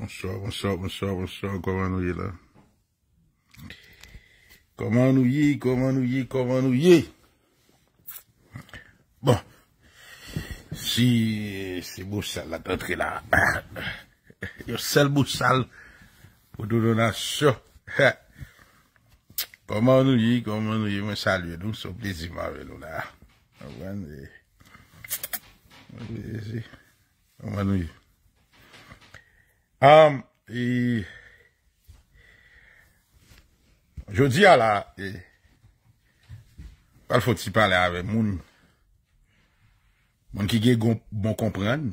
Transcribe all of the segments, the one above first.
Moun sop, moun sop, moun sop, moun sop, koman nou ye la. Koman nou ye, koman nou ye, koman nou ye. Bon, si, si bousal la totre la. Yo sel bousal pou do donan so. Koman nou ye, koman nou ye, moun salve nou, sou plezi moun ve nou la. Moun sop, moun sop, moun sop, moun sop, moun sop. Am, e... Jodi a la, e... wal fote si pale ave moun... moun ki gen bon kompran...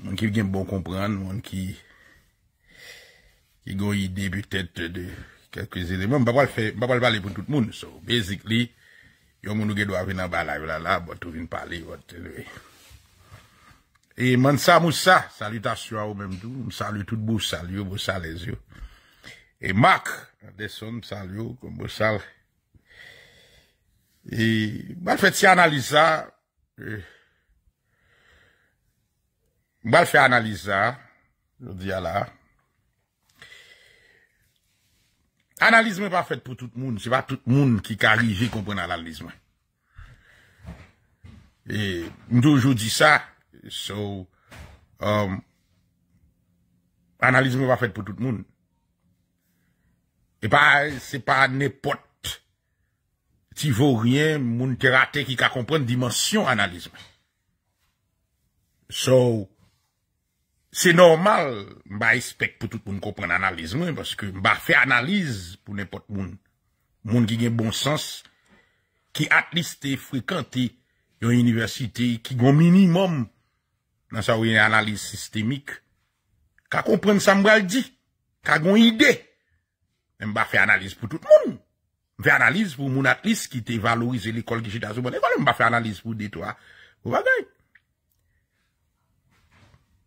moun ki gen bon kompran, moun ki... ki goun yi debi tet de... kelkwenze de moun... moun wal pale pou tout moun so... basically... yon moun nou gen do a ven nan pale a yon lab... wote ou ven pale wote... E Mansa Moussa, salutasyon ou menmdou, msalou tout bousal, yo bousal lez yo. E Mak, deson msalou, kon bousal. E bal fète si analisa, e, bal fète analisa, analisme pa fèt pou tout moun, se pa tout moun ki kariji kompon analisme. E mdou joudi sa, So, um, analizme wap fèt pou tout moun. E pa, se pa nepot ti vò riyen moun te rate ki ka kompren dimensyon analizme. So, se normal mba ispek pou tout moun kompren analizme, paske mba fè analiz pou nepot moun. Moun ki gen bon sens, ki atliste frikante yon universite, ki gon minimum. nan sa ou yon analise sistemik, ka komprenn sa mbèl di, ka goun ide, mbèl fè analise pou tout moun, mbèl fè analise pou moun atlis ki te valorize l'ekol ki jitazou, mbèl fè analise pou detwa, mbèl fè analise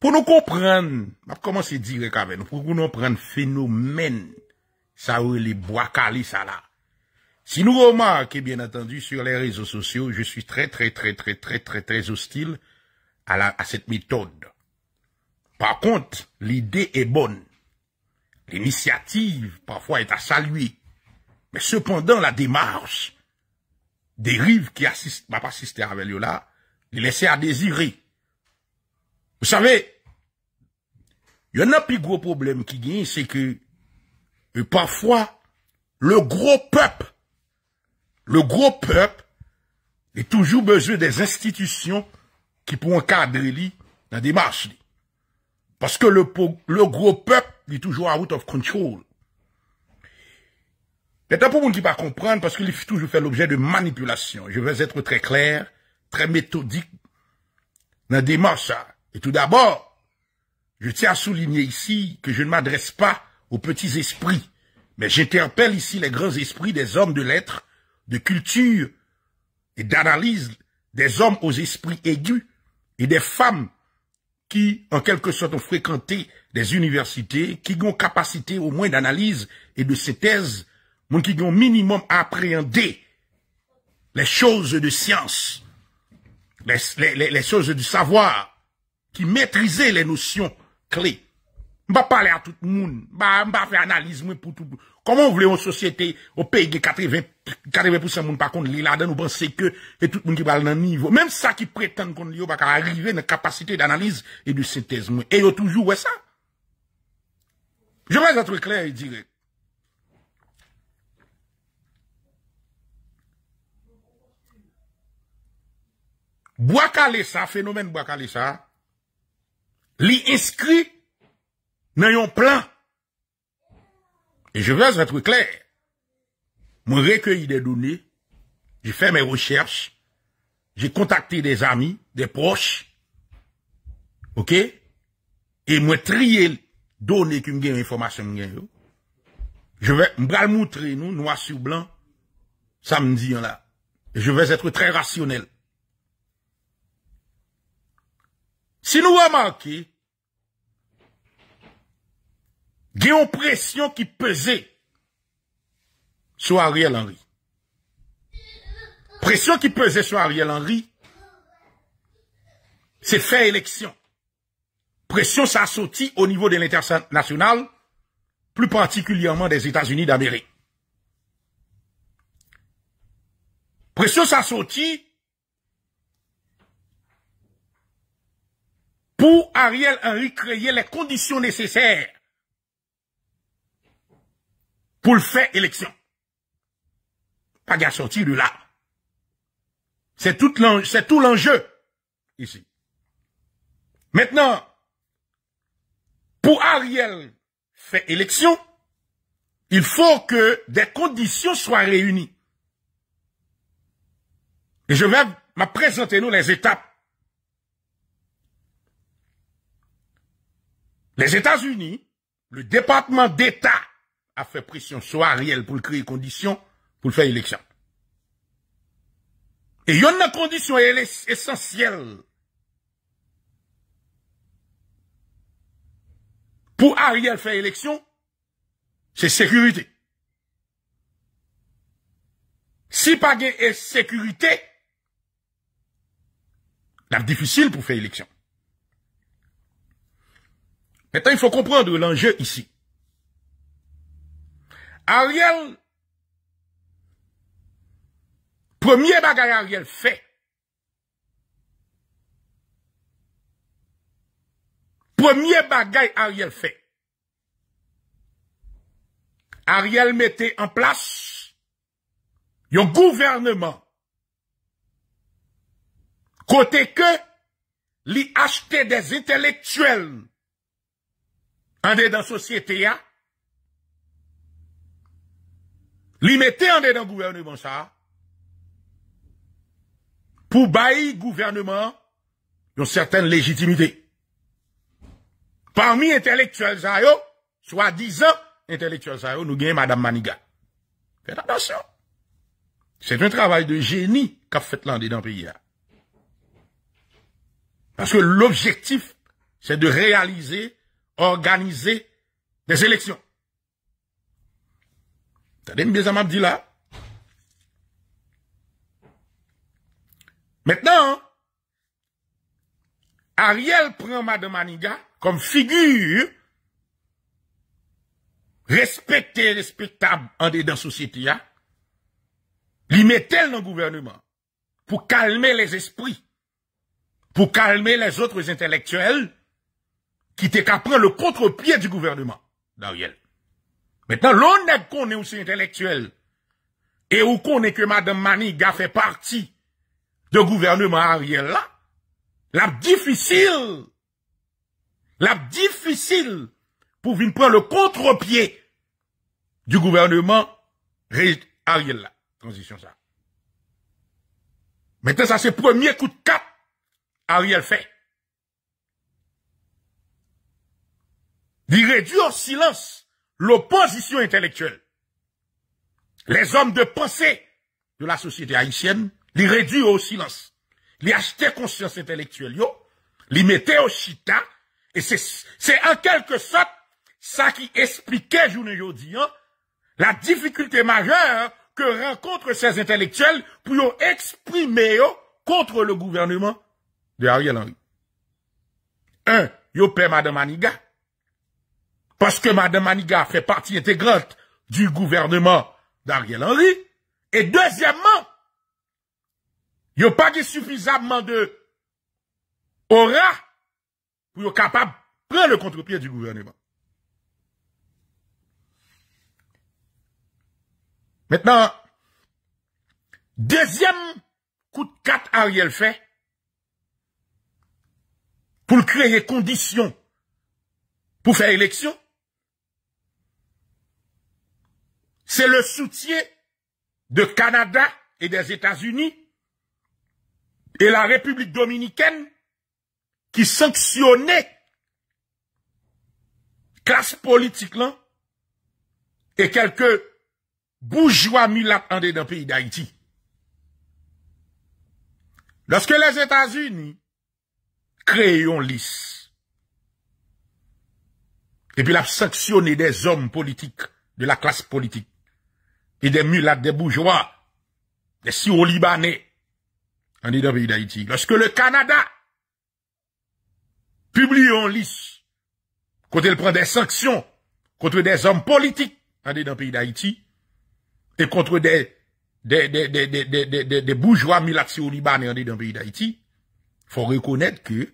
pou nou komprenn, mbèl komprenn se dire kaven, mbèl komprenn fenomen, sa ou yon li boakali sa la, si nou romak, e bien attendu, sur lè rezo sosyo, je sou trè trè trè trè trè trè trè hostil, mbèl, à, cette méthode. Par contre, l'idée est bonne. L'initiative, parfois, est à saluer. Mais cependant, la démarche rives qui assiste, m'a pas assisté à là, les laisser à désirer. Vous savez, il y en a un plus gros problème qui vient, c'est que euh, parfois, le gros peuple, le gros peuple, est toujours besoin des institutions qui pour encadrer dans la démarche Parce que le, le gros peuple, est toujours out of control. C'est être pour monde qui va comprendre parce qu'il fait toujours fait l'objet de manipulation. Je veux être très clair, très méthodique dans la démarche. Et tout d'abord, je tiens à souligner ici que je ne m'adresse pas aux petits esprits, mais j'interpelle ici les grands esprits des hommes de lettres, de culture et d'analyse, des hommes aux esprits aigus, et des femmes qui, en quelque sorte, ont fréquenté des universités, qui ont capacité au moins d'analyse et de synthèse, mais qui ont minimum appréhendé les choses de science, les, choses du savoir, qui maîtrisaient les notions clés. Je ne vais pas parler à tout le monde, je ne vais faire analyse pour tout, le monde. Comment voulez une société au pays de 80, 80% de monde par contre, là-dedans, nous pensons que, et tout le monde qui parle le niveau, même ça qui prétend qu'on a pas arriver dans la capacité d'analyse et de synthèse. Et a toujours, ouais, ça. Je vais être clair et direct. ça, phénomène ça, li inscrit dans un plan Et je veux être clair. Mwen rekueille des données, j'ai fait mes recherches, j'ai contacté des amis, des proches, ok, et mwen trier données koum gen, informasyon gen, je veux m'gal moutrer, nou, noir sur blanc, samedi, an la, et je veux être très rationnel. Si nou wè manke, gen pression qui pesait sur Ariel Henry. Pression qui pesait sur Ariel Henry, c'est fait élection. Pression s'assautit au niveau de l'international, plus particulièrement des états unis d'Amérique. Pression s'assautit pour Ariel Henry créer les conditions nécessaires pour le faire élection. Pas qu'à sortir de là. C'est tout l'enjeu ici. Maintenant, pour Ariel faire élection, il faut que des conditions soient réunies. Et je vais me présenter nous les étapes. Les États-Unis, le département d'État a fait pression sur Ariel pour créer conditions pour faire élection. Et il y a une condition essentielle pour Ariel faire élection, c'est sécurité. Si pas de sécurité, c'est difficile pour faire élection. Maintenant, il faut comprendre l'enjeu ici. Ariel Premier bagay Ariel fè Premier bagay Ariel fè Ariel mette en plas yon gouvernement kote ke li achte des intelektuel ande dan sosyete ya Li en dans le gouvernement ça, pour le gouvernement une certaine légitimité. Parmi intellectuels intellectuels soi disant intellectuels intellectuels nous yo, Madame Maniga. Faites attention. C'est un travail de génie qu'a fait l'Andé dans pays. Parce que l'objectif, c'est de réaliser, organiser des élections. T'as Ariel prend Madame comme figure respectée, respectable respectable dedans société. société. Hein. Il met elle dans le gouvernement pour calmer les esprits, pour calmer les autres intellectuels qui te prendre le contre-pied du gouvernement d'Ariel. Maintenant, l'on est qu'on est aussi intellectuel. Et où est que Madame Maniga fait partie de gouvernement Ariel là. La difficile. La difficile pour venir prendre le contre-pied du gouvernement Ariel Transition ça. Maintenant, ça c'est premier coup de cap Ariel fait. Il réduit au silence l'opposition intellectuelle, les hommes de pensée de la société haïtienne, les réduit au silence, les acheter conscience intellectuelle, les mettaient au chita, et c'est en quelque sorte ça qui expliquait, je ne dis la difficulté majeure que rencontrent ces intellectuels pour exprimer contre le gouvernement de Ariel Henry. Un, yo paie Madame Aniga, parce que Madame Maniga fait partie intégrante du gouvernement d'Ariel Henry. Et deuxièmement, il n'y a pas suffisamment de aura pour être capable de prendre le contre-pied du gouvernement. Maintenant, deuxième coup de quatre Ariel fait pour créer conditions pour faire élection, C'est le soutien de Canada et des États-Unis et la République dominicaine qui sanctionnait classe politique là et quelques bourgeois milat en dans pays d'Haïti. Lorsque les États-Unis créent un et puis la sanctionner des hommes politiques de la classe politique e de mulak de boujwa de si ou libanè an di dan peyi d'Haïti. Lorske le Kanada publi en lis kote l pren de sanksyon kote de zom politik an di dan peyi d'Haïti e kote de boujwa mulak si ou libanè an di dan peyi d'Haïti, fò rekounèd ke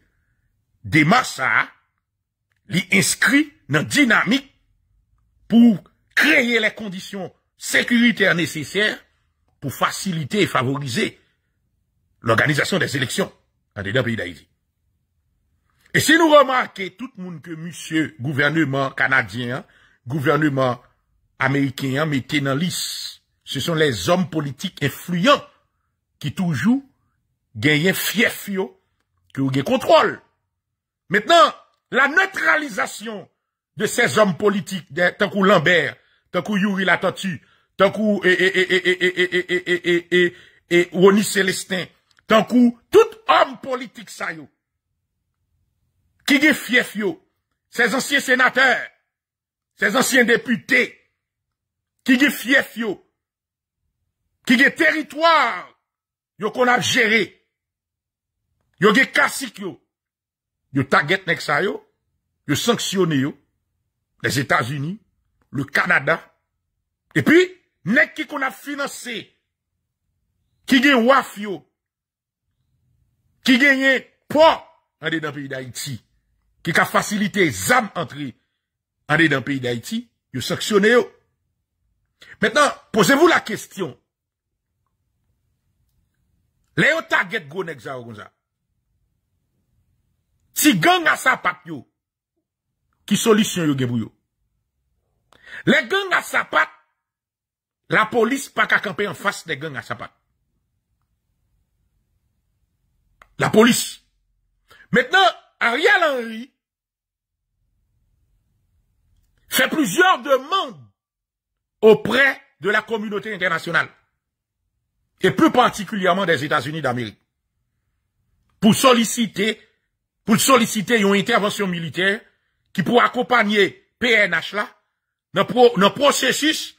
de massa li inskri nan dinamik pou kreye le kondisyon Sekurite an nesesyèr pou fasilite e favorize l'organizasyon des eleksyon an dedan peyi da hizi. E se nou remarke tout moun ke moussie gouvernement kanadyen, gouvernement ameykenyan, me kenan lis, se son les ommes politik effluyant ki toujou genyen fief yo, ki ou gen kontrol. Mètnen, la nétralizasyon de ses ommes politik, tan kou Lambert, tan kou Yuri Latatiou, tan kou e, e, e, e, e, e, e, e, e, e, e, e, e, e, e, wony Célestin, tan kou tout om politik sa yo. Ki ge fief yo, se ansyen senatèr, se ansyen deputè, ki ge fief yo, ki ge teritoar yo kon ap jere, yo ge kassik yo, yo tagèt nek sa yo, yo sanksyon yo, les Etats-Unis, le Kanada, e pi, Nek ki kon a financé, ki gen waf qui ki genye po an pays d'Haïti, ki ka facilité zam antre an dan d'Haïti, yo sanctionné. yo. Maintenant, posez-vous la question. Le yo target go nek za ou Si gang a sa pat yo, ki solution yo gen yo. Le gang a sa pat, la police pas qu'à camper en face des gangs à sa patte. La police. Maintenant, Ariel Henry fait plusieurs demandes auprès de la communauté internationale et plus particulièrement des États-Unis d'Amérique pour solliciter pour solliciter une intervention militaire qui pourrait accompagner PNH là dans processus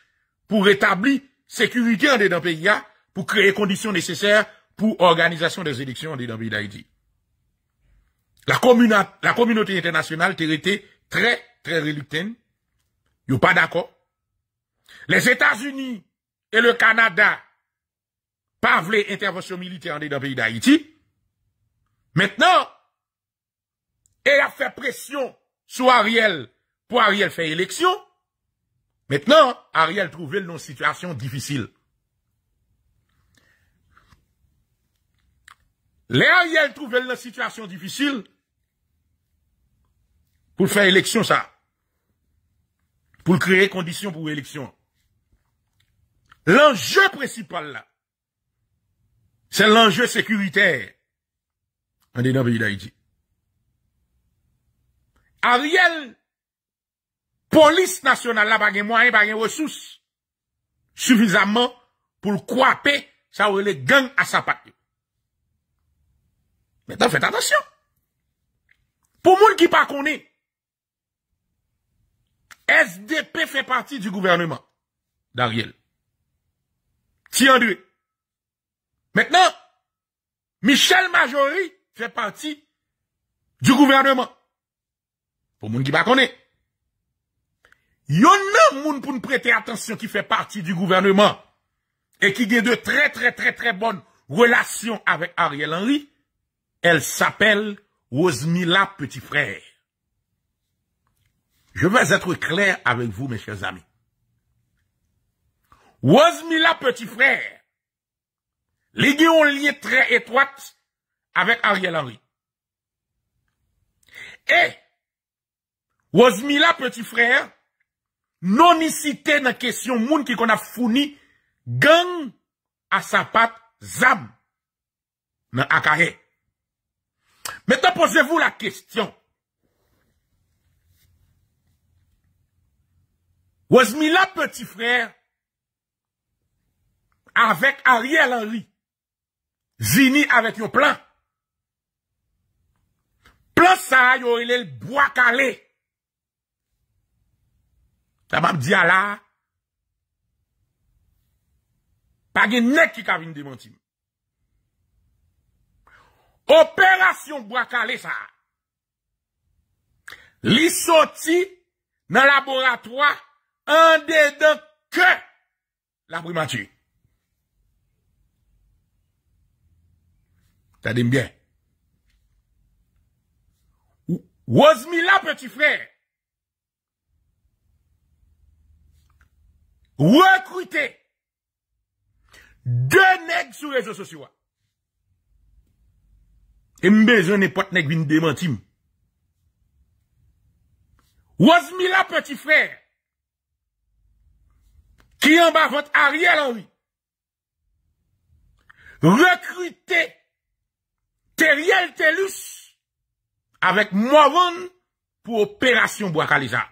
pour rétablir sécurité en dedans pays, hein, pour créer conditions nécessaires pour organisation des élections en dedans pays d'Haïti. La, communauté internationale a été très, très rélutine Ils pas d'accord. Les États-Unis et le Canada pas voulu intervention militaire en dedans pays d'Haïti. Maintenant, et a fait pression sur Ariel pour Ariel faire élection. Maintenant, Ariel trouvait une situation difficile. Les Ariel une situation difficile pour faire élection ça. Pour créer conditions pour élection. L'enjeu principal là, c'est l'enjeu sécuritaire en dedans pays d'Haïti. Ariel polis nasyonal la bagen mwany, bagen wosous, soufizanman pou l'kwapè, sa wè lè gen a sa pati. Mèten fèt atasyon. Pou moun ki pa konè, SDP fè pati du gouvernement, Dariel. Ti yandouè. Mèten, mèten, Michel Majori fè pati du gouvernement. Pou moun ki pa konè, Yon monde pour nous prêter attention qui fait partie du gouvernement et qui a de très très très très bonnes relations avec Ariel Henry. Elle s'appelle Rosemila Petit Frère. Je vais être clair avec vous, mes chers amis. Rosemila Petit Frère, les gars ont lié très étroit avec Ariel Henry. Et, Rosemila Petit Frère, Noni site nan kesyon moun ki kon ap founi, gen a sapat zam nan akare. Metan posevou la kesyon. Wazmi la peti frèr, avèk Ariel Henry, zini avèk yo plan. Plan sa yo ilèl boak aley. ta bap diya la, pagi nek ki kavine demantim. Operasyon braka lesa, li soti nan laboratwa an dedan ke la brimati. Ta deme byen. Wazmi la peti frey, rekwite de neg sou rezo sosiwa. Mbe zon ne pot neg bin demantim. Wazmi la peti fere ki an ba vot a riel anwi. Rekwite te riel te lus avek mwavon pou operasyon bo akalisa.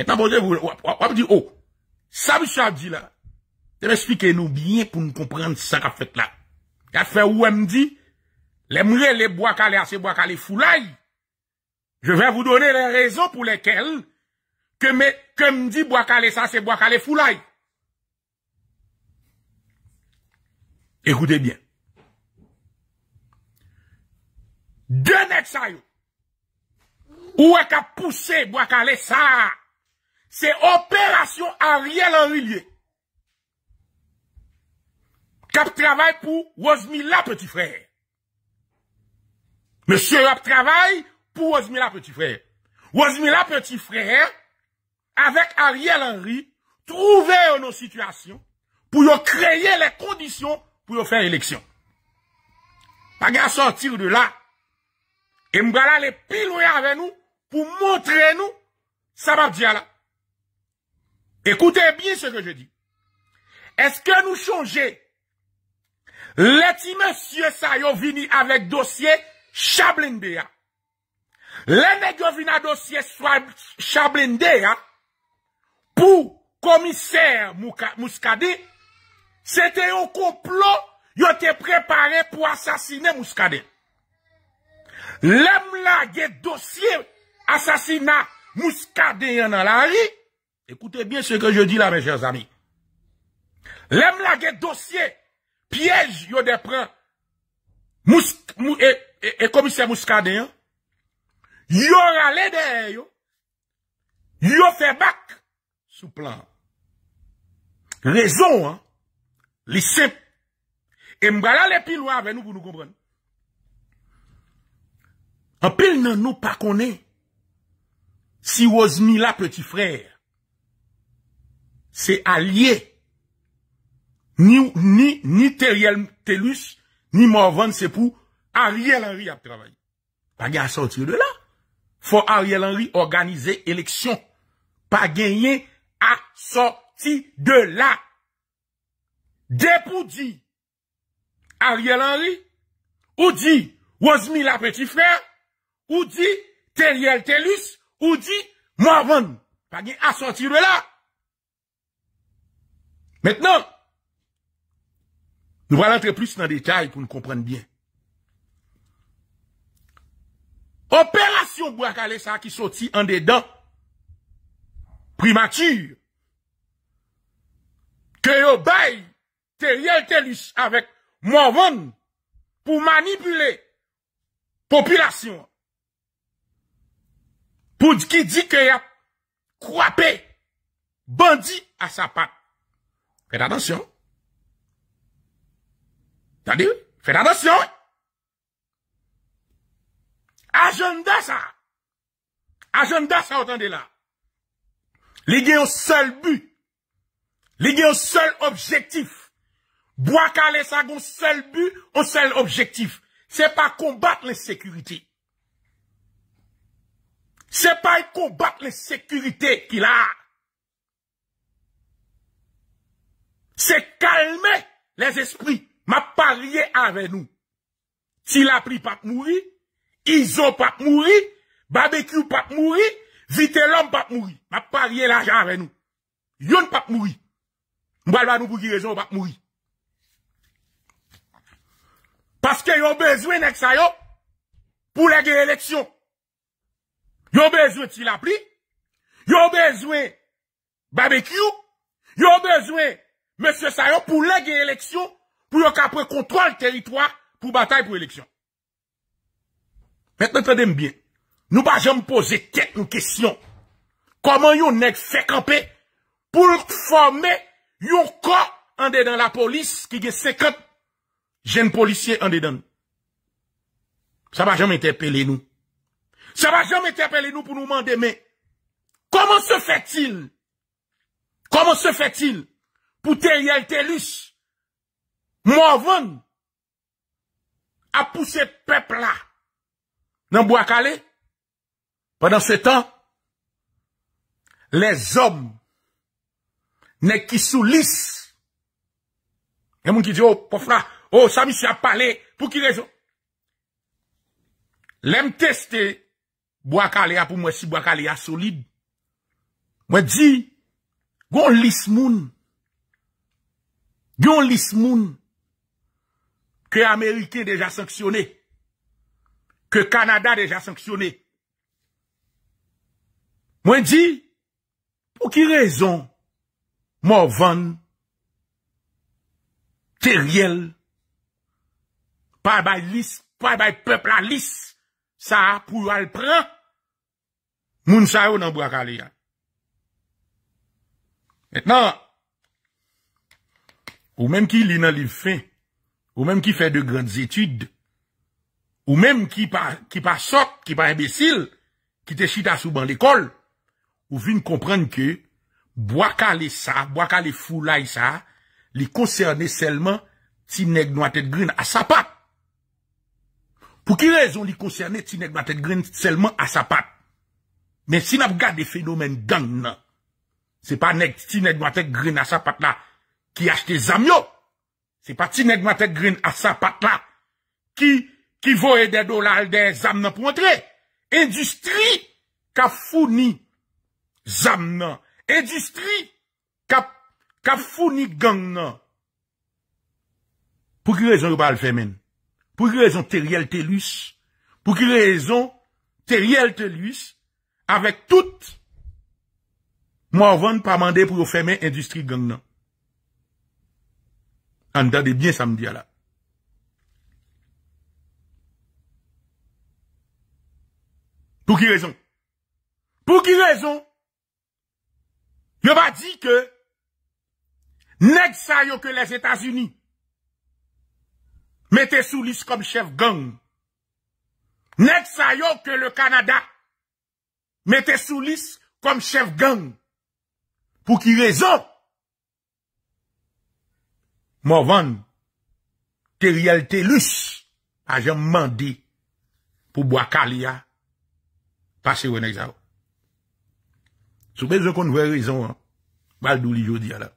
Etan bo de vou wap di ouk. Ça, monsieur dit là. Je expliquer nous bien pour nous comprendre ça qu'a fait là. Qu'a fait où elle me dit, l'aimerait les bois calés à ces bois calés foulaille. Je vais vous donner les raisons pour lesquelles que me, que me dit bois calé ça, c'est bois calé foulaille. Écoutez bien. Deux ça Où est-ce qu'a poussé bois calé ça? Se operasyon Ariel Henry liye. Kap travay pou Wozmi la peti freyre. Mese yo ap travay pou Wozmi la peti freyre. Wozmi la peti freyre avek Ariel Henry trouve yo nou situasyon pou yo kreye le kondisyon pou yo fey releksyon. Pag an sorti ou de la, e mbela le piloyan ave nou pou montre nou sa bab diya la. Ekoute bien se ke je di. Eske nou chanje? Leti monsye sa yo vini avet dosye chablende ya. Lene gyo vina dosye chablende ya pou komiser Mouskade se te yo kouplo yo te prepare pou asasine Mouskade. Lem la ge dosye asasina Mouskade yon nan la ri Ekoute bien se ke je di la, mes chers amis. Le m lage dosye, pyej yo depren, mousk, mou, e, e, komise mouskade, yo. Yo rale de, yo. Yo fe bak, sou plan. Rezon, an. Li se, e m brala le pil wav, ve nou pou nou kompran. An pil nan nou pa konen, si wazmi la peti frere, Se a liye, ni Teriel Telus, ni Morvan, se pou Ariel Henry ap travaye. Pa gen a sorti de la. Fo Ariel Henry organize eleksyon. Pa gen yen a sorti de la. Depou di Ariel Henry, ou di Wazmi la Petit Frère, ou di Teriel Telus, ou di Morvan. Pa gen a sorti de la. Maintenant, nous allons entrer plus dans le détail pour nous comprendre bien. Opération Boakale ça qui sortit en dedans. Primature. Que yon bail Teriel Telus avec Morvan pour manipuler population. Pour qui dit que y a croppé bandit à sa patte. Fète atensyon. Tande, fète atensyon. Ajon da sa. Ajon da sa, otande la. Lige yo sel bu. Lige yo sel objektif. Boa ka le sa gon sel bu yo sel objektif. Se pa kombat le sekurite. Se pa yi kombat le sekurite ki la Se kalme les espri. Ma parye anve nou. Ti la pli pat mouri. Izo pat mouri. Babekyou pat mouri. Vite lom pat mouri. Ma parye la jan anve nou. Yon pat mouri. Mbal ba nou bou girezon pat mouri. Paske yon bezwe nek sa yo. Pou legye eleksyon. Yon bezwe ti la pli. Yon bezwe. Babekyou. Yon bezwe. Monsye sa yo pou legye eleksyon pou yo kapre kontrol teritwa pou batay pou eleksyon. Met nou te deme biye, nou ba jom pose tek nou kesyon koman yo neg fekampè pou luk fome yon ko ande dan la polis ki ge sekat jen policye ande dan. Sa ba jom entepele nou. Sa ba jom entepele nou pou nou mande men, koman se fetil koman se fetil pou te yel te lis, mou avan, apous se pepla, nan mbo akale, pwadan se tan, les om, ne ki sou lis, yon moun ki di, ou pou fra, ou sa misi apale, pou ki le zon, lem testi, mbo akale apou mwen si mbo akale ya solib, mwen di, goun lis moun, Gyon lis moun, ke Amerike deja sanksyone, ke Kanada deja sanksyone, mwen di, pou ki rezon, moun vann, teriyel, pa bay lis, pa bay pepla lis, sa pou al pran, moun sa yo nan bo akaliyan. Metman, Ou mèm ki li nan li fè, ou mèm ki fè de grand zétude, ou mèm ki pa sot, ki pa embesil, ki te chita sou ban l'ekol, ou fin komprende ke, boaka le sa, boaka le fou la y sa, li konserne selman ti neg noatèd grin a sa pat. Pou ki rezon li konserne ti neg noatèd grin selman a sa pat? Men si nap gade fenomen gang nan, se pa neg ti neg noatèd grin a sa pat la, Ki ashte zam yo. Se pati neg matet grin asa pat la. Ki vo e de do lal de zam nan pou antre. Industri ka founi zam nan. Industri ka founi gang nan. Pou ki rezon yo pa al femen? Pou ki rezon te riel te lus? Pou ki rezon te riel te lus? Awek tout. Mou avon pa mande pou yo femen industri gang nan. an da de bien sa mdi a la. Pou ki rezon? Pou ki rezon? Yo ba di ke nek sa yo ke les Etats-Unis mette sou lisse kom chef gang. Nek sa yo ke le Kanada mette sou lisse kom chef gang. Pou ki rezon? Morvan, te rialte lus, a jan mandi, pou bo akali ya, pase wè nèk zav. Soube zekon nou wè rizon, wè al dou li jodi ya la.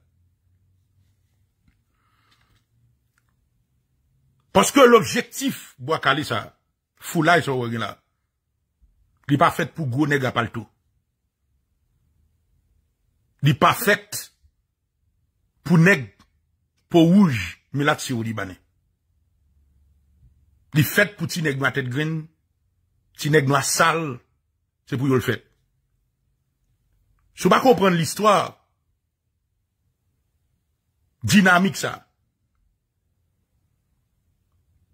Paske l'objektif, bo akali sa, fulay so wè gen la, li pa fèt pou gwo nèk apal to. Li pa fèt, pou nèk, Po wouj, mi lak se ou li bane. Li fet pou ti neg no a tet grin, ti neg no a sal, se pou yo l fet. Sou ba kompren l'histoire. Dinamik sa.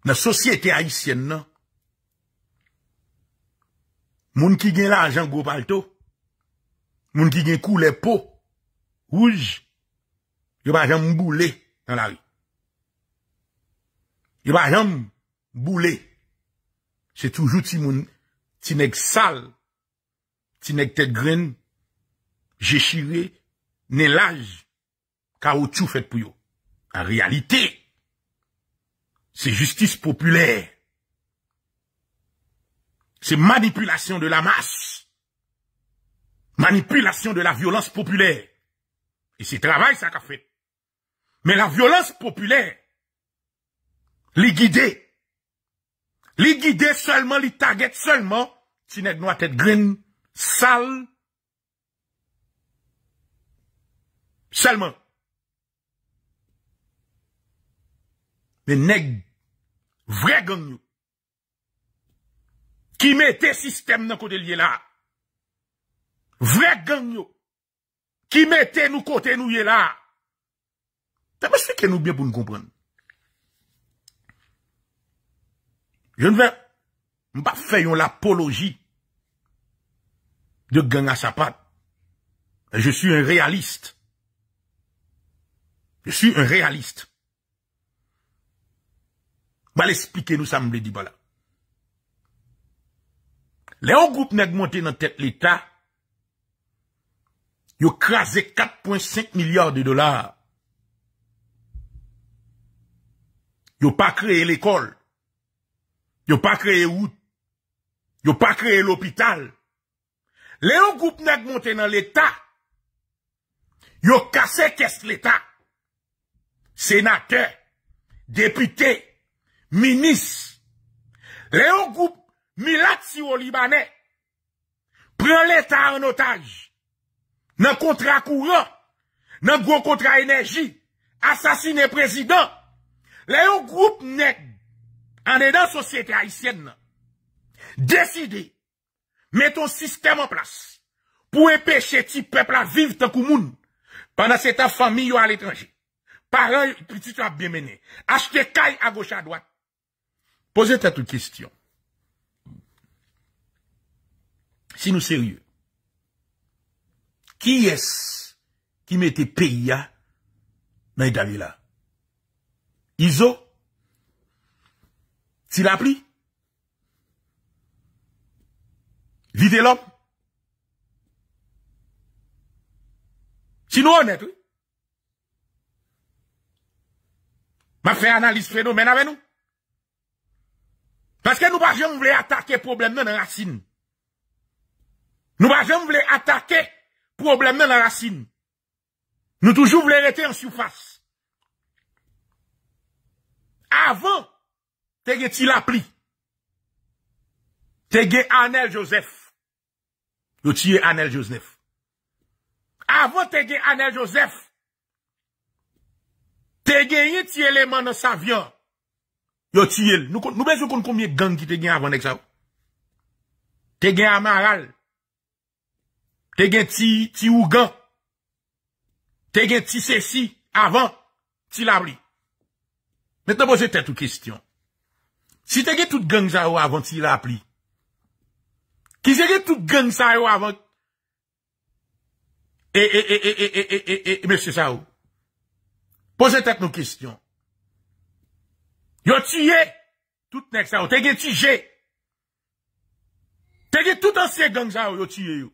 Na sosyete haisyen nan, moun ki gen la a jan goupal to, moun ki gen kou le po, wouj, yo ba jan mbou le, nan la wi. Yo ba yon boule, se toujou ti moun, ti neg sal, ti neg tet grin, jeshiwe, ne laj, ka ou tchou fèt pou yo. An realite, se justice populè, se manipulasyon de la masse, manipulasyon de la violans populè, e se travay sa ka fèt. Men la vyolans populer, li gide, li gide selman, li target selman, si neg nou atet grin, sal, selman. Men neg vre ganyou, ki mette sistem nan kode liye la, vre ganyou, ki mette nou kote nou liye la, Ça m'explique nous bien pour nous comprendre. Je ne vais pas faire l'apologie de gang à patte. Je suis un réaliste. Je suis un réaliste. vais l'expliquer nous ça me dit pas là. Les hauts groupe nèg monté dans tête l'État, ont crasé 4.5 milliards de dollars Yo pa kreye l'ekol, yo pa kreye oud, yo pa kreye l'opital. Le ou goup nèk monte nan l'Etat, yo kase kest l'Etat. Senate, depite, minis, le ou goup milat si ou libanè, pren l'Etat an otaj, nan kontra kouran, nan goun kontra enerji, asasine prezident. Lè yon groupe net anè dan sosyete haïsèd nan. Deside, mèt ton sistem an plas pou epè chè ti pepl a viv tan kou moun panan se tan fami yo al etranjè. Paran, prititwa bè menè. Ache te kay a goch a dwat. Poze te tou kestyon. Si nou seryè. Ki es ki mè te pey ya nan yi Davila? Izo, si la pli, vide l'om, si nou anet, si nou anet, ma fè analis fè nou men avè nou, paske nou pa jèm vle atake problem nan rassin, nou pa jèm vle atake problem nan rassin, nou toujou vle rete yon soufas, Avon te gen ti la pli, te gen Anel Jozef, yo ti gen Anel Joznef. Avon te gen Anel Jozef, te gen yon ti eleman nan sa vyon, yo ti el. Nou bezou kon koumye gangi te gen avon ek sa ou. Te gen Amaral, te gen ti Ougan, te gen ti Sesi, avon ti la pli. Net nou boze tèt nou kistyon. Si te ge tout gen sa ou avant si la apri. Ki se ge tout gen sa hou avant. E, e, e, e, e, e, e. E, e, e, e, e, e, e. Mèche sa ou. Boze tèt nou kistyon. Yo tije. Tout nek sa ou. Te ge tije. Te ge tout anseye gen sa ou yo tije yo.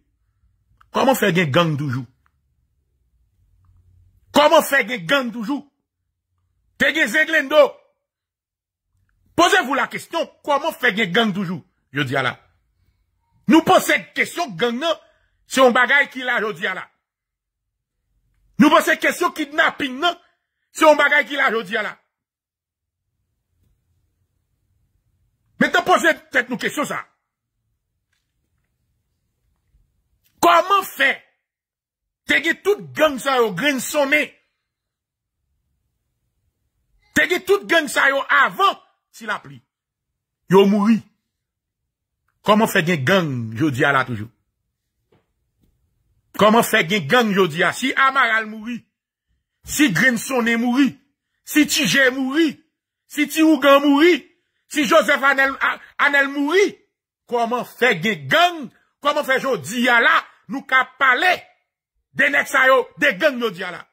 Koman fè gen gen doujou? Koman fè gen gen doujou? Koman fè gen gen doujou? Glendo. Posez-vous la question, comment fait une gang toujours? Je dis à Nous posons cette question gang non, c'est un bagage qui la je dis à Nous posons cette question kidnapping non, c'est un bagage qui là, je dis là. la. Mais posez peut-être nous question ça. Comment fait? T'es toute gang ça au grand sommet. Fè gen tout gen sa yo avan, si la pli. Yo mouri. Koman fè gen gen, yo di ala toujou. Koman fè gen gen, yo di ala. Si Amar al mouri. Si Grenson ne mouri. Si Tijer mouri. Si Tijougan mouri. Si Joseph Anel mouri. Koman fè gen gen. Koman fè yo di ala. Nou ka pale. De gen yo di ala.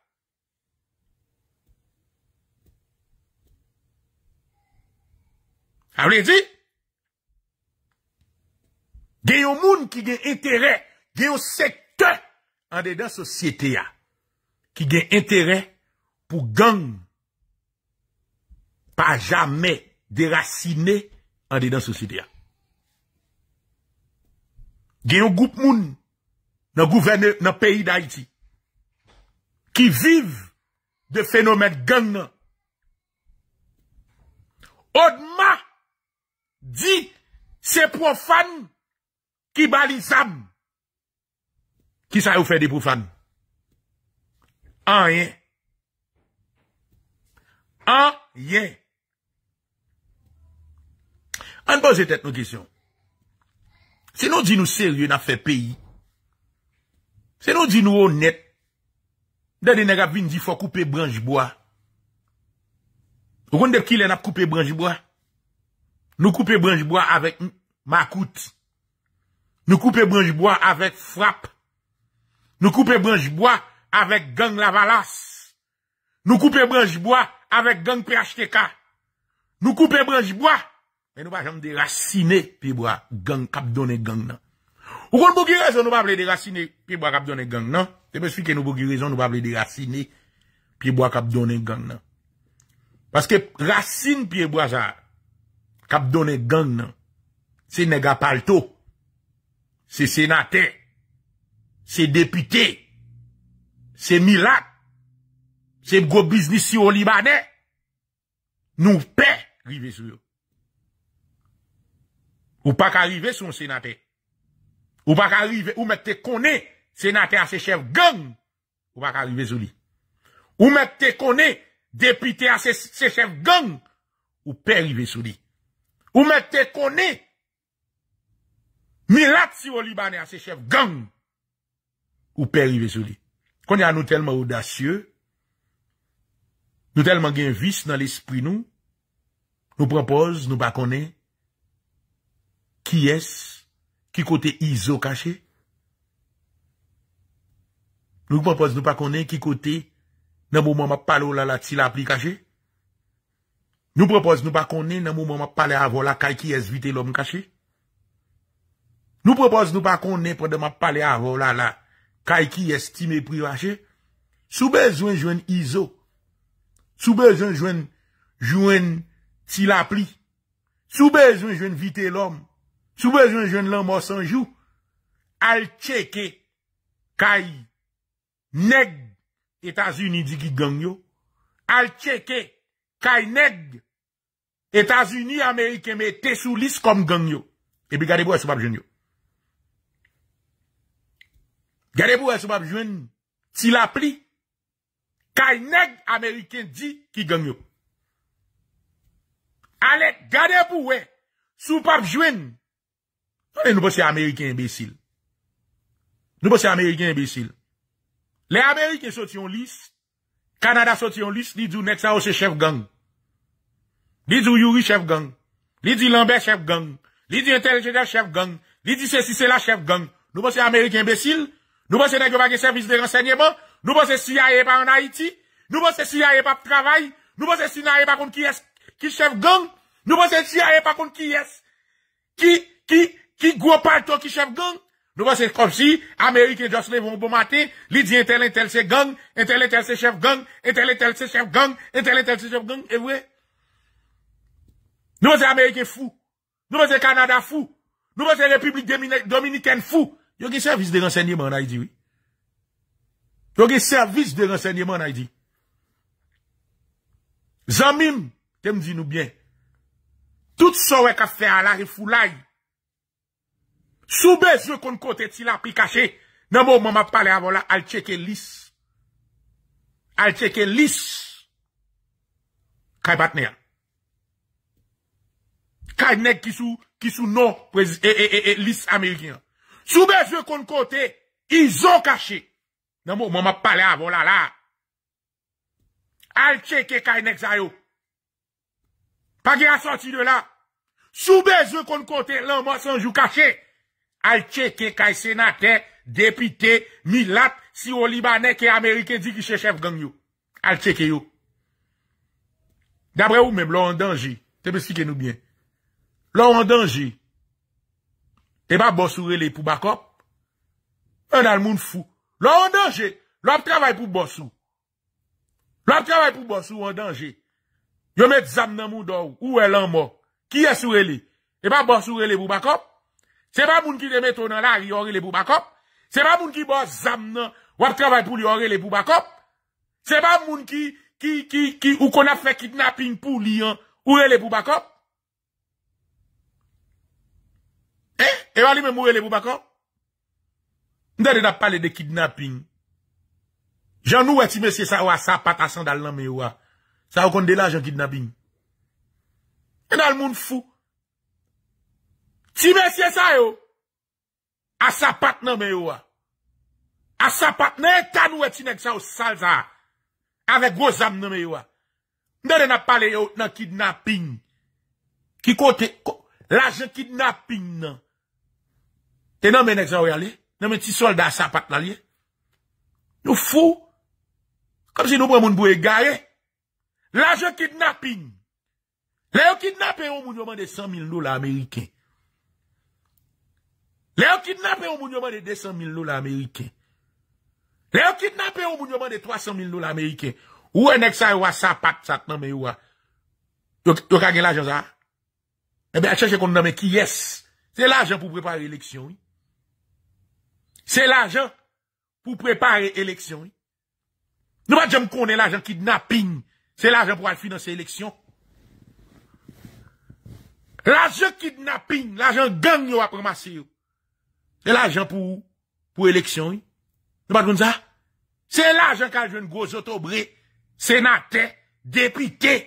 A vle di, gen yon moun ki gen entere, gen yon sete an de dan sosyete ya, ki gen entere pou gang pa jamè derasine an de dan sosyete ya. Gen yon goup moun nan peyi da iti ki viv de fenomet gang nan. Odman Di, se profan ki bali sam. Ki sa yo fè de profan? Anye. Anye. An boze tèt nou kisyon. Se nou di nou serye na fè peyi, se nou di nou honèt, dè di negap vin di fò koupe branjboa, ronde kile nap koupe branjboa, nou koupe branjboa avèk Makout. Nou koupe branjboa avèk Frap. Nou koupe branjboa avèk gang Lavalas. Nou koupe branjboa avèk gang PHTK. Nou koupe branjboa, mè nou pa jom de ap sinè pi boURE gang kap do wèk gang nan. Ou kon nou bouge rezon nou pa vlè de ap sinè pi booire kap donè gang nan? Te besi ke nou bouge rezon nou pa vlè de ap sinè pi booire kap donè gang nan. Pase ke ap sinè pi yo bodire, kap do ne gang nan, se nega pal to, se senate, se depite, se milat, se go biznis si olibane, nou pe rive sou yo. Ou pa ka rive sou senate. Ou pa ka rive, ou mette kone senate a se chef gang, ou pa ka rive sou li. Ou mette kone depite a se chef gang, ou pe rive sou li. Ou men te kone, mi latsi ou li bane a se chef gang ou perive sou li. Kone a nou telman oudasye, nou telman gen vis nan l'espri nou, nou propose, nou pa kone, ki es, ki kote izo kache, nou propose, nou pa kone, ki kote nan mou mou mou palo lalati la pli kache, Nou prepoz nou pa konnen nan mou mwa mwa pale avou la kay ki yes vite lom kache? Nou prepoz nou pa konnen pou de mwa pale avou la la kay ki yes time priwache? Sou bezwen jwen izo? Sou bezwen jwen jwen sila pli? Sou bezwen jwen vite lom? Sou bezwen jwen lom osanjou? Al cheke kay neg etasyouni di ki ganyo? Al cheke kay neg? Etasuni Amerike me te sou lis kom gang yo. Ebi gade pou e soupap jwen yo. Gade pou e soupap jwen, ti la pli, kay neg Amerike di ki gang yo. Ale gade pou e, soupap jwen, ton e nou posi Amerike imbesil. Nou posi Amerike imbesil. Le Amerike soti yon lis, Kanada soti yon lis, li doun ek sa ose chef gang. Li dit Yuri chef gang. Li Lambert chef gang. Li dit chef gang. Li dit ceci, c'est la chef gang. Nous pensons Américains imbécile, Nous pensons que pas service de renseignement. Nous pensons CIA pas en Haïti. Nous pensons CIA pas de travail. Nous pensons CIA pas contre qui est, qui chef gang. Nous pensons CIA pas contre qui est, qui, qui, qui gros partout qui chef gang. Nous pensons comme si Américains just vont bon matin, li dit Intel tel c'est gang, Intel Intel c'est chef gang, Intel Intel c'est chef gang, Intel Intel c'est chef gang, et ouais. Nou mwen se Amerike fou, nou mwen se Kanada fou, nou mwen se Republik Dominikène fou. Yo gen servis de rensegnement nan yi di, wè. Yo gen servis de rensegnement nan yi di. Zanmim, tem di nou bien. Tout so wè ka fe ala e fou lai. Soube zyo kon kote ti la pi kache, nan mwen mwen mwen pale avola al cheke lis. Al cheke lis. Kay batne yon. Kaynek ki sou nou non e, e, e, lis Amerikyan. Soubez yo kon kote, izon kache. Nan mou, mou mwa pale avon la la. Alcheke kaynek zayou. Pagye a sorti de la. Soubez yo kon kote, lan mwa sanjou kache. Alcheke kay senate, depite, milat, si yo libanek e Amerike di ki sechev gang yo. Alcheke yo. Dabre ou mèm lò an danji. Te besike nou byen. Lo an danje, e ba bossou rele pou bakop, an al moun fou. Lo an danje, lo ap travay pou bossou. Lo ap travay pou bossou an danje. Yo met zam nan bon moun do ou, ou el an mou. Ki es ou rele? E ba bossou rele pou bakop? Se pa moun ki de met ou nan la ri, ori le pou bakop? Se pa moun ki bo zam nan, wap travay pou li, ori le pou bakop? Se pa moun ki, ki, ki, ki, ou kon ap fe kidnapping pou li an, ou rele pou bakop? E? E wali men mweli pou bako? Nde de nap pale de kidnapping? Jan nou e ti mese sa yo a sapat asan dal nan me yo a? Sa yo konde de la jan kidnapping? E dal moun fou? Ti mese sa yo? A sapat nan me yo a? A sapat? Neye tan nou e ti neg sa yo salza? Avek gozam nan me yo a? Nde de nap pale yo nan kidnapping? Ki kote? La jan kidnapping nan? Se nan men ek sa ou yale, nan men ti soldat sa pat lalye, nou fou, kom si nou pwè moun bou e gaye, l'ajen kidnapping, le ou kidnapping ou moun yoman de 100.000 loul ameriken, le ou kidnapping ou moun yoman de 200.000 loul ameriken, le ou kidnapping ou moun yoman de 300.000 loul ameriken, ou enek sa yowa sa pat sat nan men yowa, yo kagen l'ajen sa, e eh be a cheche kon nan men ki yes, se l'ajen pou prepare l'eleksyon yi, Se la jan pou prepare eleksyon. Nou bat jom konen la jan kidnapping. Se la jan pou alfinansi eleksyon. La jan kidnapping. La jan gang yo apon masi yo. Se la jan pou eleksyon. Nou bat konen sa. Se la jan kal joun gwo zotobre. Senate. Depite.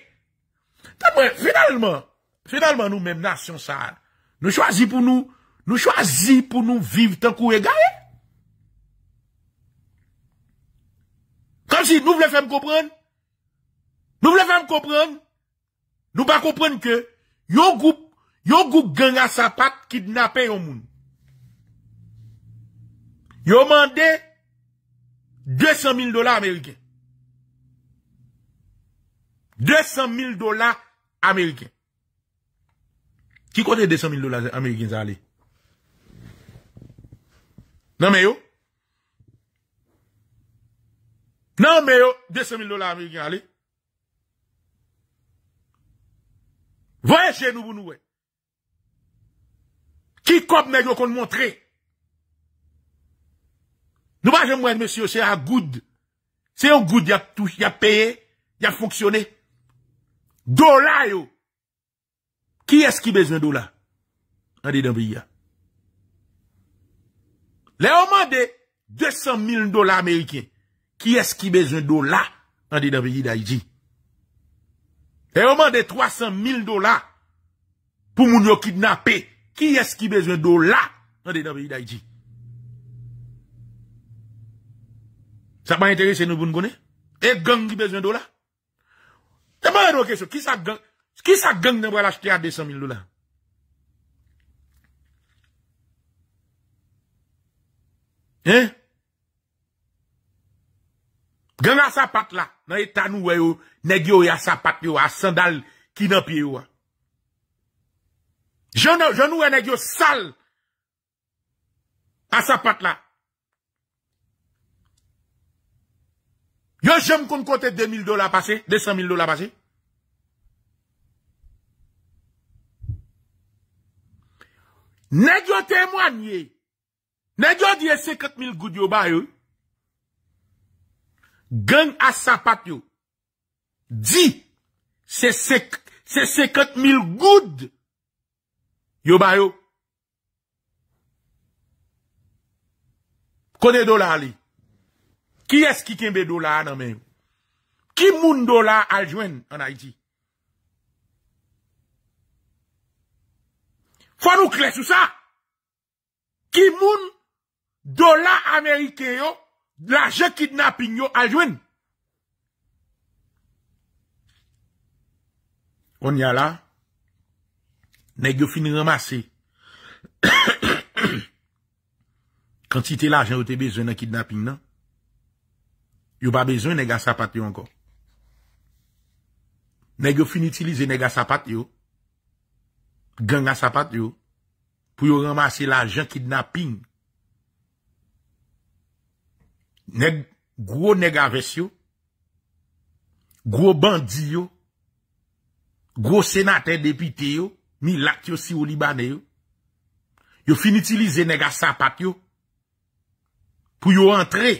Finalman. Finalman nou menm nasyon sa. Nou chwazi pou nou. Nou chwazi pou nou viv tan kou e gaye. Comme si nous voulons faire comprendre. Nous voulons faire comprendre. Nous pas comprendre que yon groupe, yon groupe gang à sa patte kidnappé yon moun. Yon mandé 200 000 dollars américains. 200 000 dollars américains. Qui compte 200 000 dollars américains aller? Non mais yo? Nan men yo, 200.000 dolar Amerikan li. Voye che nou vou nou wey. Ki kop men yo kon mwontre? Nou wajen mwen, mwensyo, se yo a goud. Se yo goud, ya touche, ya peye, ya fonksyone. Dola yo. Ki eski bezan dola? Ani den biya. Le oman de 200.000 dolar Amerikien. Ki eski bezwen do la? An de davi yi daji. E oman de 300.000 do la? Pou moun yo kidnapè. Ki eski bezwen do la? An de davi yi daji. Sa pa entere se nou bun gounè? E gangi bezwen do la? Te man yon kesyo. Ki sa gangi nan wè la chete a 200.000 do la? He? He? Gen a sapat la, nan e tanou we yo, negyo we a sapat yo, a sandal ki nan pi yo. Genou we negyo sal, a sapat la. Yo jem kon kote 2000 dola pase, 200 000 dola pase. Negyo temwanyi, negyo diye 50 000 goud yo ba yo yo. gen as sapat yo, di, se sekat mil goud, yo bayo, kone do la li, ki es ki kenbe do la ananmen, ki moun do la aljwen anayji, fwa nou kre sou sa, ki moun do la ameriken yo, L'ajen kidnapping yo a jwen. On yala, negyo fin remase kantite l'ajen ou te bezen nan kidnapping nan, yo ba bezen negya sapat yo anko. Negyo fin utilize negya sapat yo, ganga sapat yo, pou yo remase l'ajen kidnapping yo. Gwo nega vese yo, gwo bandi yo, gwo senate depite yo, mi lak yo si ou liban yo, yo fin itilize nega sapak yo, pou yo antre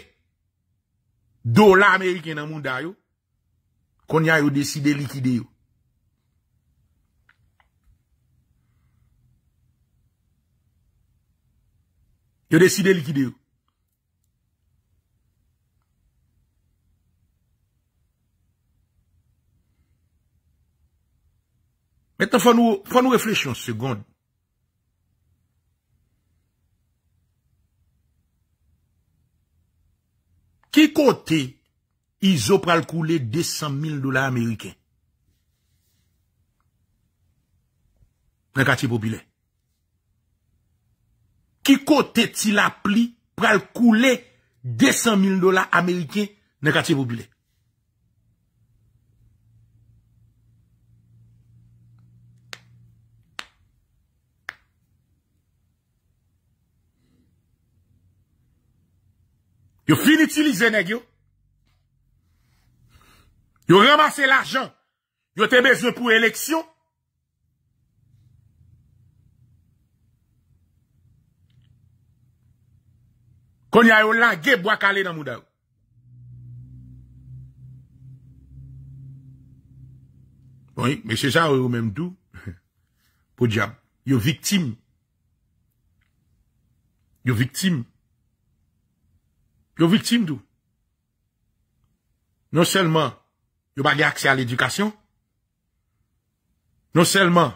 do la Ameriken nan munda yo, kon ya yo deside likide yo. Yo deside likide yo. Metan fwa nou reflechyon, segond. Ki kote izo pral koule 200.000 dola Ameriken? Nekati popile. Ki kote ti la pli pral koule 200.000 dola Ameriken? Nekati popile. Yo finitilize neg yo. Yo ramase l'ajan. Yo te beze pou eleksyon. Kon ya yo lage bo akale nan mouda yo. Oui, me se jan yo menm dou. Po diyan. Yo viktim. Yo viktim. Yo viltim dou. Non selman yo bagi aksè al edukasyon. Non selman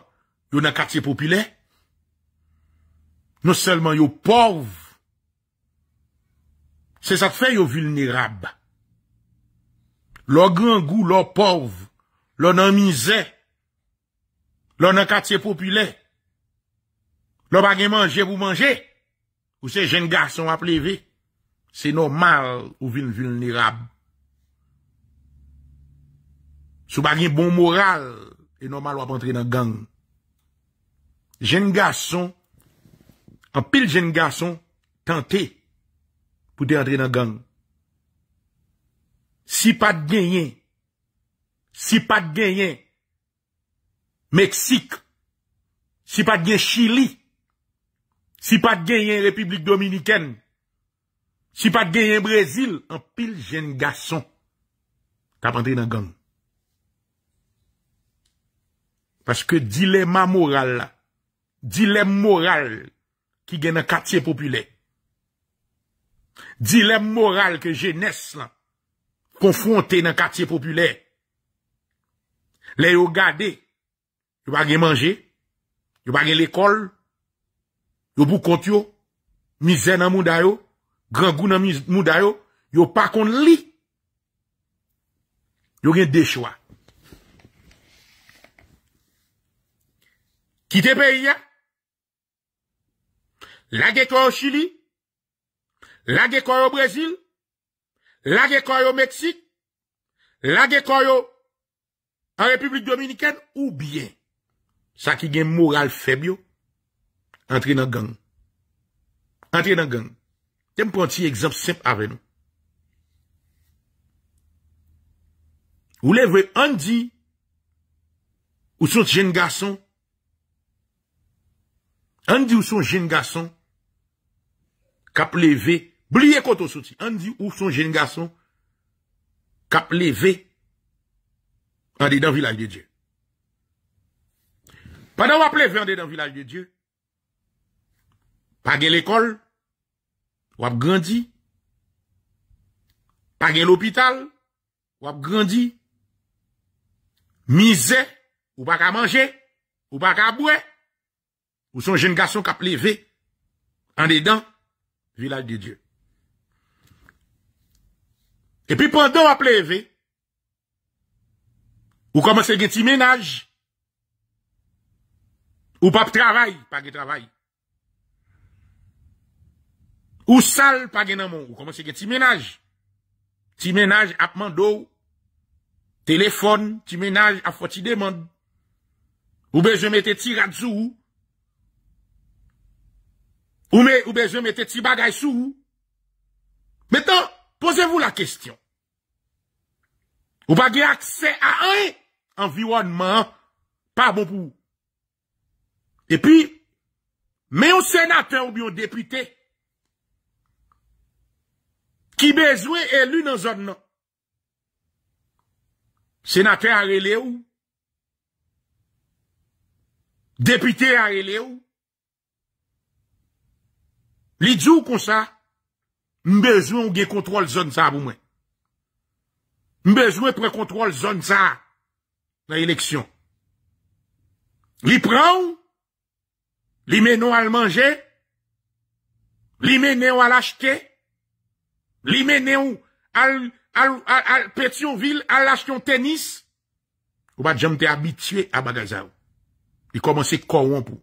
yo nan kati popile. Non selman yo pov. Se sa te fe yo vilnerab. Lo gran gou, lo pov. Lo nan mizè. Lo nan kati popile. Lo bagi manje pou manje. Ou se jen gason ap leve. Se nou mal ou vin vulnirab. Sou bagen bon moral, e nou mal wap antre nan gang. Jen gason, an pil jen gason, tante pou de antre nan gang. Si pat genyen, si pat genyen, Meksik, si pat genyen Chili, si pat genyen Republik Dominikèn, Si pat gen yon Brezil, an pil jen gason. Ta pandri nan gang. Paske dilema moral la, dilem moral ki gen nan katye populè. Dilem moral ke jen es lan konfronte nan katye populè. Le yo gade, yo bagen manje, yo bagen lekol, yo boukont yo, mizè nan moun dayo, Gran gounan mouda yo, yo pa kon li. Yo gen de chwa. Ki te pe yi ya? La ge kwa yo Chile? La ge kwa yo Brazil? La ge kwa yo Meksik? La ge kwa yo Republik Dominikane? Ou bien, sa ki gen moral feb yo, entre nan gang. Entre nan gang. Te mpwanti egzaps semp avè nou. Wou levè an di ou son jen gason an di ou son jen gason ka pleve blye koto soti an di ou son jen gason ka pleve an di dan vilaj de Diyo. Pada wap pleve an di dan vilaj de Diyo page l'ekol Wap grandi, pa gen l'opital, wap grandi, mize, ou pa ka manje, ou pa ka abwe, ou son jen gason ka pleve, an de dan, vilaj de Diyo. E pi pandan wap pleve, ou kama se gen ti menaj, ou pa p'travay, pa gen travay. Ou sal page nan moun? Ou koman sege ti menaj? Ti menaj apman do? Telefon? Ti menaj apwa ti deman? Ou bejoum ete ti radzou? Ou bejoum ete ti bagay sou? Metan, posevou la kestyon. Ou bagay akse a an an viwanman pa bon pou. E pi, me ou senatè ou bi ou depité ki bezwe elu nan zon nan. Senate a rele ou, depite a rele ou, li djou kon sa, m bezwe ou ge kontrol zon sa moun. M bezwe pou kontrol zon sa nan eleksyon. Li pran ou, li men nou al manje, li men nou al achete, Li mene ou, al pet yon vil, al lache yon tenis, ou ba djam te abitye a bagay za ou. I komanse korwampou.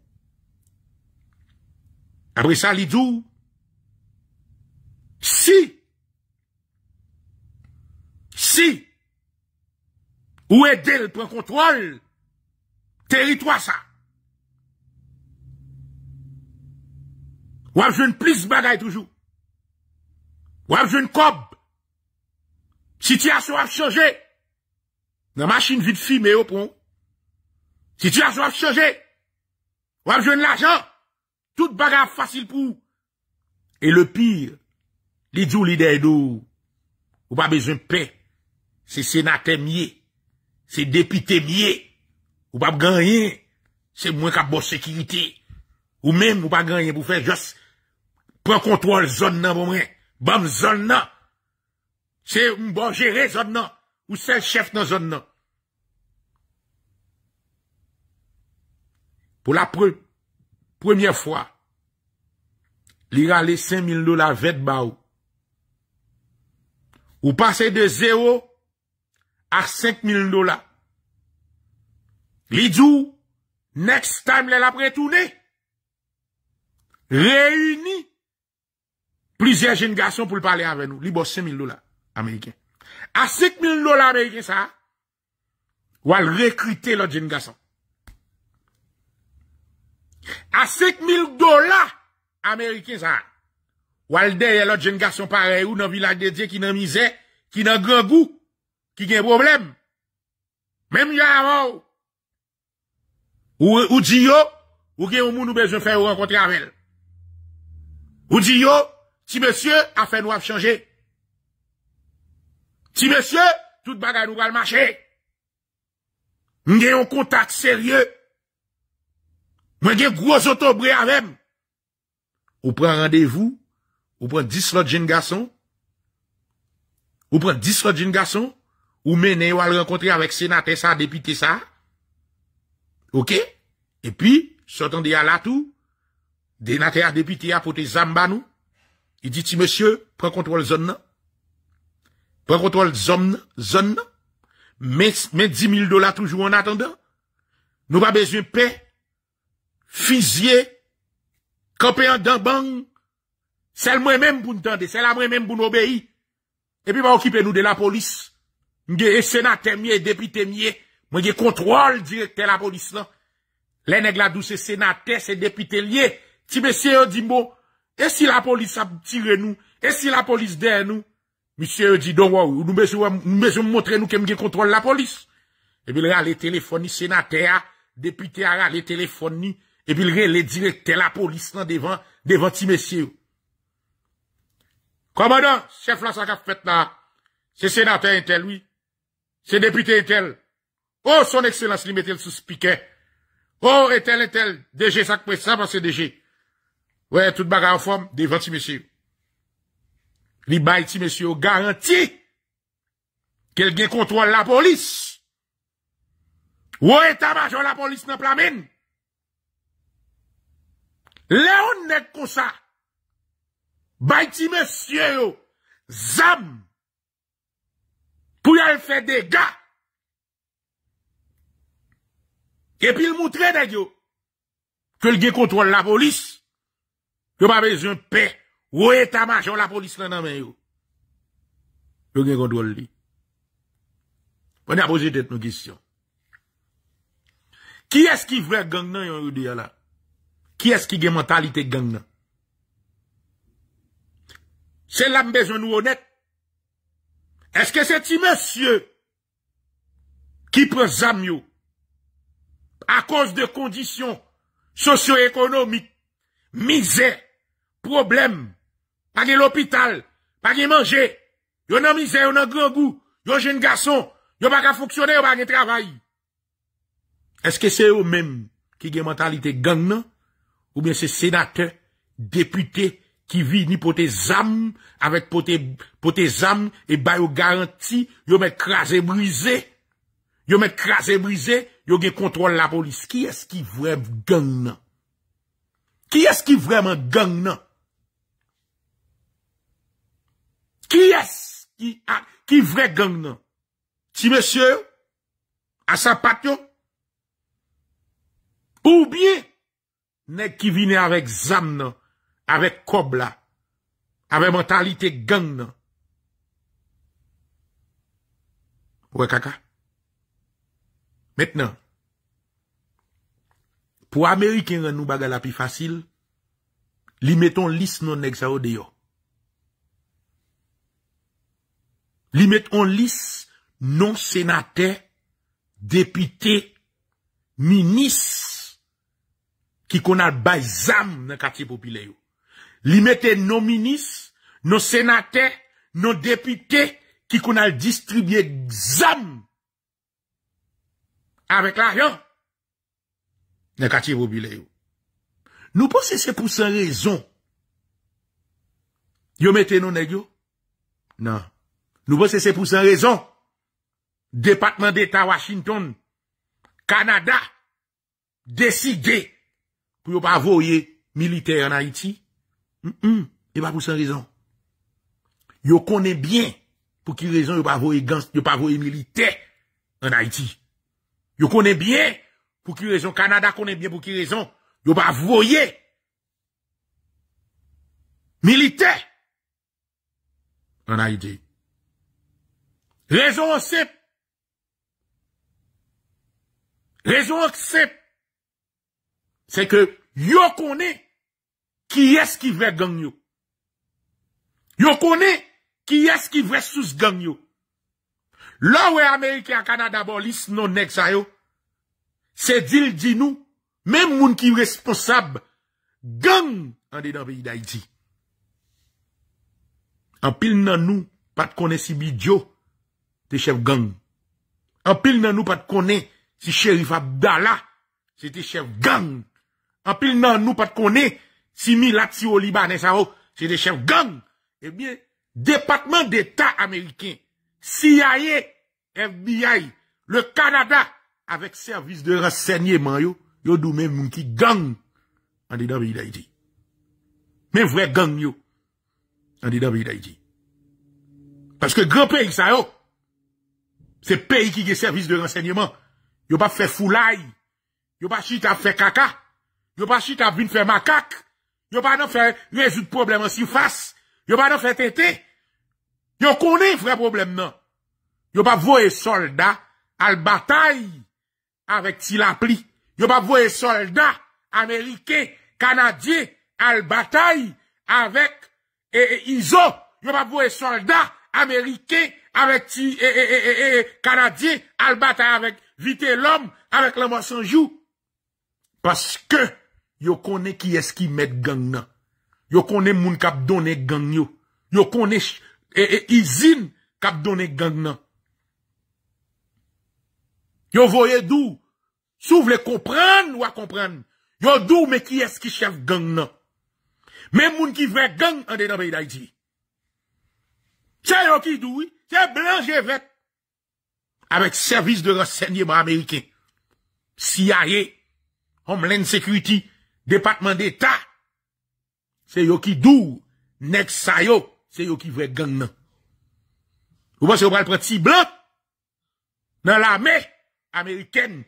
Abre sa li djou, si, si, ou e del pou kontrol, teri to a sa. Ou ap jwen plis bagay toujou. Ou ap jwen kob. Si ti a sou ap shoje. Nan machin vit fime yo pon. Si ti a sou ap shoje. Ou ap jwen l'ajan. Tout bagav fasil pou. E le pire. Li djou li dey do. Ou pa bezon pe. Se senate miye. Se depite miye. Ou pa ganyen. Se mwen ka bo sekirite. Ou men ou pa ganyen pou fe jos. Pon kontrol zon nan pou mwen. Bam zon nan. Se mbo jere zon nan. Ou sel chef nan zon nan. Po la pre, premye fwa, li rale 5.000 dola vet ba ou. Ou pase de 0 a 5.000 dola. Li djou, next time le la pre toune. Reuni. Plisye jen gason pou l pale ave nou. Li bo 5.000 dola Ameriken. A 5.000 dola Ameriken sa. Wal rekrite lo jen gason. A 5.000 dola Ameriken sa. Wal deye lo jen gason pare ou nan vilage de diye ki nan mize. Ki nan gen gou. Ki gen problem. Mem jen avou. Ou di yo. Ou gen ou moun ou bezo fè ou renkontre avel. Ou di yo. Ti monsye, afe nou ap chanje. Ti monsye, tout bagay nou al mache. Mwen gen yon kontak serye. Mwen gen grozoto bre avèm. Ou pren randevou, ou pren dislo jen gason. Ou pren dislo jen gason, ou mènen yo al renkontre avèk senate sa depite sa. Ok? E pi, sotan de ya latou, de natè a depite ya pote zamba nou. Y di ti, monsye, prekontrol zon nan? Prekontrol zon nan? Men 10.000 dola toujou an atanda? Nou pa bezye pe? Fizye? Kope an dan bang? Sel mwen men moun tante, sel mwen men moun obeye. E pi pa okipe nou de la polis. Mge senate miye, depite miye. Mwen ge kontrol direkte la polis lan. Le neg la dou se senate, se depite liye. Ti mwen se yo di mbo... E si la polis ap tire nou? E si la polis der nou? Misyè e di, don wawou, nou mèjou mwontre nou kem ge kontrol la polis. E bilre a le telefoni senate a, depite a a le telefoni, e bilre le direkte la polis nan devan ti mèsyè ou. Oh, Komanda, sèf la sakap fèt nan a. Se senate a entel, oui. Se depite entel. Ou son ekselans li metel sou spike. Ou entel entel, deje sakpe sa pa se deje. Wè, tout baga an fòm, devanti mesye yo. Li bayti mesye yo garanti ke lge kontwan la polis. Wè, tabajan la polis nan plamen. Lè ou nèk konsa bayti mesye yo zam pou yal fè dega ke pil moutre degyo ke lge kontwan la polis yo pa bezon pe, woye tamaj, yon la polis lan nan men yo. Yo gen kontrol li. Wane apozite t nou gisyon. Ki es ki vwe gang nan yon yon diya la? Ki es ki gen mentalite gang nan? Se la m bezon nou wonek? Eske se ti monsye ki prez am yo a kos de kondisyon sosyo-ekonomik mizè problem, pa gen l'hôpital, pa gen manje, yo nan mizè, yo nan grangou, yo jen gason, yo baka foksyonè, yo baka gen travay. Eske se yo menm ki gen mentalite gang nan, ou men se senatè, deputè, ki vi ni pote zam, pote zam, e bayou garanti, yo men krasè brise, yo men krasè brise, yo gen kontrol la polis. Ki eski vremen gang nan? Ki eski vremen gang nan? Ki es? Ki vre geng nan? Ti monsye? A sa patyon? Ou bie? Nèk ki vine avèk zan nan? Avèk kob la? Avèk mentalite geng nan? Ouè kaka? Mètnen. Pou Amerike nwen nou baga la pi fasil, li mèton lis nou nèk sa ou deyo. Li met on lis non senate, depite, minis ki kon al bay zam nan kati popile yo. Li met non minis, non senate, non depite ki kon al distribye zam. Awek la yo nan kati popile yo. Nou posese pou san rezon. Yo met eno negyo? Nan. Nou pa se se pou san rezon Depatman d'Etat Washington Kanada Deside Pou yo pa voye milite en Haiti M-m, yo mm, e pa pou san rezon Yo konen bien Pou ki rezon yo pa voye Yo pa voye milite en Haiti Yo konen bien Pou ki rezon, Kanada konen bien Pou ki rezon, yo pa voye Milite En Haiti Rezon an sep, rezon an sep, se ke yo kone, ki es ki vwe gang yo. Yo kone, ki es ki vwe souse gang yo. Lo we Amerike a Kanada bolis non nek sa yo, se dil di nou, men moun ki responsab, gang an de dan ve yi da iti. An pil nan nou, pat kone si mi di yo, Des chef gang. En pile nous pas de pas si shérif Abdallah, c'était chef gang. En pile nous pas de pas si Milat si au c'est oh, c'était chef gang. Eh bien, département d'État américain, CIA, FBI, le Canada, avec service de renseignement, yo, yo dou même moun ki gang, en dedans pays d'Haïti. Mais vrai gang, yo, en dedans pays d'Haïti. Parce que grand pays, ça, yo, Se peyi ki ge servis de rensegneman, yo pa fe fulay, yo pa chit ap fe kaka, yo pa chit ap vin fe makak, yo pa nan fe rezout problem ansi fass, yo pa nan fe tete, yo konen fre problem nan. Yo pa vo e solda al batay avèk si la pli, yo pa vo e solda amerike, kanadye al batay avèk e izo, yo pa vo e solda Amerike, kanadye, albata, vite lom, alek lama sanjou. Paske, yo kone ki eski met gang nan. Yo kone moun kap done gang yo. Yo kone eh, eh, izin kap done gang nan. Yo voye dou, sou vle kompran wakompran. Yo dou me ki eski chal gang nan. Men moun ki ve gang an dena bay da iti. Se yo ki dwi, se blanje vet avèk servis de resenye mwa Ameriken. CIA, Homeland Security, Departement d'Etat, se yo ki dwi, nek sa yo, se yo ki vwe gang nan. Ou bas yo bral prati blanj nan la me Ameriken,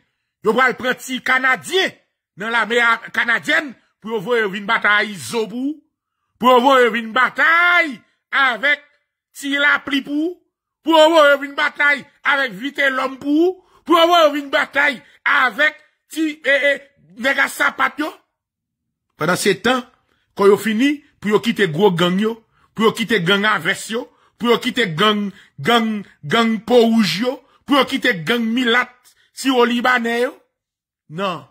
yo bral prati Kanadyen nan la me Kanadyen pou yo vwe yon vwin batay zobou, pou yo vwe yon vwin batay avèk Ti la pli pou ou? Pou ou ou yon vin batay avèk vite lom pou ou? Pou ou ou yon vin batay avèk ti e, e, nega sapat yo? Padan se tan, kon yo fini, pou yo kite gwo gang yo? Pou yo kite gang avès yo? Pou yo kite gang pou ou jo? Pou yo kite gang milat si yo libanè yo? Nan,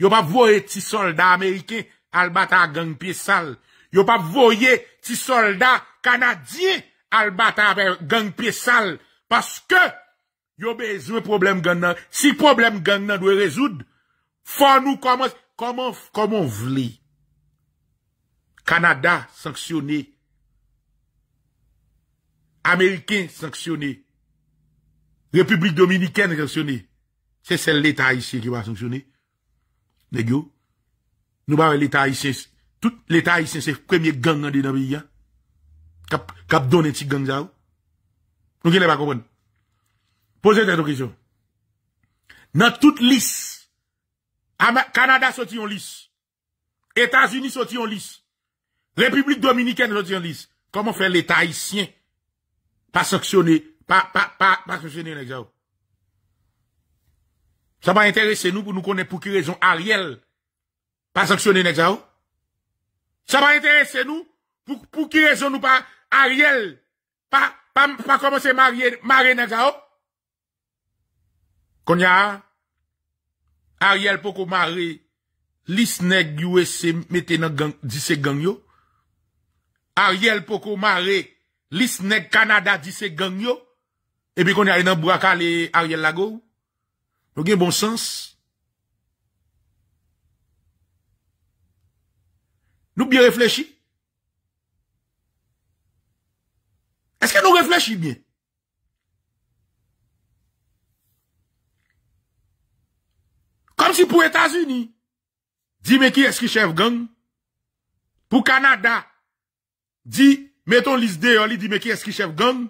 yo pa voye ti solda Amerike al batak gang pi sal. Yo pa voye ti solda Canadien à avec gang pieds sale parce que yo besoin problème gang nan. si problème gang nan doit résoudre faut nous commence comment comment vle Canada sanctionné Américain sanctionné République dominicaine sanctionnée c'est celle l'état haïtien qui va sanctionner Nego nous va bah, l'état haïtien tout l'état haïtien c'est premier gang dans le pays hein. Cap, cap donné petit ganja. Nous ne pas comprendre. Posez des questions. Dans toute liste, Canada sorti en liste. États-Unis sorti en liste. République dominicaine sorti en liste. Comment faire l'État haïtien? Pas sanctionner, pas, pas, pas, sanctionner les Ça va intéresser nous pour nous connaître pour quelle raison Ariel pas sanctionner les Ça va intéresser nous pour, pour qui raison nous pas Ariel, pa, pa, pa komanse marye, marye nan ka hop? Konya a, Ariel poko marye, Lisnek, USM, meten nan disek ganyo? Ariel poko marye, Lisnek, Kanada, disek ganyo? Ebi konya a, e inan braka le Ariel lago? Nou gen bon sens? Nou biye reflechi? Est-ce que nous réfléchissons bien Comme si pour États-Unis, dis moi qui est-ce qui est chef gang Pour Canada, dis, mettons liste dis mais qui est-ce qui est chef gang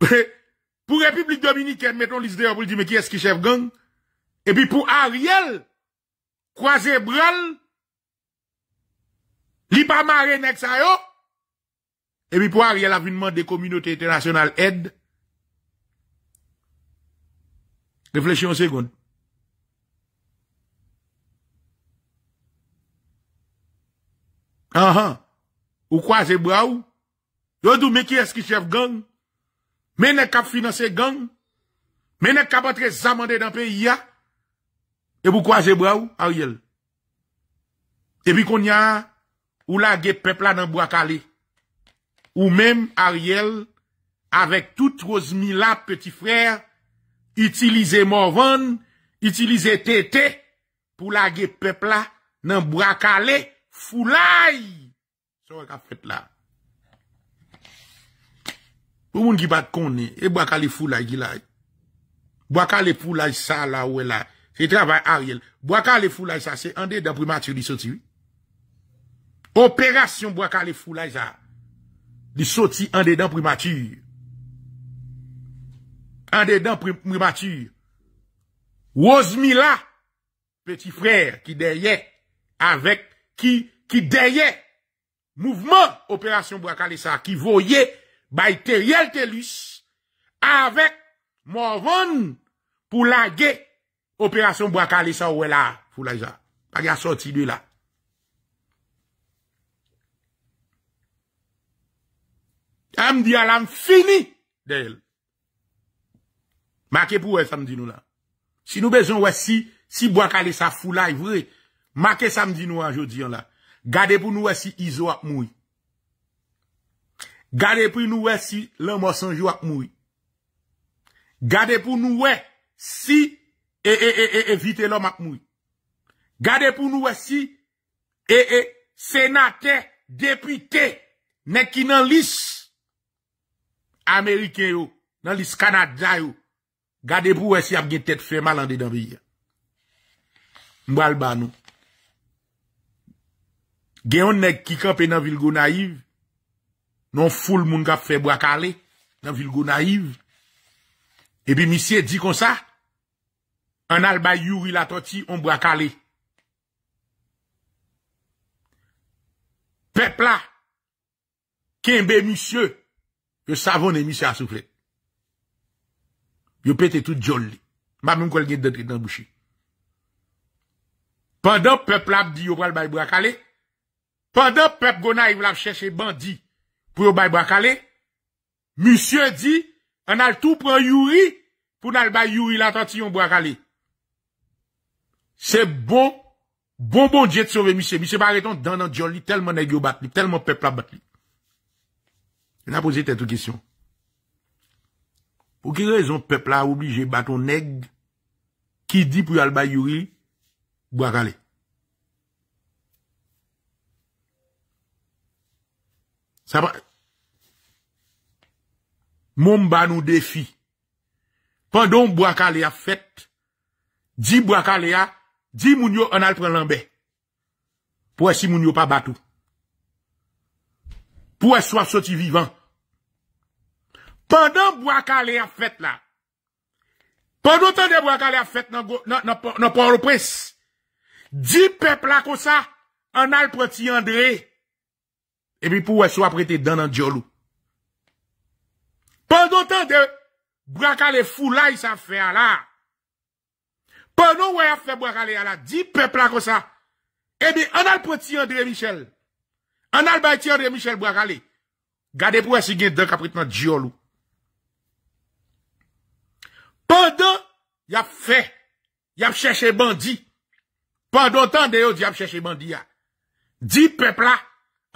Pour République Dominicaine, mettons moi pour dire mais qui est-ce qui est chef gang Et puis pour Ariel, croisé n'y li pas marre Ebi pou a rye la vinman de kominote etenasyonal ed. Reflechyon segon. Anhan. Uh-huh. Ou kwa ze bra ou? Yo dou meki eski chef gang. Menek kap finanse gang. Menek kap atre zamande dan peyi ya. Ebi ou kwa ze bra ou? A rye. Ebi kon ya ou la ge pepla nan Bwakale. Ebi. Ou mèm Ariel, avèk tout rozmi la peti frèr, itilize Morvan, itilize Tété, pou lage pepla, nan brakale foulay! Sò wè ka fèt la. Ou moun ki bat konè, e brakale foulay ki la. Brakale foulay sa la ouè e la. Se trabè Ariel, brakale foulay sa, se andè dè prima tè di sò tiwi. Operasyon brakale foulay sa, li soti an dedan prematur. An dedan prematur. Wozmi la, peti frèr, ki deye, avèk ki deye, mouvment Operasyon Bwakalisa, ki voye, bay teriel telus, avèk moron, pou la ge, Operasyon Bwakalisa ouè la, pou la ja, pa ge a soti de la. Samdi alam fini de el. Make pou we samdi nou la. Si nou bezon we si, si boak ale sa fula y e vre, make samdi nou anjou diyon la. Gade pou nou we si, izo ak moui. Gade pou nou we si, lè mò sanjou ak moui. Gade pou nou we si, e e e e evite lè mò ak moui. Gade pou nou we si, e e senate, depite, nek inan lis, Amerike yo, nan lis Kanadja yo, gade brou wè si ap gen tèt fè malande nan vi ya. Mbwa l ban nou. Gen yon neg ki kapè nan vilgo na yiv, non foul moun gap fè bwa kalè, nan vilgo na yiv, e bi misye di kon sa, an alba yuri la toti, on bwa kalè. Pepla, ken be misye, Yo savon e misye asouflet. Yo pete tout diol li. Ma moun kwen gen de drit nan bouchi. Pandan pep lab di yo pral bayi brakale. Pandan pep gona yi vlap chese bandi pou yo bayi brakale. Misye di, an al tou pran yuri pou nan al bayi yuri la troti yon brakale. Se bon, bon bon diye te sove misye. Misye pare ton dan nan diol li telman e gyobat li, telman pep lab bat li. Mwen apose tetou kisyon. Pou ki rezon pepla oblige baton neg ki di pou yalba yuri Bwakale. Moun ba nou defi pandon Bwakale a fet di Bwakale a di moun yo an alpren lambe pou esi moun yo pa batou. pou wè sou a soti vivan. Pendan wè wè kalè a fèt la, pendan wè wè kalè a fèt nan porlopres, di peplak wè sa, an alp wè ti andre, e bi pou wè sou apre te dan nan diolou. Pendan wè wè kalè fù la, i sa fè ala, pendan wè wè fè wè kalè ala, di peplak wè sa, e bi an alp wè ti andre, Michel. An al ba iti yon de Michel Bragalé. Gade pou wè si gen dan kaprit nan diolou. Pendon yap fè. Yap chèche bandi. Pendon tan de yon di ap chèche bandi ya. Di pepla.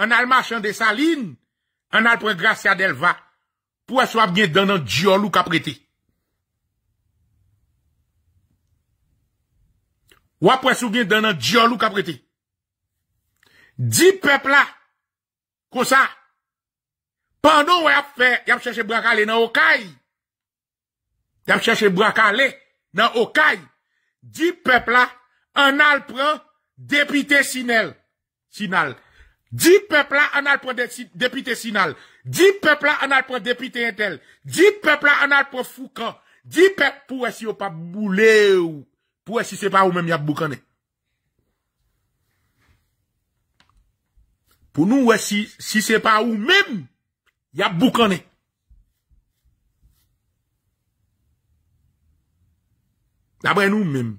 An al machan de Saline. An al pregrasya del va. Pou wè sou ap gen dan nan diolou kapriti. Wè pou wè sou gen dan nan diolou kapriti. Di pepla. Di pepla. Kon sa, pando wè ap fè, yam chèche braka lè nan okay, yam chèche braka lè nan okay, di pepla an alpran depite sinal, di pepla an alpran depite sinal, di pepla an alpran depite entel, di pepla an alpran fukan, di pepla... Pou nou wè si se pa ou mèm, ya bou konè. Dabre nou mèm.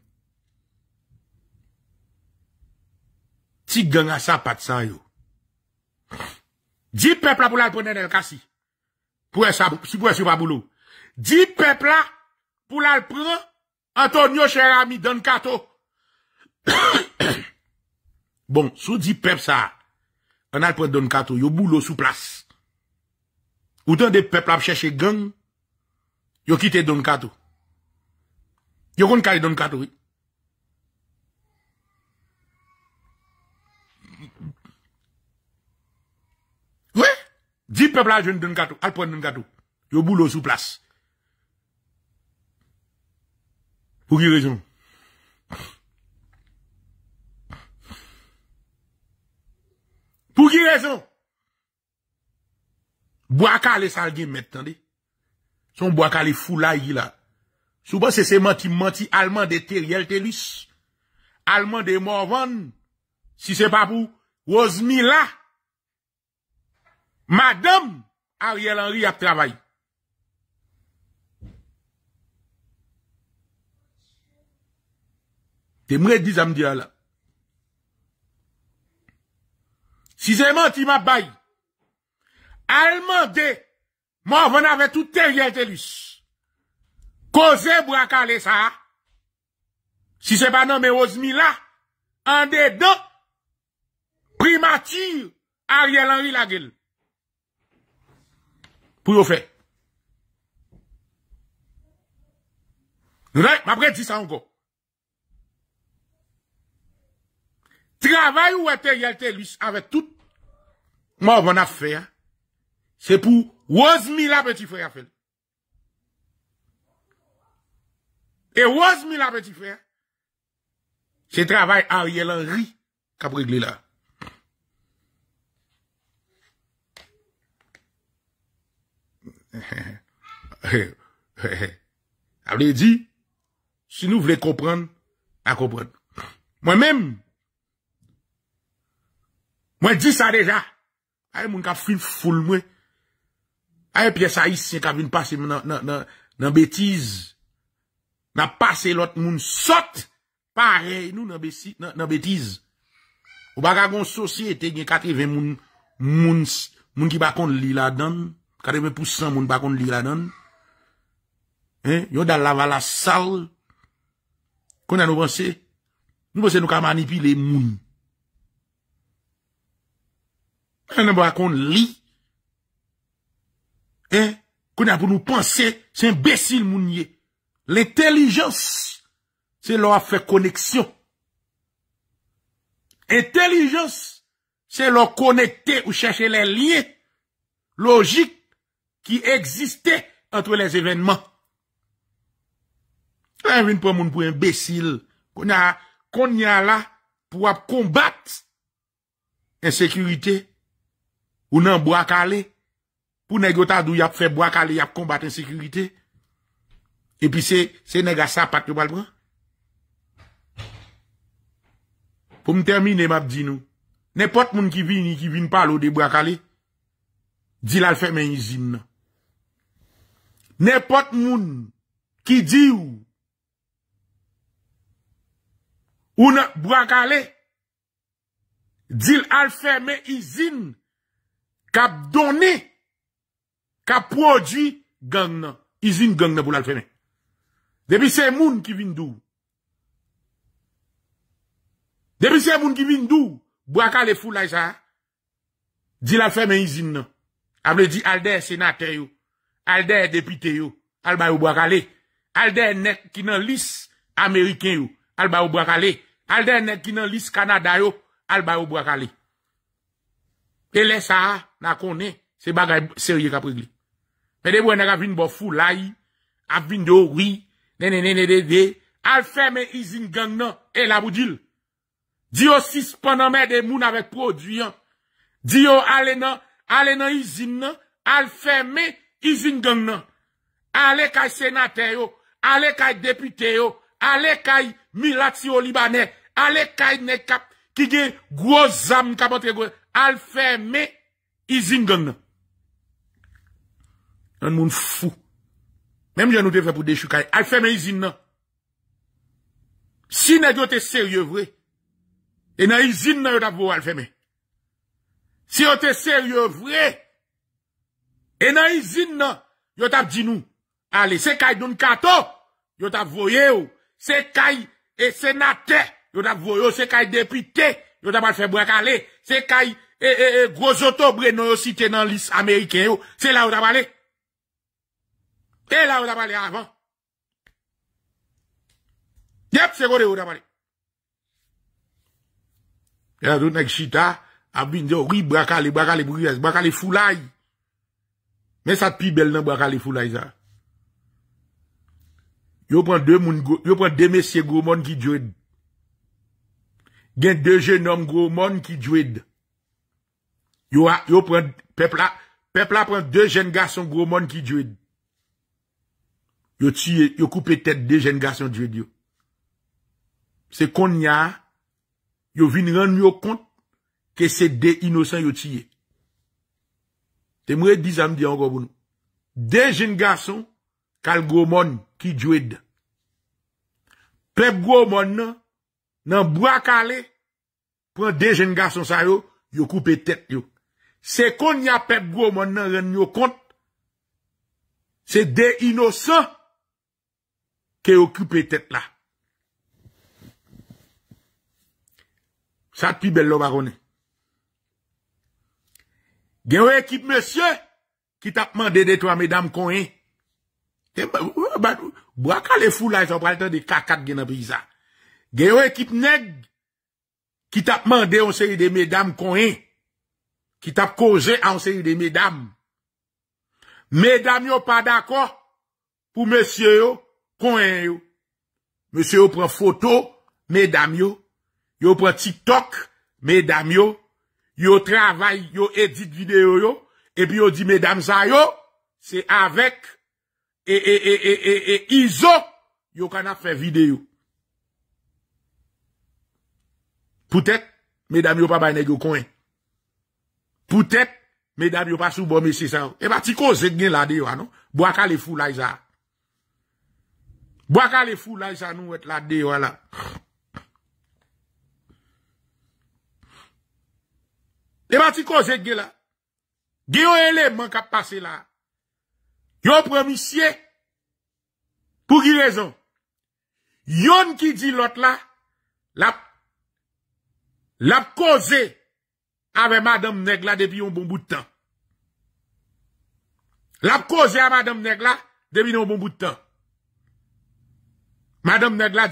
Ti gen a sa pat san yo. Di pep la pou lal prenen el kasi. Pou wè e sa, si pou wè e sou pa boulou. Di pep la pou lal prenen anton yo chèra mi don kato. Bon, sou di pep sa a. An alpon don katou, yo boulou sou plas. Ou tan de pepl ap chèche gang, yo kite don katou. Yo kon kaje don katou. Ouè? Di pepl ap chèche don katou, alpon don katou. Yo boulou sou plas. Pou ki rejoun? Pou ki rezon? Boaka le sal gen met, tande? Son boaka le fula yi la. Souban se se menti-menti Alman de Teriel Terlis, Alman de Morvan, si se pa pou, Rosmi la, Madame Ariel Henry a travay. Te mredi zam diya la. Si seman ti ma bay, alman de, mò vè nan vè toutè riel telus, koze braka le sara, si seman nan mè ozmi la, an de do, primatir a riel an ril agel. Pou yo fè? Nou nan, mè apre di sa an gò. Travay ou ete yelte luis avet tout mou moun afeya, se pou waz mi la peti fwey afeya. E waz mi la peti fwey, se travay an yel an ri kabri glila. Avle di, si nou vle kompran, akopran. Mwen menm, Mwen di sa deja. Aye moun ka fil ful mwen. Aye piye sa isen ka vin pase nan betiz. Nan pase lot moun sot. Parey nou nan betiz. Ou baka goun sosyete gwen 80 moun. Moun ki bakon li la dan. 80% moun bakon li la dan. Yon dal lava la sal. Konan nou bense? Nou bense nou ka manipi le moun. ane mwa akon li, e, kon a pou nou panse, se mbesil moun ye, l'intellijons, se lor a fe koneksyon, intellijons, se lor konete ou chache le liye, logik, ki egziste, anto les evenman, ane vin pou moun pou mbesil, kon a, kon a la, pou ap konbat, ensekirite, ou nan Bwakale, pou negotadou yap fe Bwakale yap kombaten sekurite, epi se negasa pat yo bal pou an. Pou m termine map di nou, nepot moun ki vin, ki vin palo de Bwakale, di lal fe men izin nan. Nepot moun ki di ou, ou nan Bwakale, di lal fe men izin nan. Kap donè, kap prodwi gang nan, izin gang nan pou lal fèmen. Depi se moun ki vin dù, Depi se moun ki vin dù, Bwaka le ful la isa, Di lal fèmen izin nan, Am le di aldè senatè yo, Aldè depité yo, Alba yo bwaka le, Aldè nek kina lis Ameriken yo, Alba yo bwaka le, Aldè nek kina lis Kanada yo, Alba yo bwaka le. Pe lè sa a, na konè, se bagay serye kaprigli. Pe debwè nè gavvin bo fulay, avvin dò wè, nè nè nè dè dè, al fè mè izin gang nan, e la boudil. Diyo sispan nan mè de moun avèk produyan. Diyo alè nan, alè nan izin nan, al fè mè izin gang nan. Alè kaj senatè yo, alè kaj deputè yo, alè kaj milatio libanè, alè kaj ne kap, kige gwo zam kapote gwo... al fèmè izin gen nan. Nan moun fou. Mèm jan nou te fè pou dechou kaj. Al fèmè izin nan. Si nan yo te sèrye vre, e nan izin nan yo tap vò al fèmè. Si yo te sèrye vre, e nan izin nan, yo tap di nou. Ale, se kaj don kato, yo tap vòye ou, se kaj esenate, yo tap vòye ou, se kaj depite, yo tap vòye ou, Yo tabal fe brakale, se kai, e, e, e, grozoto bre non yo site nan lis Amerike yo, se la yo tabale. E la yo tabale avan. Yep, se gode yo tabale. E la do nan ki chita, api nje yo ri brakale, brakale bruyaz, brakale fulay. Men sa pi bel nan brakale fulay za. Yo pran de moun, yo pran de mesye goun moun ki djoued. gen de jen nom gro mon ki djoued. Yo pren, pepla pren de jen gason gro mon ki djoued. Yo tiyè, yo koupe tèt de jen gason djoued yo. Se kon nya, yo vin ren yo kont ke se de inosan yo tiyè. Te mwè dizam di an gòboun. De jen gason kal gro mon ki djoued. Pep gro mon nan nan Bwakale pran de jen gason sa yo yo koupe tet yo se kon ya pep gwo man nan ren yo kont se de inosan ke yo koupe tet la sa pi bel lo barone gen we ekip monsye ki takman dede to a medam konye Bwakale fula yon pral ten de kakat gen apriza Gè yon ekip neg ki tap mande yon seri de medam konen. Ki tap koze yon seri de medam. Medam yon pa d'akwa pou mèsyè yon konen yon. Mèsyè yon pren foto, medam yon. Yon pren TikTok, medam yon. Yon travay, yon edit videyo yon. E pi yon di, medam zan yon, se avèk. E, e, e, e, e, e, e, izo, yon kan ap fè videyo. Poutet, mè dam yo pa bayne gyo kwen. Poutet, mè dam yo pa sou bon mesi san ou. E ba ti ko zèk gen la dewa ah, non? nou. Bo akal e ful a yon. Bo akal e ful a yon nou wet la dewa ah, la. E ba ti ko zèk gen la. Gen yo elè man kap pase la. Gen yo promisye. Pou ki rezon. Yon ki di lot la. La promisye. L ap kouze ave Madame Negla debi yon bon bout de tan. L ap kouze yon Madame Negla debi yon bon bout de tan. Madame Negla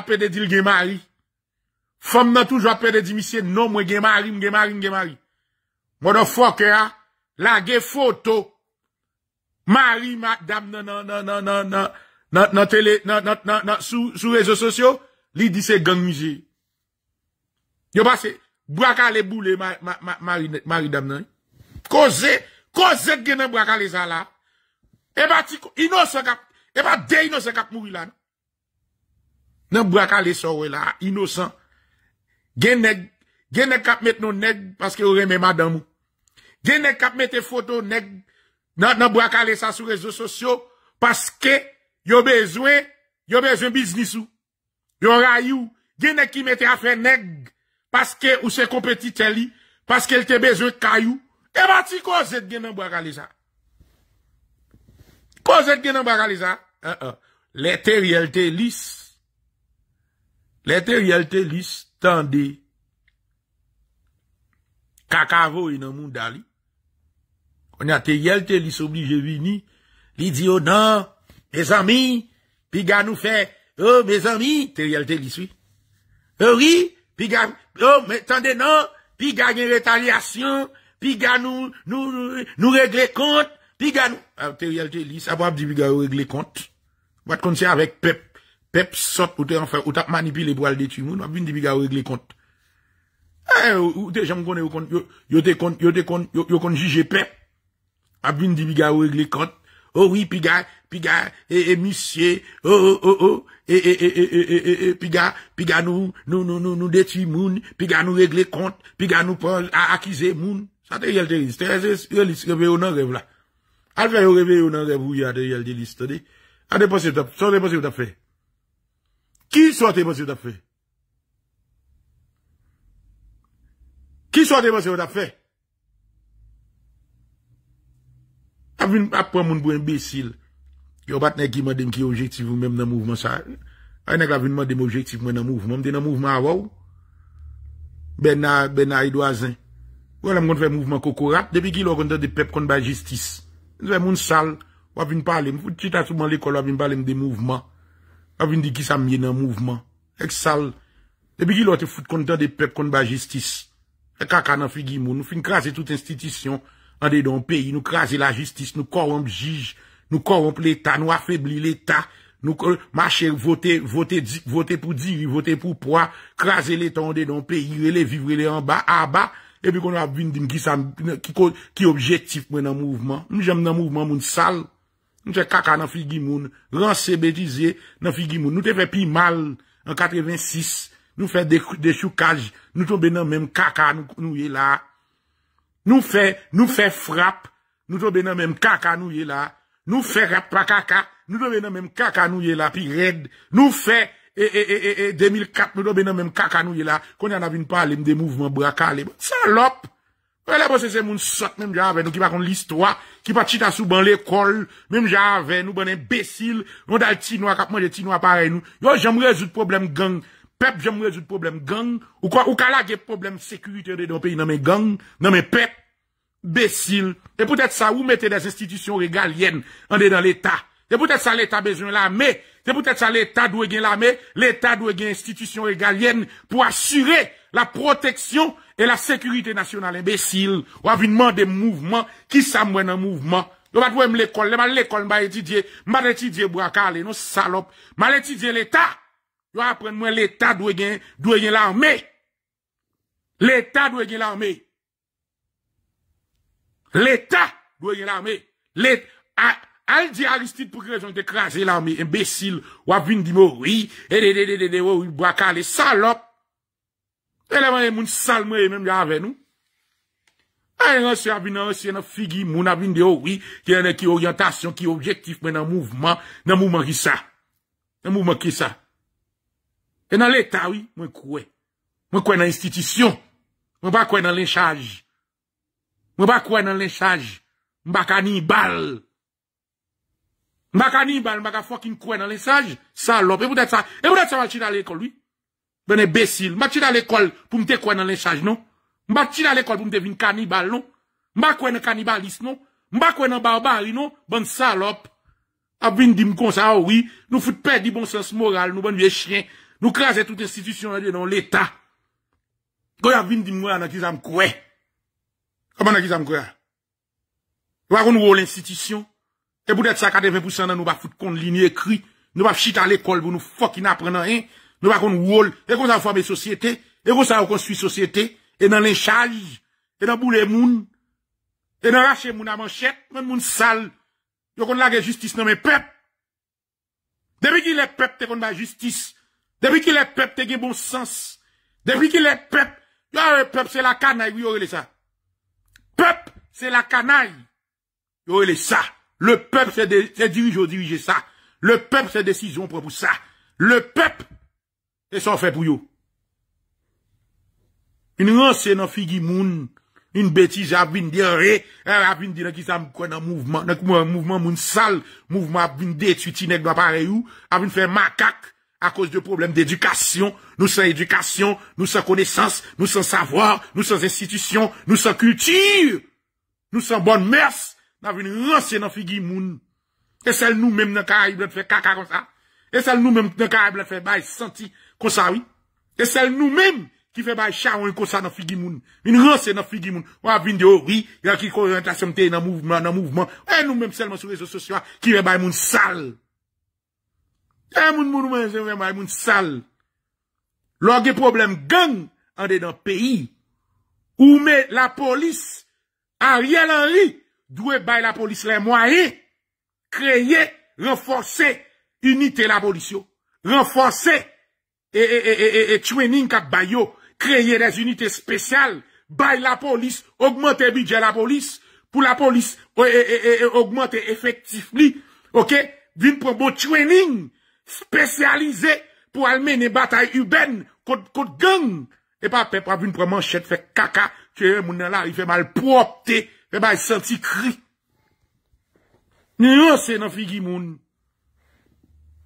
apède di l gameari. Femme nan touj apède di misye nou mwen gameari, gameari, gameari. Mwana fòkè a lagife foto Mary Mac Dam nan nan nan nan nan nan nan�� nannan nan nan nan nan nan nan nan nan Sou représentasyo l di se gangrijer. Yo braka brakale boule ma, ma, ma, maridam mari nan. Koze, koze genen brakale sa la. E ba ti, inosan kap, et pas de inosan kap mouri là Nan brakale sa we la, innocent. Genen, genen kap met non neg, paske ou reme madame. mou. Genen kap mette photo neg, nan, nan brakale sa sou parce que paske yo besoin, yo business ou. Yo rayou, genen ki mette afe neg, paske ou se kompetite li, paske el te beze kayou, e bati ko zet gen nan baga li za? Ko zet gen nan baga li za? An an, le te rielte lis, le te rielte lis, tan de, kakavo inan e moun dali, kon ya te rielte lis oblige vi ni, li di yo oh nan, me zami, pi ga nou fe, yo oh, me zami, te rielte lis wi, yo ri, pi ga, pi ga, Oh, men, tande nan, pi ga gen retaliasyon, pi ga nou regle kont, pi ga nou... A, te realte lis, ap ap di bi ga yo regle kont, vat konsen avèk pep, pep sot ou te anfe, eh, ou ta manipi le boal de tumoun, ap bin di bi ga yo regle kont. A, ou te jan konen yo kon, yo te kon, yo te kon, yo kon jije pep, ap bin di bi ga yo regle kont. Ouwi piga, piga, ee, ee, misye, o, o, o, o, ee, ee, ee, ee, ee, ee, piga, piga nou, nou, nou, nou, nou, nou deti moun, piga nou regle kont, piga nou pa akize moun. Sa te yel de liste. Te yel liste, yel liste, yel veyounan rev la. Alveyounan rev, yel de liste di. A de posi, sa de posi ou da fe. Ki sa te posi ou da fe? Ki sa de posi ou da fe? Ki sa te posi ou da fe? ap pran moun pou imbécile yo bat nek ki mandem ki objectif ou même dans mouvement ça ay nek la vin mande m mwen nan mouvement dans de nan mouvman avaw, ben na, ben na idwazen, wè la mwen fè mouvement kokorat, depuis ki lò konta de pep kon ba justice mwen moun sal, wè vin parler mwen fouti ta souman l'ekol wè vin pale mwen de mouvement wè vin di ki sa mien dans mouvement ek sal, depuis ki lò te fout konta de pep kon ba justice ek kaka nan figi moun, nou fin craser toute institution an de don peyi, nou kraze la jistis, nou koromp jij, nou koromp leta, nou afebli leta, nou kore, ma chè, vote, vote, vote pou di, vote pou po, kraze leta an de don peyi, rele, vivrele an ba, a ba, epi kono ap bin din ki sa, ki kou, ki objektif mwen nan mouvman, nou jem nan mouvman moun sal, nou chè kaka nan figi moun, ran sebe, dize, nan figi moun, nou te fe pi mal, an 86, nou fe de choukaj, nou tombe nan menm kaka, nou ye la, Nou fe, nou fe frap, nou dobe nan men kaka nou ye la, nou fe rap pa kaka, nou dobe nan men kaka nou ye la, pi red, nou fe, e, e, e, e, e, 2004, nou dobe nan men kaka nou ye la, kon jan avin pale mde mouvment brakale, salop, wè la bo se se moun sot, men mwen javè nou ki pa kon l'histoire, ki pa chita sou ban l'école, men mwen javè nou ban embesil, mwen dal ti nou akap mwen je ti nou apare nou, yo jom rezout problem gang. Peuple, j'aime résoudre problème gang. Ou quoi, ou qu'à problème sécurité dans le pays, non mais gang, non mais peuple, bécile. Et peut-être ça, vous mettez des institutions régaliennes, en dans l'État. Et peut-être ça l'État besoin de l'armée. C'est peut-être ça l'État doit gagner l'armée. L'État doit gagner institutions régaliennes pour assurer la protection et la sécurité nationale. Imbécile. Ou avinement des mouvements. Qui ça moi dans mouvement? Yo à l'école. l'école, m'a étudier. M'a étudier Boakale. Non salope. vais étudier l'État. Yo apren mwen l'Etat dwe gen l'armè. L'Etat dwe gen l'armè. L'Etat dwe gen l'armè. Al di Aristide Pogrejon te krasè l'armè. Embesil wap vin di mori. Ede, ede, ede, ode, owi, brakale, salop. Eleman e moun salmè e menm ya avè nou. Ay, anse a vin anse, anse na figi, moun a vin di owi. Ti ane ki oryantasyon, ki objektif men nan mouvman, nan mouvman ki sa. Nan mouvman ki sa. E nan l'Etat, oui, mwen kouè. Mwen kouè nan institisyon. Mwen pa kouè nan l'échage. Mwen pa kouè nan l'échage. Mwen pa kanibal. Mwen pa kanibal, mwen pa fokin kouè nan l'échage. Salop. E pwede sa, e pwede sa mwen chida l'ekol, oui. Mwen e besil. Mwen chida l'ekol pou mte kouè nan l'échage, non. Mwen pa chida l'ekol pou mte vin kanibal, non. Mwen pa kouè nan kanibalist, non. Mwen pa kouè nan barbari, non. Mwen salop. A bin dim kon sa, oui. Nou foute pe di bon sens Nou krease tout institisyon nan l'Etat. Goyan vin di mwen nan kizan mkwe. Koman nan kizan mkwe? Nou akon nou ou l'institysyon. E pwou det sa kade 20% nan nou ba foute kon lini ekri. Nou ba fchit an l'ekol pou nou fokina prenan en. Nou akon nou ou oul. E kon sa fwame sosyete. E kon sa wakonswi sosyete. E nan l'enchali. E nan boule moun. E nan rache moun amanchet. Men moun sal. Yo kon lage justice nan mwen pep. Demi ki lè pep te kon mwen justice. Depi ki le pep te ge bon sens. Depi ki le pep, yo yo pep se la kanay, yo yo le sa. Pep, se la kanay, yo yo le sa. Le pep se dirije, yo dirije sa. Le pep se desizyon, yo dirije sa. Le pep, se son fe pou yo. Yon anse nan figi moun, yon betije ap vin de re, eh, eh, ap vin de nan ki sa mkwè nan mouvment, nan mouvment moun sal, mouvment ap vin de etutinek dwa pare yo, ap vin fe makak, à cause de problèmes d'éducation, nous sans éducation, nous sans connaissance, nous sans savoir, nous sans institution, nous sans culture, nous sans bonne mers, nous avons une rancée dans figure moun. Et c'est nous-mêmes dans Caraïbes, fait caca comme ça. Et c'est nous-mêmes dans Caraïbes, fait bail senti comme ça, oui. Et c'est nous-mêmes qui fait bail charron comme ça dans figu moun. Une rancée dans figu moun. On a vu de oui, il y a qui orientation dans mouvement, dans mouvement. Et nous-mêmes seulement sur les réseaux sociaux qui fait bail moun sale. Moun moun moun moun moun moun moun sal Loge problem gen An de nan peyi Ou me la polis A riel an li Dwe bay la polis le mwa e Kreye renforse Unite la polis yo Renforse E e e e e Kreye les unites spesyal Bay la polis Ognmante bidje la polis Pou la polis Ognmante efektif li Ok Vin pou moun moun moun moun moun Spesyalize pou almeni batay uben Kote gang E pa pep avun pou manchet fek kaka Che moun nan la, i fe mal pwopte E bay senti kri Ni yo se nan figi moun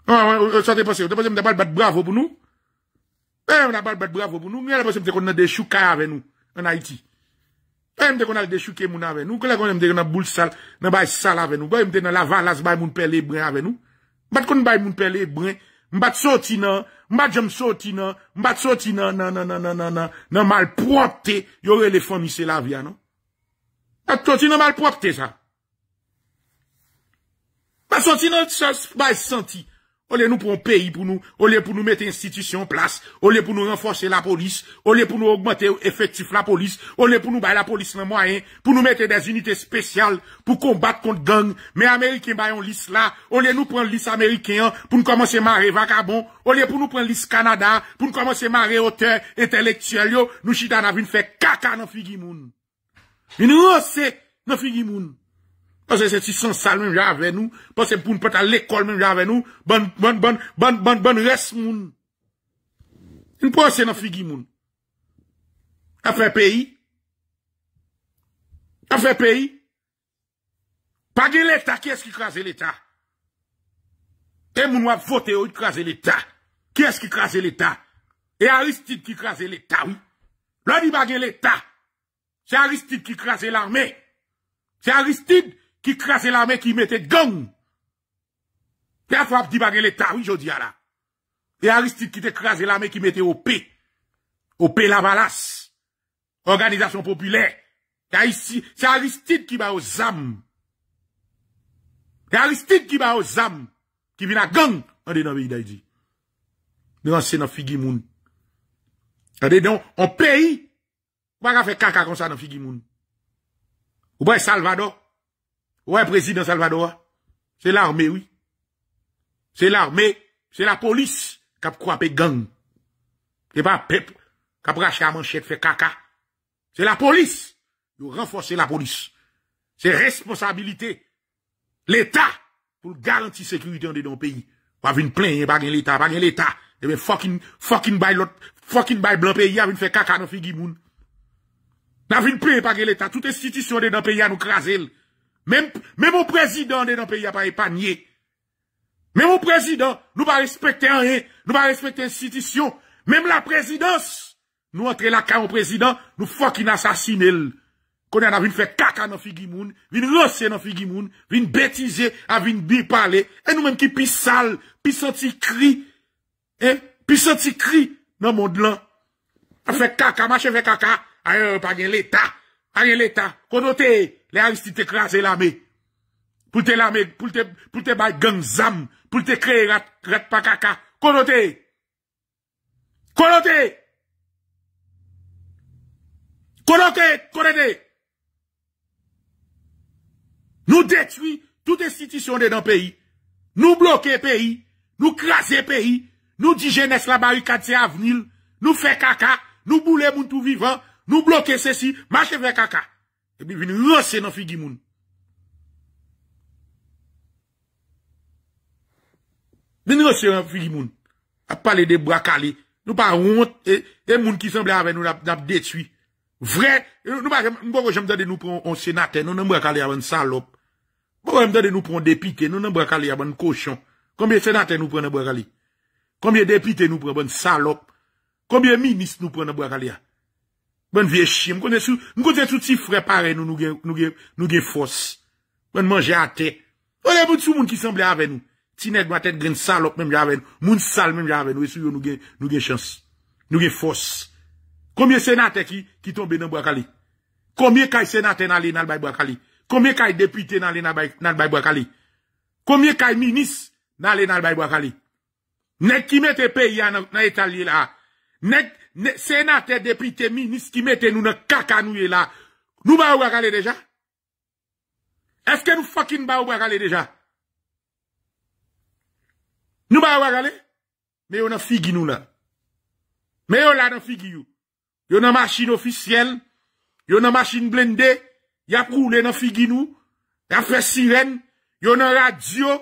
Sa te pose, te pose mwen te pal bat bravo pou nou E mwen te pal bat bravo pou nou Mwen te pose mwen te kon nan dechou kaya ave nou An Haiti E mwen te kon nan dechou ke moun ave nou Kole kon mwen te kon nan boule sal, nan bay sal ave nou Kole mwen te kon nan la van las bay moun pel e bre ave nou Mbat kon bay moun pel e bre, mbat soti nan, mbat jom soti nan, mbat soti nan nan nan nan nan nan nan, nan malpropte, yore le fomise la vya nan. Mbat soti nan malpropte sa. Mbat soti nan soti, bay soti. Olè nou pou nou peyi pou nou, olè pou nou mette institisyon plas, olè pou nou renforse la polis, olè pou nou augmente efektif la polis, olè pou nou bay la polis nan mwayen, pou nou mette des unitè spesyal pou kombat kont gang, men Ameriken bayon lis la, olè nou pren lis Ameriken, pou nou komanse mare vakabon, olè pou nou pren lis Kanada, pou nou komanse mare ote, entelektuel yo, nou chitan avin fè kaka nan figi moun. Vi nou osè nan figi moun. Panse se si san sal menm jave nou. Panse pou nou pata l'ekol menm jave nou. Ban, ban, ban, ban, ban, ban res moun. N pou anse nan figi moun. A fe peyi. A fe peyi. Pa gen l'Etat, kye eski krasi l'Etat? E moun wap vote yo yi krasi l'Etat. Kye eski krasi l'Etat? E Aristide ki krasi l'Etat, ou? Lodi pa gen l'Etat. Se Aristide ki krasi l'Armé. Se Aristide... qui crasait l'armée, qui mettait gang. Père Fab dit pas l'État, oui, je dis à là. Et Aristide qui t'écrase l'armée, qui mettait au P. Au P Lavalas. Organisation populaire. ici, C'est Aristide qui va aux âmes. C'est Aristide qui va aux âmes. Qui vient à gang. en est dans le pays d'Haïti. Nous c'est dans Figimoun. On est dans un pays. On va faire caca comme ça dans Figimoun. Ou bien Salvador. Ouè, Prezident Salvador? Se l'armé, oui. Se l'armé, se la polis kap kwa pe gang. Se pa pep, kap racham an chek fe kaka. Se la polis, yo renfose la polis. Se responsabilité, l'état, pou garanti sekuritè an de don peyi. Pa vin plen, yon bagen l'état, bagen l'état. Ewe, fokin, fokin bay blan peyi avin fe kaka nan figi moun. Na vin plen, bagen l'état. Toutes sitisyon de don peyi an nou krasel. Mem o prezidant de nan peyi apay panye. Mem o prezidant, nou pa respekte an e, nou pa respekte institisyon. Mem la prezidans, nou entre la ka an o prezidant, nou fokin asasine l. Konen an avin fe kaka nan figimoun, avin rose nan figimoun, avin betize, avin bipale. E nou men ki pis sal, pis santi kri, e, pis santi kri nan mond lan. A fe kaka, manche fe kaka, a yon euh, panye l eta, a yon l eta, konote e. Le avistite kras e lame. Pout e lame, pout e bay gen zam. Pout e kre ret pa kaka. Konote! Konote! Konote! Konote! Nou detui tout estitisyon de nan peyi. Nou bloke peyi. Nou kras e peyi. Nou dijenes la bari kad se avnil. Nou fe kaka. Nou boule moun tou vivan. Nou bloke se si. Mache ve kaka. Epi vini rosse nan figi moun. Vini rosse nan figi moun. A pale de brakali. Nou pa ronte, e moun ki sembla ave nou la detui. Vre, nou pa ronte, mbogo jemde de nou pran on senate, nou nan brakali a ban salop. Mbogo jemde de nou pran depite, nou nan brakali a ban koshon. Kambye senate nou pran nan brakali. Kambye depite nou pran ban salop. Kambye minis nou pran nan brakali a. Mwen vye shi, mwen konzen sou ti frepare nou nou gen fos. Mwen manje ate. Mwen lepon sou moun ki semble ave nou. Ti nek mwa tet gren salop menm jave nou. Moun sal menm jave nou. Mwen sou yo nou gen chans. Nou gen fos. Komiye senate ki tombe nan Bwakali? Komiye kay senate nale nan Bwakali? Komiye kay depite nale nan Bwakali? Komiye kay minis nale nan Bwakali? Nek ki mete pe ya nan Italye la? Nek? Senate depite mi nis ki mette nou na kaka nou ye la. Nou ba wakale deja? Eske nou fakin ba wakale deja? Nou ba wakale? Me yon na figi nou la. Me yon la na figi yon. Yon na masin ofisiyel. Yon na masin blendé. Ya koule na figi nou. Ya fè siren. Yon na radio.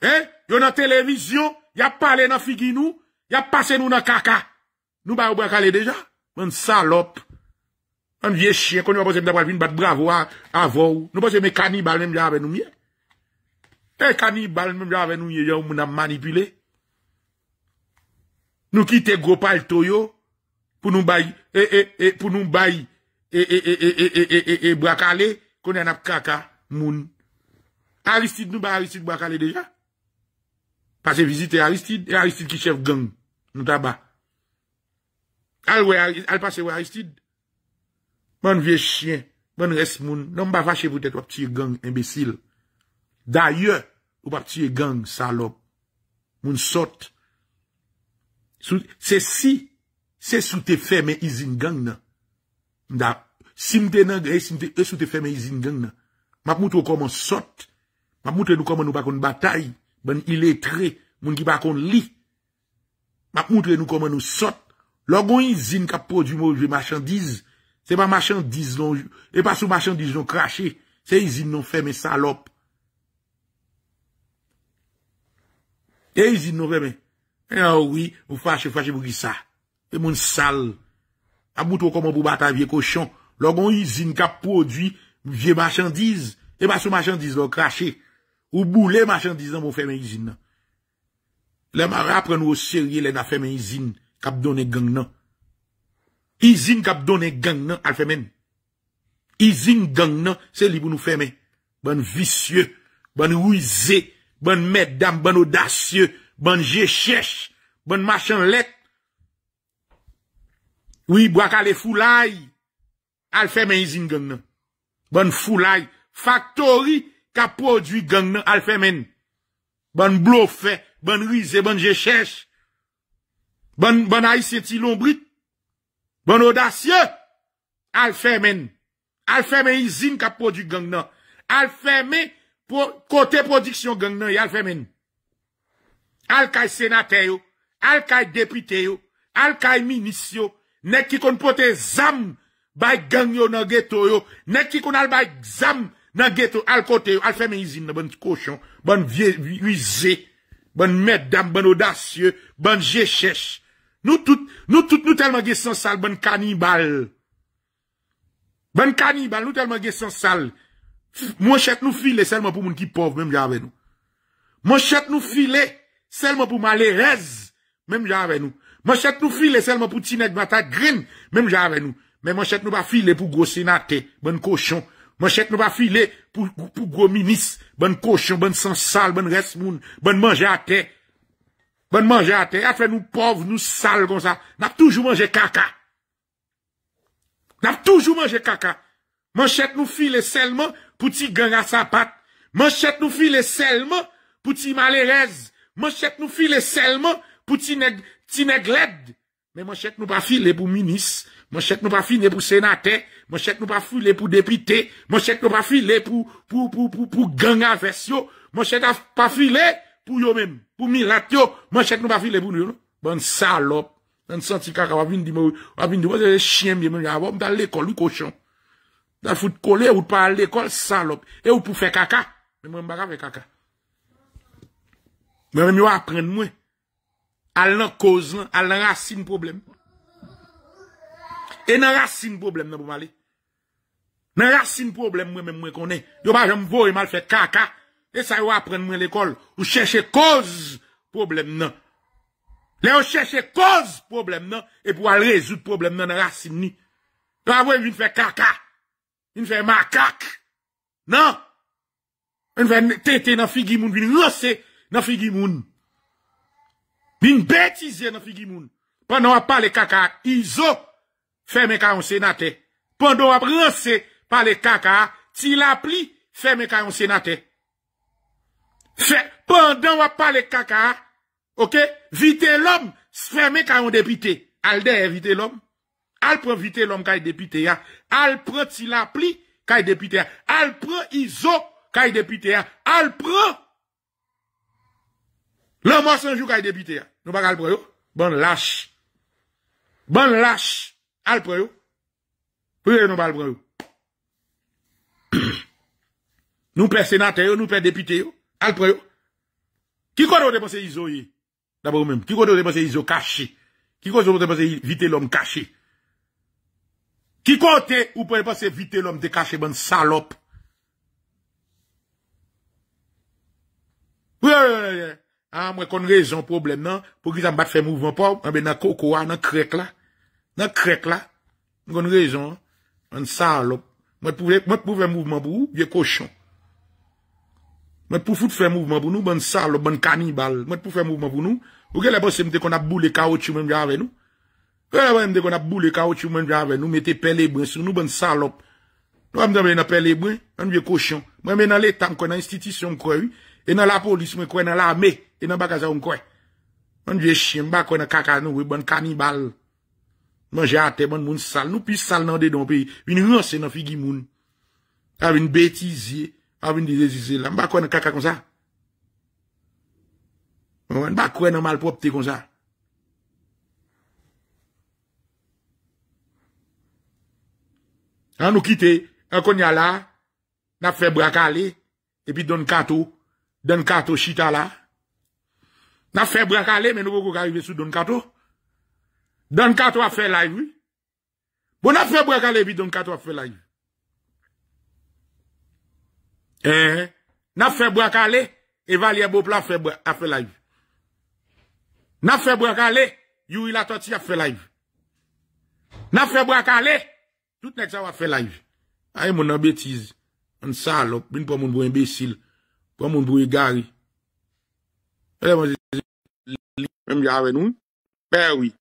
Eh, yon na televizyon. Ya pale na figi nou. Ya pase nou na kaka. Nou ba ou Brakalè deja? Mwen salop. Mwen vie chè. Kon nou ba pose mè dabal fin bat bravo a vou. Nou pose mè kanibal mèm javè nou mè. E kanibal mèm javè nou mè. Jè ou moun am manipile. Nou kite Gopal Toyo. Pou nou bay. E, e, e, e, e, e, e, e, e, e, e, e, e, e, e, Brakalè. Kon nou yan ap kaka moun. Aristide. Nou ba Aristide Brakalè deja? Pase vizite Aristide. E Aristide ki chef gang. Nou taba. Al wè, al pase wè, al istid. Mwen bon vye chien, mwen bon res moun. Non mba vache voutet wap tiye gang, imbesil. Da yò, wap tiye gang, salop. Moun sot. Se si, se sou te fè mè izin gang nan. Mda, sim te nan, e sou te fè mè izin gang nan. Map mout wakon moun sot. Map mout wakon moun bakon batay. Moun ilè tre, moun ki bakon li. Map mout wakon moun sot. Logon y zin kap prodwi mou vye machandiz, se pa machandiz non, e pa sou machandiz non krashe, se y zin non fèmè salop. E y zin non fèmè, e a oui, mou fache, fache mou gisa, e moun sal, a moutou koman mou batavye koshon. Logon y zin kap prodwi vye machandiz, se pa sou machandiz non krashe, ou boule machandiz nan mou fèmè y zin nan. Le ma rapre nou o serye le nan fèmè y zin nan. kap do ne gang nan. Izin kap do ne gang nan al femen. Izin gang nan, se li pou nou femen. Bon visye, bon wize, bon meddam, bon odasyen, bon jeshech, bon machan let. Ou i wi bwa ka le fulay, al femen izin gang nan. Bon fulay, faktori, kap prodwi gang nan al femen. Bon blofè, bon wize, bon jeshech, Bon, bon, bon a yi seti lombrit, bon odasye, al fè men. Al fè men yi zin kap produk gang nan. Al fè men, kote prodiksyon gang nan, yi al fè men. Al kaj senate yo, al kaj depite yo, al kaj minis yo, nek ki kon pote zam, bay gang yo nan geto yo, nek ki kon al bay zam nan geto, al kote yo, al fè men yi zin nan bon koshon, bon vye wize, bon meddam, bon odasye, bon jè chèche, Nous toutes, nous toutes, nous tellement gué sans sale, bonne cannibale. Bonne cannibale, nous tellement gué sans sale. Mon chèque nous filet seulement pour moun qui pauvre, même j'avais nous. Mon chèque nous filet seulement pour malheureuse, même j'avais nous. Mon chèque nous filet seulement pour tinek bataille green, même j'avais nous. Mais mon chèque nous pas filer pour gros sénaté, bonne cochon. Mon chèque nous pas filer pour, pour gros ministre, bonne cochon, bonne sans sale, bonne reste moun, bonne manger à terre. Bon manje a te. Afre nou pov, nou sal kon sa. Nap toujou manje kaka. Nap toujou manje kaka. Man chet nou file selman pou ti ganga sa pat. Man chet nou file selman pou ti male rez. Man chet nou file selman pou ti negled. Me man chet nou ap file pou menis. Man chet nou ap file pou senate. Man chet nou ap file pou depite. Man chet nou ap file pou ganga vs. yo. Man chet tou ap file pou yo menm. Pou mi rat yo, man chèk nou pa fi le pou nou yo nou. Bon salop. Nan santi kaka wavindimou. Wavindimou se se chienmye mwen ya avop. Mwen tal l'ekol ou koshon. Dal foute kole ou pal l'ekol salop. E ou pou fe kaka. Mwen mwem baga fe kaka. Mwen mwen yo apren mwen. Al nan koz lan. Al nan rasin problem. E nan rasin problem nan pou mali. Nan rasin problem mwen mwen mwen konen. Yo pa jom vò yon mal fe kaka. E sa yo apren mwen l'ekol, ou chèche koz problem nan. Le ou chèche koz problem nan, e pou al rezout problem nan rassin ni. Pwa wè yon fè kaka, yon fè makak, nan. Yon fè tete nan figi moun, yon rosse nan figi moun. Yon bètize nan figi moun. Pwa nou ap pale kaka, yon zo fè mè ka yon senate. Pwa nou ap rosse pale kaka, ti la pli fè mè ka yon senate. Se pandan wap pale kaka, ok? Vite l'om, se fèmè kwa yon depite. Al dè evite l'om? Al prè vite l'om kwa yon depite ya? Al prè tila pli kwa yon depite ya? Al prè izo kwa yon depite ya? Al prè! Lò mòs anjou kwa yon depite ya? Nou pa kalprè yo? Bon lâch! Bon lâch! Alprè yo? Pwè nou pa kalprè yo? Nou pè senatè yo? Nou pè depite yo? Al preyo. Ki kote ou de pase yi zo yi? Dabou mèm. Ki kote ou de pase yi zo kache? Ki kote ou de pase yi vite l'om kache? Ki kote ou pwede pase vite l'om de kache mèm salop? Ouye ouye ouye ouye. A ah, mwen kon rezon problem nan. Pwede mwen bat fè mouvment pa. A mwen nan koko a nan krek la. Nan krek la. Mwen kon rezon. Mwen salop. Mwen pouve mouvment pou ou? Mwen pouve mouvment pou ou? Mwen pouve mouvment pou ou? Mat pou foute fè mouvman pou nou, ban salop, ban kanibal. Mat pou foute fè mouvman pou nou, ou gè la posè mte kon ap bou le kaoutchou men javè nou. Ou gè la posè mte kon ap bou le kaoutchou men javè nou, mète pelè bwen, sou nou ban salop. Nou amdèmè yon ap pelè bwen, man vye koshon. Mwen men nan lè tam kwen nan institisyon kwen yon, wi, e nan la polis, mwen kwen nan la amè, e nan bakaza yon kwen. Man vye chien, mwen bakwen nan kaka nou, mwen ban kanibal. Man jate, man moun sal. Nou pi sal nan dedon pi, vin yon se nan avin di rejise la, mba kwen nan kaka kon sa? Mba kwen nan malpropte kon sa? An nou kite, an kon ya la, nan febrak ale, epi don kato, don kato chita la, nan febrak ale, men nou koko gari ve sou don kato, don kato a fe la yu, bon nan febrak ale, epi don kato a fe la yu. Ehe, na febra ka le, evalye bo plo a fe live. Na febra ka le, yu ila toti a fe live. Na febra ka le, tout nek sa w a fe live. Aye moun nan betiz, an salop, bin pou moun bou embesil, pou moun bou e gari. Ele moun zi, li, mwen mou aven ou, perwi,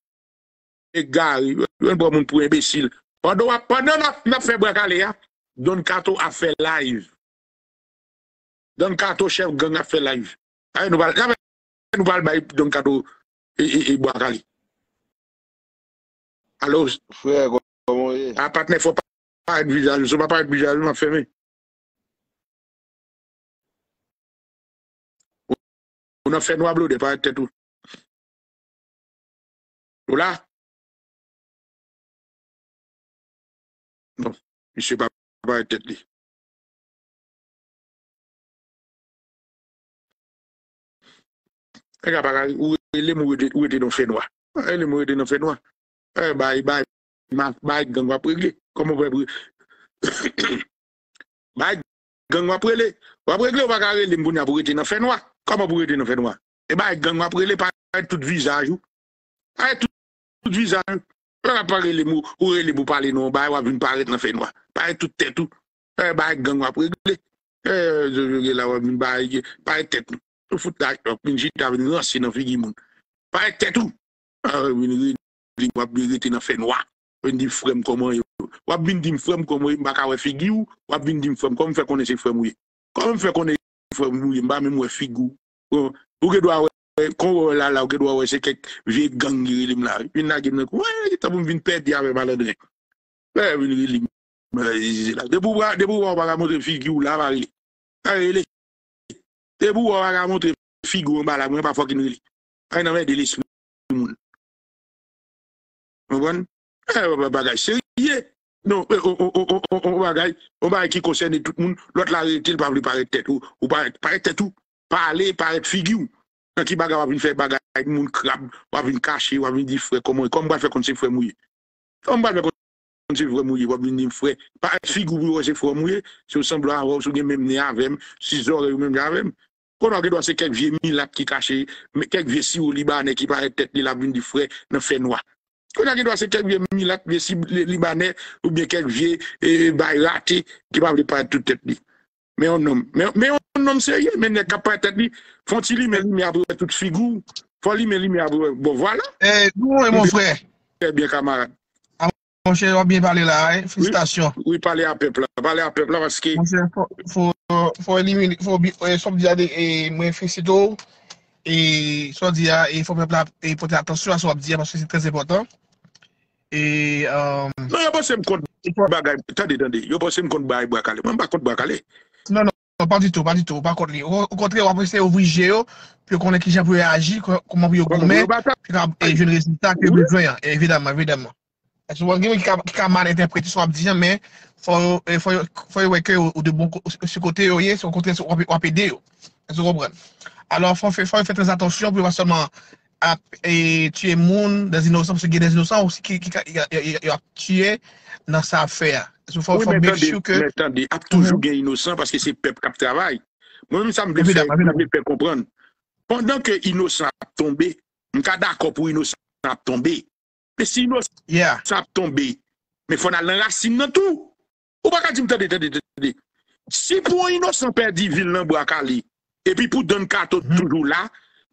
e gari, bin pou moun pou embesil. A do apan, nan febra ka le, don kato a fe live. Don Kato chev gang a fe live. Aye nou bal, aye nou bal bayi Don Kato e, e, e Boagali. Alo. Ah, a patne fwo pa et vizaje. Sou pa pa et vizaje, mwen fe me. Mwen fe nou ablo de pa et tetou. Ola. Non. Mwen se pa pa et tetou. Peka pa ra, ou re lem mwete 如果 te nou fenwa. Eh lem mwete nou fenwa. Ba ok gang wap Meansi. Ba ok gang wap Meansi. Wap Meansi ou va ka re lem mwenget konou wapp re de nou fenwa. Konou wapp re de nou fenwa. Eh ba ok gang wap Meansi parek tout vizanjou. Tout vizanjou. Ba nak pa re lem ou rele mwap pale nou. Ba wap vim parek nou fenwa. Parek tout tet nou. Eh, Bayek gang wap Meansi. Eh zə phenomenon wap vim parek tet nou. Foutak yo, pinjit avi nan asin an figi moun. Pa ek tetou. A re vin rin ving, wap vin rin tin an fen wak. Vin din frem koman yo. Wap vin din frem koman yo, baka we figi yo. Wap vin din frem, koman fe kone se frem yo. Koman fe kone se frem yo, mba mwen we figi yo. Ou ke do a we, kon ou la la, ou ke do a we se kek, ve gangi ri li mla. Vin nan kim nek, wè, taboun vin pedi avi malade. Wè vin rin li mla, me la zize la. De pou wak, de pou wak, baka moun se figi yo la, la re le. E bou wap waga montre figou wap wala mwen pa fokin rili. A yon wè de lis moun. Mwen bon? E wap wala bagay seriye. Non, wap e, wala bagay, wap wala ki konsen de tout moun. Lot la rete l pa vlou parek tet ou. Ou parek tet ou. Parek figou. An ki bagay wap vin fè bagay moun krab. Wap vin kache, wap vin di fwe komon. Kom wap wala fè kontse fwe mouye. Kom wala fè kontse fwe mouye, wap vin di fwe. Parek figou mouye wap fwe mouye. Se ou semblant wap sou gen men mnen avèm. Si zore ou men Kon anke do ase kek vie mi lak ki kache, me kek vie si ou libanè ki pare tetni la bin di fwè, nan fè noa. Kon anke do ase kek vie mi lak, vie si libanè, ou bie kek vie e, bay rate, ki pare te pare tout tetni. Me yon nom. Me yon nom serye, men ne kapare tetni, fonti li men li mi abouwe tout figou, foli men li mi abouwe. Bon, wala. Eh, nou e mon fwè. Eh, bien kamara. Monshe, wap bin pale la, fredistasyon. Oui, pale euh, non, a peple. Pale a peple wanske. Monshe, fwo elimine, fwo bine, fwo bine fredistasyon, e fwo bine pote atansyon a sou abdiye, pwase se trez epotan. Non, yo bose m konti. Tade dande, yo bose m konti bwa kalé. Mwen ba konti bwa kalé? Non, non, pa di tou, pa di tou, pa konti li. Ou konti wap fwese ou vweje yo, pwè konen ki javwe reagi, kouman vwe yo koumen, pwè yon rejitak, evidemman, evidemman. E sou wan gen men ki ka man entepreti sou ap diyan men, fwa yo weke ou de bon sou kote yo ye, sou kontre sou wapede yo, e sou robran. Alors fwa yo fwe fwe trèz atonsyon, pou yon va sonman ap e tye moun, dan inosan, pou se gen dan inosan, ou si ki ka yon ap tye nan sa afer. Sou fwa yo fwe bechou ke... Mwen tan de ap toujou gen inosan, paske se pep kap travay, mwen mwen sa mbefè, mwen mwen mbefè kompran, pondan ke inosan ap tombe, mka da akop ou inosan ap tombe, Pè si inosant sa ap tombi, me fona lan rase nan tou. Ou baka di mtade, si pou inosant perdi vil nan Boakali, epi pou don kato mhm. toujou la,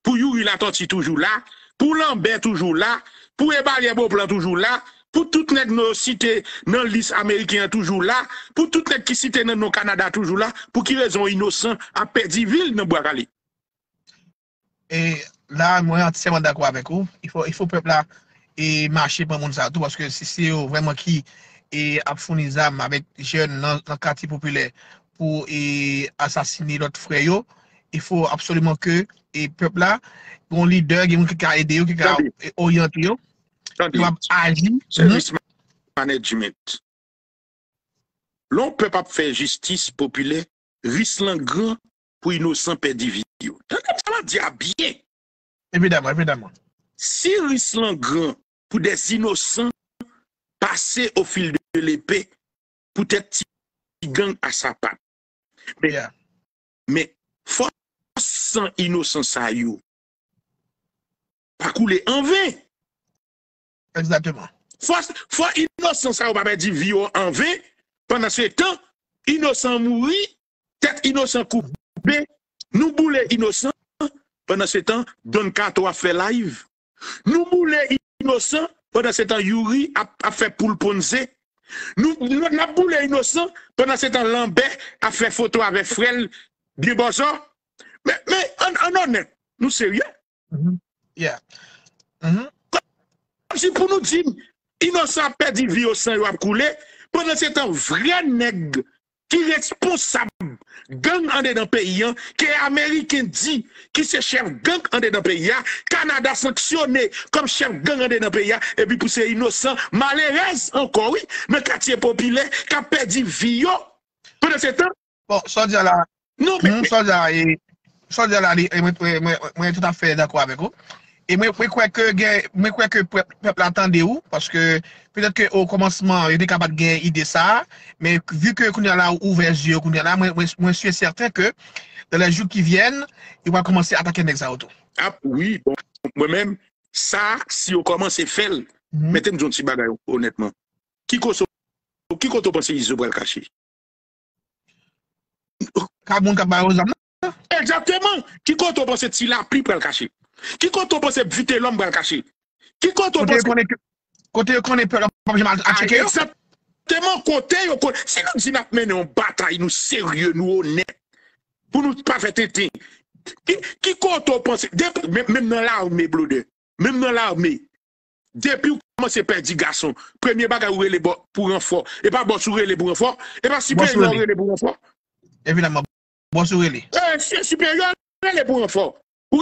pou yu ila tanti toujou la, pou lan ben toujou la, pou e barye bo plan toujou la, pou tout net nou site nan lis Amerikyan toujou la, pou tout net ki site nan nou Kanada toujou la, pou ki rezon inosant ap perdi vil nan Boakali. E la mwen an ti seman da kwa vek ou, ifo pepla... e mache pou an moun sa tou, aske se se yo vreman ki, e ap fonizam avet jen nan kati populè, pou e asasini lot freyo, e fo absolutman ke, e pepla, pou an lider, gen moun ki ka ede yo, ki ka oyant yo, ki wap alim, servis management. Lon pe pap fè justice populè, ris langan, pou ino san pe divi yo. Tantan sa wap diya biye. Evidaman, evidaman. Si ris langan, pour des innocents passer au fil de l'épée pour être gang à sa patte. Mais, mais force sans innocence à est, pas couler en vain. Exactement. Force, force innocence à pas dire vie en vain. Pendant ce temps, innocent mourit, tête innocent coupé, nous bouler innocent. Pendant ce temps, Don Kato a fait live. Nous innocents. Inosan, pwè nan sè tan yuri, a fè poul ponze. Nou, nan poulè inosan, pwè nan sè tan lambe, a fè foto avè frel, bi bozo. Mè, mè, anonè, nou sè riyon. Yeah. Kòm mm-hmm. si pou nou di, inosan pè di vi o san yo ap koulè, pwè nan sè tan vrenèg. Ki responsab, gang an de nan peyi an, ki e Ameriken di ki se chèv gang an de nan peyi an, Kanada sanksyonè kom chèv gang an de nan peyi an, e bi pou se inosan, malè rez an konwi, men katye popile, ka pedi viyo. Pou de se tan? Bon, so dja la, moun so dja la, moun so dja la li, mwen tout a fè d'akwa beko. E mwen kwek ke pepe lantande ou? Paske, petet ke ou komanseman, yon de kabak gen ide sa, men vu ke koun yon la ou ouver ziyo koun yon la, mwen souye serten ke, de la jout ki vyen, yon va komanse atake nèk za oto. A, oui, mwen men, sa, si ou komanse fel, meten joun ti bagay ou, honetman, ki kou to panse yon sou prel kache? Kaboun kabay ou zanman? Eksatèman, ki kou to panse ti la pri prel kache? Ki konton pwese pwite lom gwa kashi? Ki konton pwese... Konten yo konen pwese lom pwese man atreke yo? Teman konten yo konen... Si nou zinatmen nou batay nou serye, nou honen... Pwou nou pa fete ti... Ki konton pwese... Mem nan la arme bloude... Mem nan la arme... Depi ou kama se pedi gason... Premye baga ouwele pou renfort... Epa borsouwele pou renfort... Epa superyo ouwele pou renfort... Evileman, borsouwele... E, eh, superyo ouwele pou renfort... Ou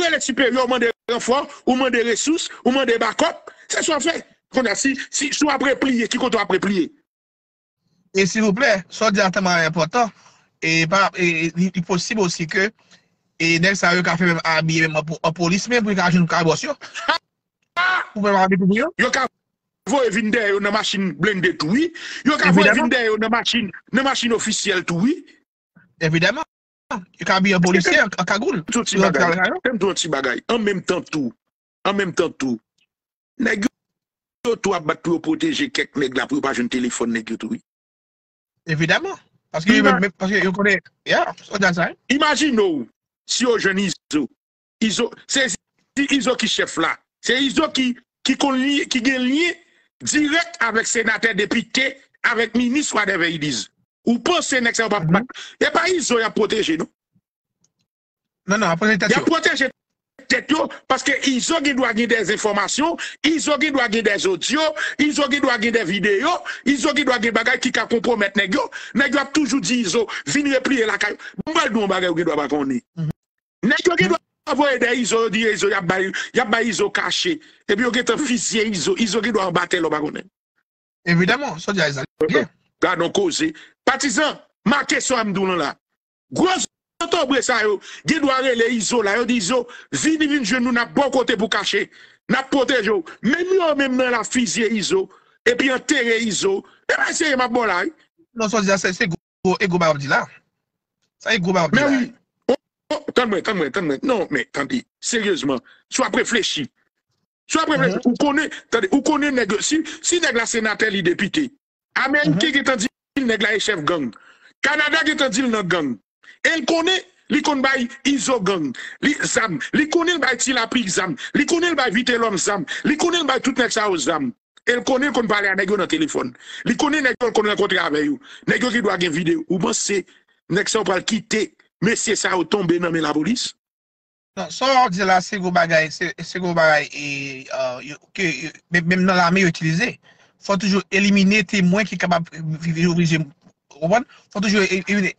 men de renfort, ou men de ressous, ou men de bakop. Se sou apre pliye, ki kontou apre pliye. Et s'il vous plait, sou a dit a teman apre important, et il est possible aussi que, et n'est-ce a eu kaffe mèm a biye mèm an polis mèm, pou y kaje nou kaje bòsyo. Yon kaje vò e vinde yon nan machin blende toui. Yon kaje vò e vinde yon nan machin ofisyel toui. Evidèman. You can't be a policer, a kagoul. Tem tou an ti bagay, an menm tan tou. An menm tan tou. Negyo, tou a bat pou yo poteje kek neg la pou yo pa joun telefon negyo tou. Evidama. Paske yo konen, yeah, so dansan. Imagine nou, si yo jouni Izo. Se Izo ki chef la. Se Izo ki gen liye direkt avèk senatè depité, avèk minis, whatever he diz. Ou pou se nek se ou pa... E pa Izo ya proteje nou? Nan nan, apre neta chou. Ya proteje tet yo, paske Izo ki dwa gine des informasyon, Izo ki dwa gine des audio, Izo ki dwa gine des video, Izo ki dwa gine bagay ki ka kompromet nek yo, nek yo ap toujou di Izo, vinye pli e la kayo, mwen mwen mwen bagay ou ki dwa bagon ni. Nek yo ki dwa avoye de Izo, di Izo yap bay Izo kache, e bi yo getan fizye Izo, Izo ki dwa mwen batel ou bagon ni. Evidemment, so di a izali. Da nou kouzi, Partisans marquez sur Amdoulan là. Gros tombé ça yo, qui doit les iso là, yo dit iso, vini vini nous n'a bon côté pour cacher, n'a protégé. Même yo même dans la fusée iso et puis enterré iso. Et eh ben c'est ma bon là. Non, ça c'est c'est ego ba là. Ça gros, ba Mais oui. Oh, moi moi moi Non, mais tant pis. sérieusement, sois réfléchi. Sois réfléchi. Mm-hmm. Ou connaît, ou connaît si si nèg la sénateur li député. Amen mm-hmm. qui est Kanada ki te dil nan gang El kone, li kon bay Izo gang, li zam Li kone li bay Tila prik zam Li kone li bay Vitellon zam Li kone li bay tout nek sa ou zam El kone li kon bay le anegyo nan telefon Li kone nek kon nek kontre aveyo Negyo ki do a gen videyo Ou ba se nek sa ou pal kite Mes se sa ou tombe nan men la bolis Son ordi la se go bagay Se go bagay Mem nan la me yo itilize Fon toujou elimine temwen ki kabab vijou vijou vijou. Fon toujou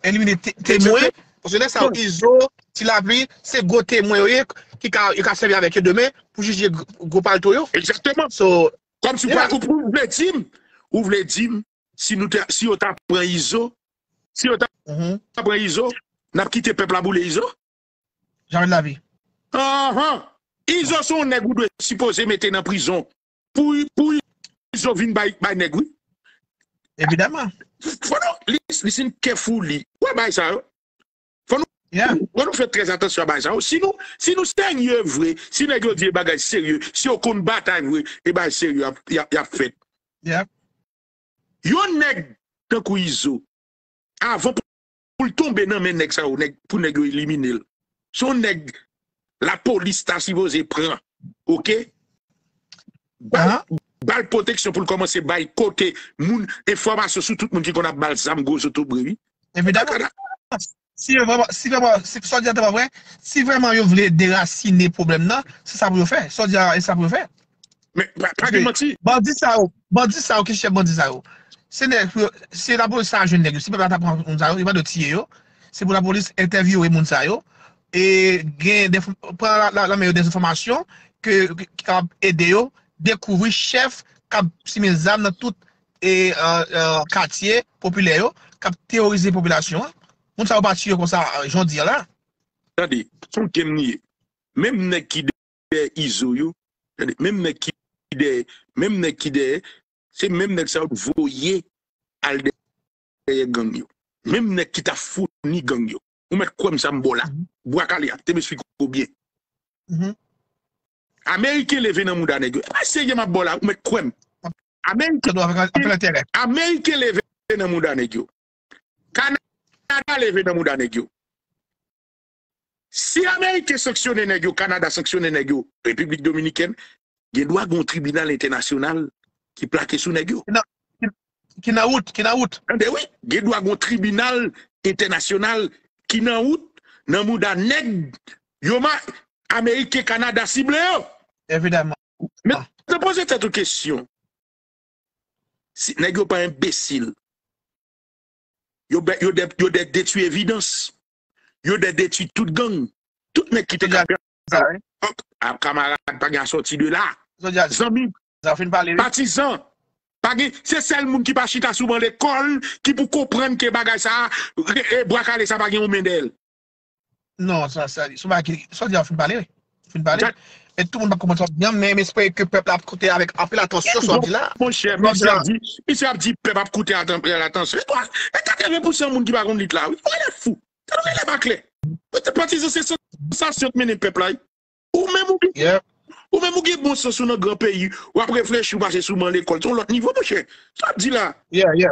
elimine temwen pou se lè sa vizou ti la vizou, se go temwen oye ki ka servi avek yo deme pou jiji go pal to yo. Ejate man. Ou vle dim si yo tapre vizou nap kite peplabou lè vizou? Jare de la vi. Ahan. Ah. Vizou sou negou dwe sipoze mette nan prizon pou yi So vin bay negwi? Evidema. Fono lisin kefou li. Wè bay sa yo? Fono fè trez atensyon bay sa yo? Si nou stènyo vwe, si negyo diye bagay seryè, si yo kon batan wè, ebay seryè, ya fèt. Yap. Yon neg, tenkou izo, avon pou l tombe nan men neg sa yo, pou negyo elimine l. Son neg, la polista si voze preman. Ok? Bala. Ah. Bal proteksyon pou l komanse, bal kote, moun eformasyon sou tout moun ki kon oh. ap bal zam go sotou brevi. Evidamou, si vreman yo vle derasine problem nan, se sa pou yo fe, sa diya e sa pou yo fe. Me, prak yon maksi. Bandi sa yo, bandi sa yo, kishen bandi sa yo. Se la polis sa jen negu, se pepe la ta pran moun sa yo, yon pa do tiye yo. Se pou la polis entevi yo e moun sa yo, e gen, pran la meyo desinformasyon ki ka ede yo. Dekouvri chef kap si men zam nan tout katye e, euh, euh, popyler yo, kap teorize popylasyon. Moun sa ou bati yo konsa jondi ya la? Tadi, son kem niye, mem ne ki de izo yo, mem ne ki de, mem ne ki de, se mem ne sa ou voye alde genyo. Mem ne ki ta foun ni genyo. Ou met kouem sa mbola. Mm-hmm. Bou akal ya, teme si koubyen. Hmm. Amerike leve nan mouda negyo. Aseye ah, mabola, ou met kwen. Amerike leve nan mouda negyo. Kanada leve nan mouda negyo. Si Amerike saksyonen negyo, Kanada saksyonen negyo, Republik Dominiken, gen doa gon tribunal internasyonal ki plake sou negyo. Ki naout, ki naout. Gen doa gon tribunal internasyonal ki naout nan mouda negyo yoma Amerike-Kanada sible yo. Evidèmen. Mè te pose tètou kèsyon. Sè nèk yo pa imbèsil. Yo dèk detu evidèns. Yo dèk detu tout gang. Tout mèk ki te kapè. Zan. A kamalade pagnan soti de la. Zan. Zan. Zan fin palè. Patisan. Pagnè. Sè sel moun ki pa chita souban lè kol. Ki pou koprenn ke bagay sa. E brakade sa pagnè ou men dèl. Non. Zan. Zan. Sò di an fin palè. Fin palè. Zan. Et tout moun bakou monsan, mè mè mè, mè s'pèyè ke pep la ap koute avèk apèl atonsyon, sò a di la. Monsen, monsen, monsen ap di pep ap koute atonsyon. Et ta te ve pou sè moun ki bagoun lit la. Ou, pou anè fou? Ta nou anè lè bakle? Ou te pati zè sè sè sè sè sè mè nè pep la? Ou mè mou gè? Ou mè mou gè bousan sou nan gran peyi ou ap reflech ou ap jè souman l'ekol? Sou lò nivou monsen? Sò a di la. Yeah,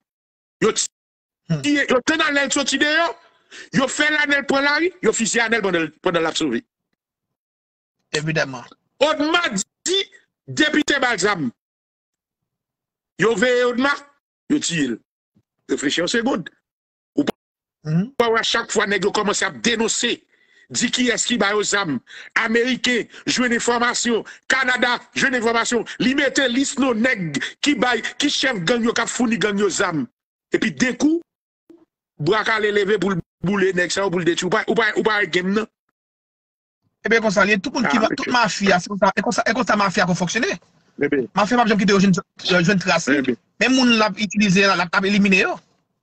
Yo hmm. tenan lèl soti deyo, yo fè l'anel pren la yo fisi anel pren l'ap souvi. Evidemment. Odma di, depite balsam. Yo veye odma, yo ti il. Refleche yon seconde Ou pa à chaque wè chak fwa neg yo komanse ap denose, di ki eski bayo zam, Amerike, jwen informasyon, Kanada, jwen informasyon, li mette lis nou neg ki bay, ki chef gang yo kap founi gang yo zam. E pi dekou, bwa ka le leve pou ah, eh euh, eh le nek sa ou pou le detu, ou pa e gem nan. E pe kon sa liye, tout mafia kon foksyone. Mafia pa jom ki deyo jen trase. Men moun la itilize la, la tap elimine yo.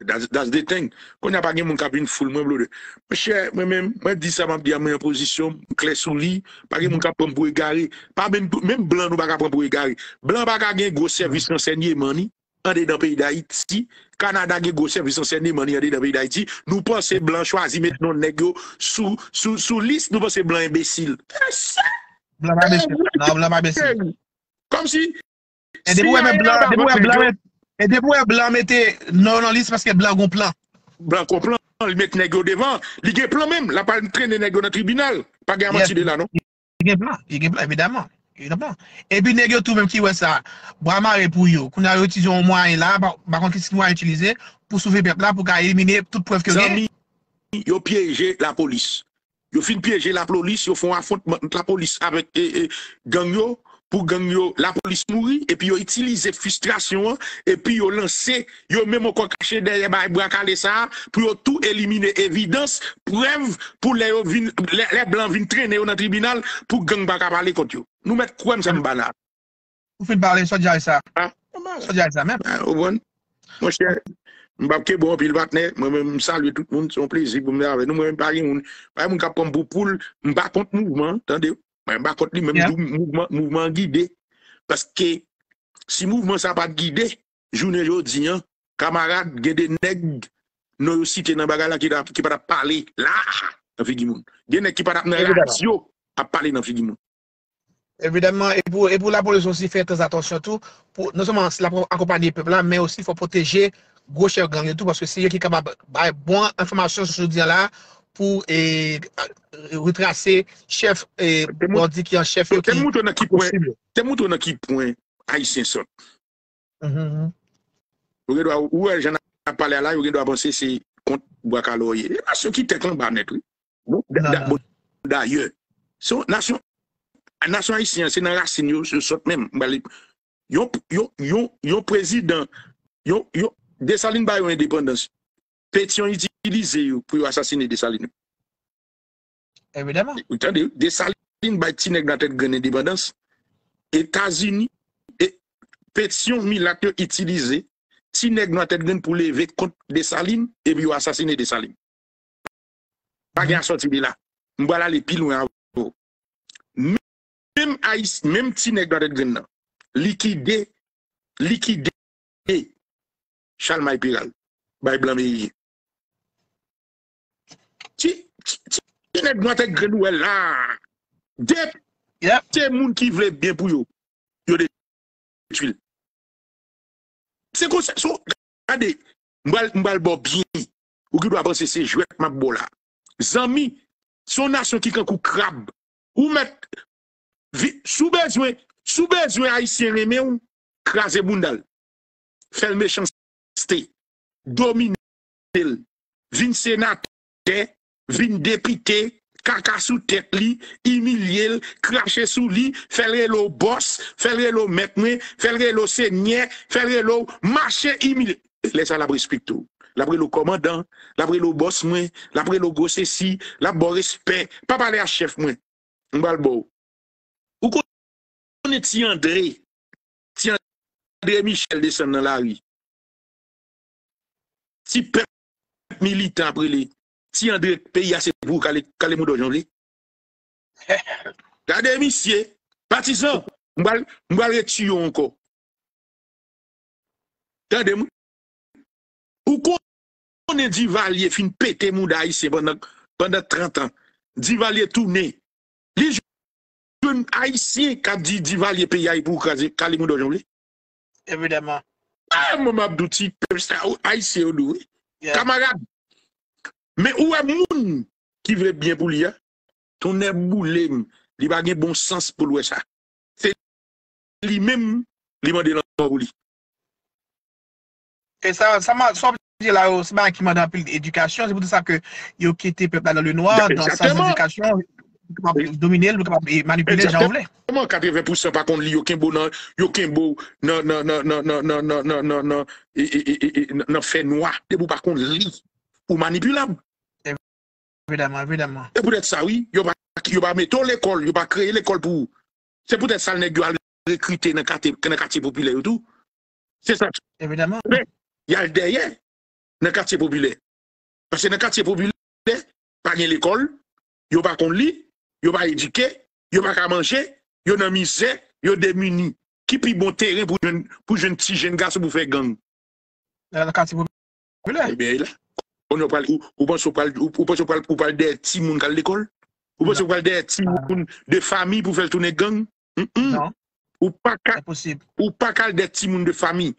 Das deteng. Kon ya pa gen moun kapin ful mwen blode. Mwen disa mwen diya mwen yon pozisyon, mwen kle sou li, pa gen moun kapon pou e gare. Pa men moun, men moun blan nou pa kapon pou e gare. Blan pa ka gen gwo servisyon senye mani, an de dan pe yi da iti, Kanada ge gose, vizansen ni mani yade davi da iti, nou pon se blan chwazi, met nou negyo sou lis, nou pon se blan imbesil. Blan imbesil, nan blan imbesil. Kom si? E de pou e blan, e de pou e blan mette nan lis paske blan kon plan. Blan kon plan, li mette negyo devan, li gen plan menm, la pan trene negyo nan tribunal, pa gen amatide la non? Li gen plan, li gen plan, evidaman. E pi negyo tou menm ki wè sa. Bo a mare pou yo. Koun a reutilize yon mwen la. Bakon kis ki mwen a reutilize. Po soufè pepla pou ka elimine tout pref ke gen. Zami, yo pyeje la polis. Yo fin pyeje la polis. Yo fon a fonte la polis avèk e, e, genyo. Po genyo la polis mouri. E pi yo itilize frustrasyon. E pi yo lansè. Yo menm o kwa kache derye ba e brakale sa. Po yo tou elimine evidans. Prev pou le blan vin trene yo nan tribunal. Po geng baka pale kote yo. Nou met kwen se m banal. M pou fin parle, sou di a y sa. Ha? M man, sou di a y sa, mè. Ha, ou bon? M wè chè, m babke bon pi l vatne, m salve tout moun son plizi, m mè m pari moun. M wè m m kap kon m boupoul, m bak kont mouvment, tande, m bak kont li m mouvment gide. Paske, si mouvment sa pa gide, jounen joun di nyan, kamarade, gède neg, nò yosite nan bagay la ki para pale, la, nan figi moun. Gène ki para pene la, si yo, a pale nan figi moun. Evidèmèmèm, e pou la pou lè jonsi fè trèz atonsyon tout, nou soman an kompani pepè la, mè osi fò proteje gò chèv gangè tout, pòs wè si yè ki kabab bè bon informasyon sò sò diyan la, pou retrasè chèv e bondi ki an chèv yò ki... Tèmout wè nan ki pwen a yi sènson. Ou wè jè nan pale la, ou wè nan avansè se kont wè ka lò yè. A sò ki teklan ba net wè. Non, non, da yè. Sò, nan sò, An aswa yi sin, se nan yi asin yo, se yon sot men, yon prezidant, desaline ba yon independence, petyon iti kilize yo pou yon asasine desaline. Evidema. Ou tande yo, desaline ba yon tinek nan tete gen independence, etazini, petyon mi lak yo itilize, tinek nan tete gen pou leve kont desaline, e bi yon asasine desaline. Pa mm-hmm. gen asotibi la. Mbwa la li pil wè an wè. Mèm ti ne gwa dek den nan. Likide, likide. Chalma epiral. Bay blan mi yi. Ti, ti, ti. Ti ne gwa dek gwen nou el la. Dep, te moun ki vle bien pou yo. Yo dek. Tuil. Se kon se, sou, gade. Mbal, mbal bo bi. Ou ki dwa bwase se jwet mab bo la. Zan mi, son na son ki kankou krab. Ou met... Sou bezwe, sou bezwe a isi reme ou, kraze bundal, felme chanste, domine, vin senate, vin depite, kaka sou tek li, imilye, krashe sou li, felre lo bos, felre lo metne, felre lo senye, felre lo mashe, imilye. Le sa la bris piktou, la brilou komandan, la brilou bos mwen, la brilou gos esi, la boris pe, pa pale a chef mwen, mbal bo. Ou kon ne ti André, ti André Michel de Saint-Nan-Larie, ti Père Militant prilé, ti André Péi Assez-Bou, kalé moudo jom li? Tade misye, patison, mbal rechiyon ko. Tade mou, ou kon ne Di Valier fin pété mouda isye pwanda 30 an, Di Valier tou ne, li jouni, Mwen aise kadi di valye pe ya ipou kaze kalimou do jom li? Evidema. A mwen mabdouti per sa ou aise ou nou e? Ya. Kamara, me ou e moun ki vre bie pou li ya? Ton e mbou lem li bagne bon sens pou lou e sa. Se li mem li mande lan pou li. E sa, sa man, sa man ki man apil edukasyon, se pou de sa ke yo kete pe pala le noa, dan sa edukasyon... Mwen kapap domine l, mwen kapap manipule jan ou le. Koman 80% pa kon li yo kenbo nan, yo kenbo nan, nan, nan, nan, nan, nan, nan, nan, nan, nan, nan fè noua. Te pou pa kon li, pou manipule am. Evidemment, evidemment. Te pou det sa, oui. Yo pa meto l ekol, yo pa kreye l ekol pou, se pou det sa l negyo al rekrite nan kati popule ou tou. Se sa. Evidemment. Ya l deye, nan kati popule. Se nan kati popule, pa gen l ekol, yo pa kon li, Yo pa edike, yo pa ka manje, yo nan mize, yo demini. Ki pi bon teren pou jen ti jen gas pou fè gang? La la kati pou mwen. Mwen la. Mwen la. Ou pou chou pal de ti moun kal dekol? Ou pou chou pal de ti moun de fami pou fèl tounè gang? Non. Ou pa kal de ti moun de fami?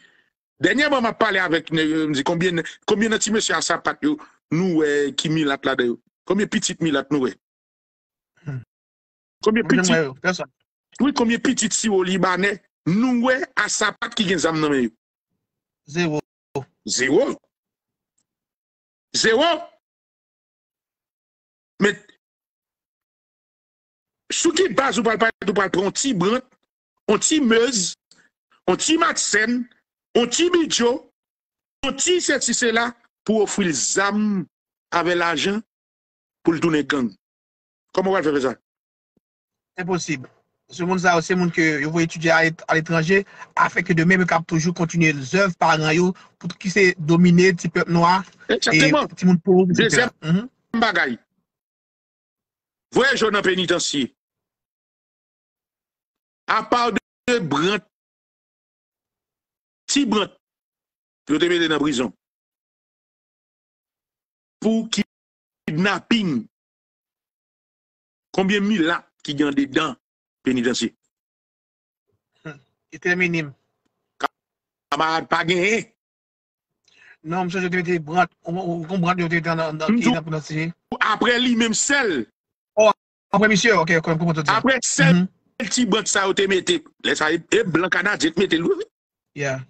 Dènyè mè mè palè avèk, mzi, konbyè nan ti mè sè an sapat yo nou kimi lat la deyo? Konbyè pitit mi lat nou wey? Komiye piti tsi wo libanè nungwe a sapat ki gen zam nomen yo? Zero. Zero? Zero? Met sou ki baz ou pal pal ou pal pronti brant onti mez onti mat sen onti bidjo onti setise la pou ofwil zam ave la jan pou l'doune gang. Komo wal febe zan? C'est possible. Ce monde a aussi monde que yo vou étudier à l'étranger a fait que de même y a toujours continué les oeuvres par agraïo pou tout qui s'est dominé petit peu noir et petit monde pauvre. Exactement. Mbagaï mhm. voyajou nan penitenci a part de brant si brant yo te mette nan brison pou ki na ping konbyen mi la ki jan de dan peniten si. E te menim. Ka ma ad pagin e. Non, msè, jote mette brad. Ou kon brad yo te etan dan ki nan peniten si? Apre li, mèm sel. Oh, apre msè, ok, kon mwen te te. Apre sel, el ti brad sa yo te mette. Le sa e blan kanat, jote mette lou. Yeah.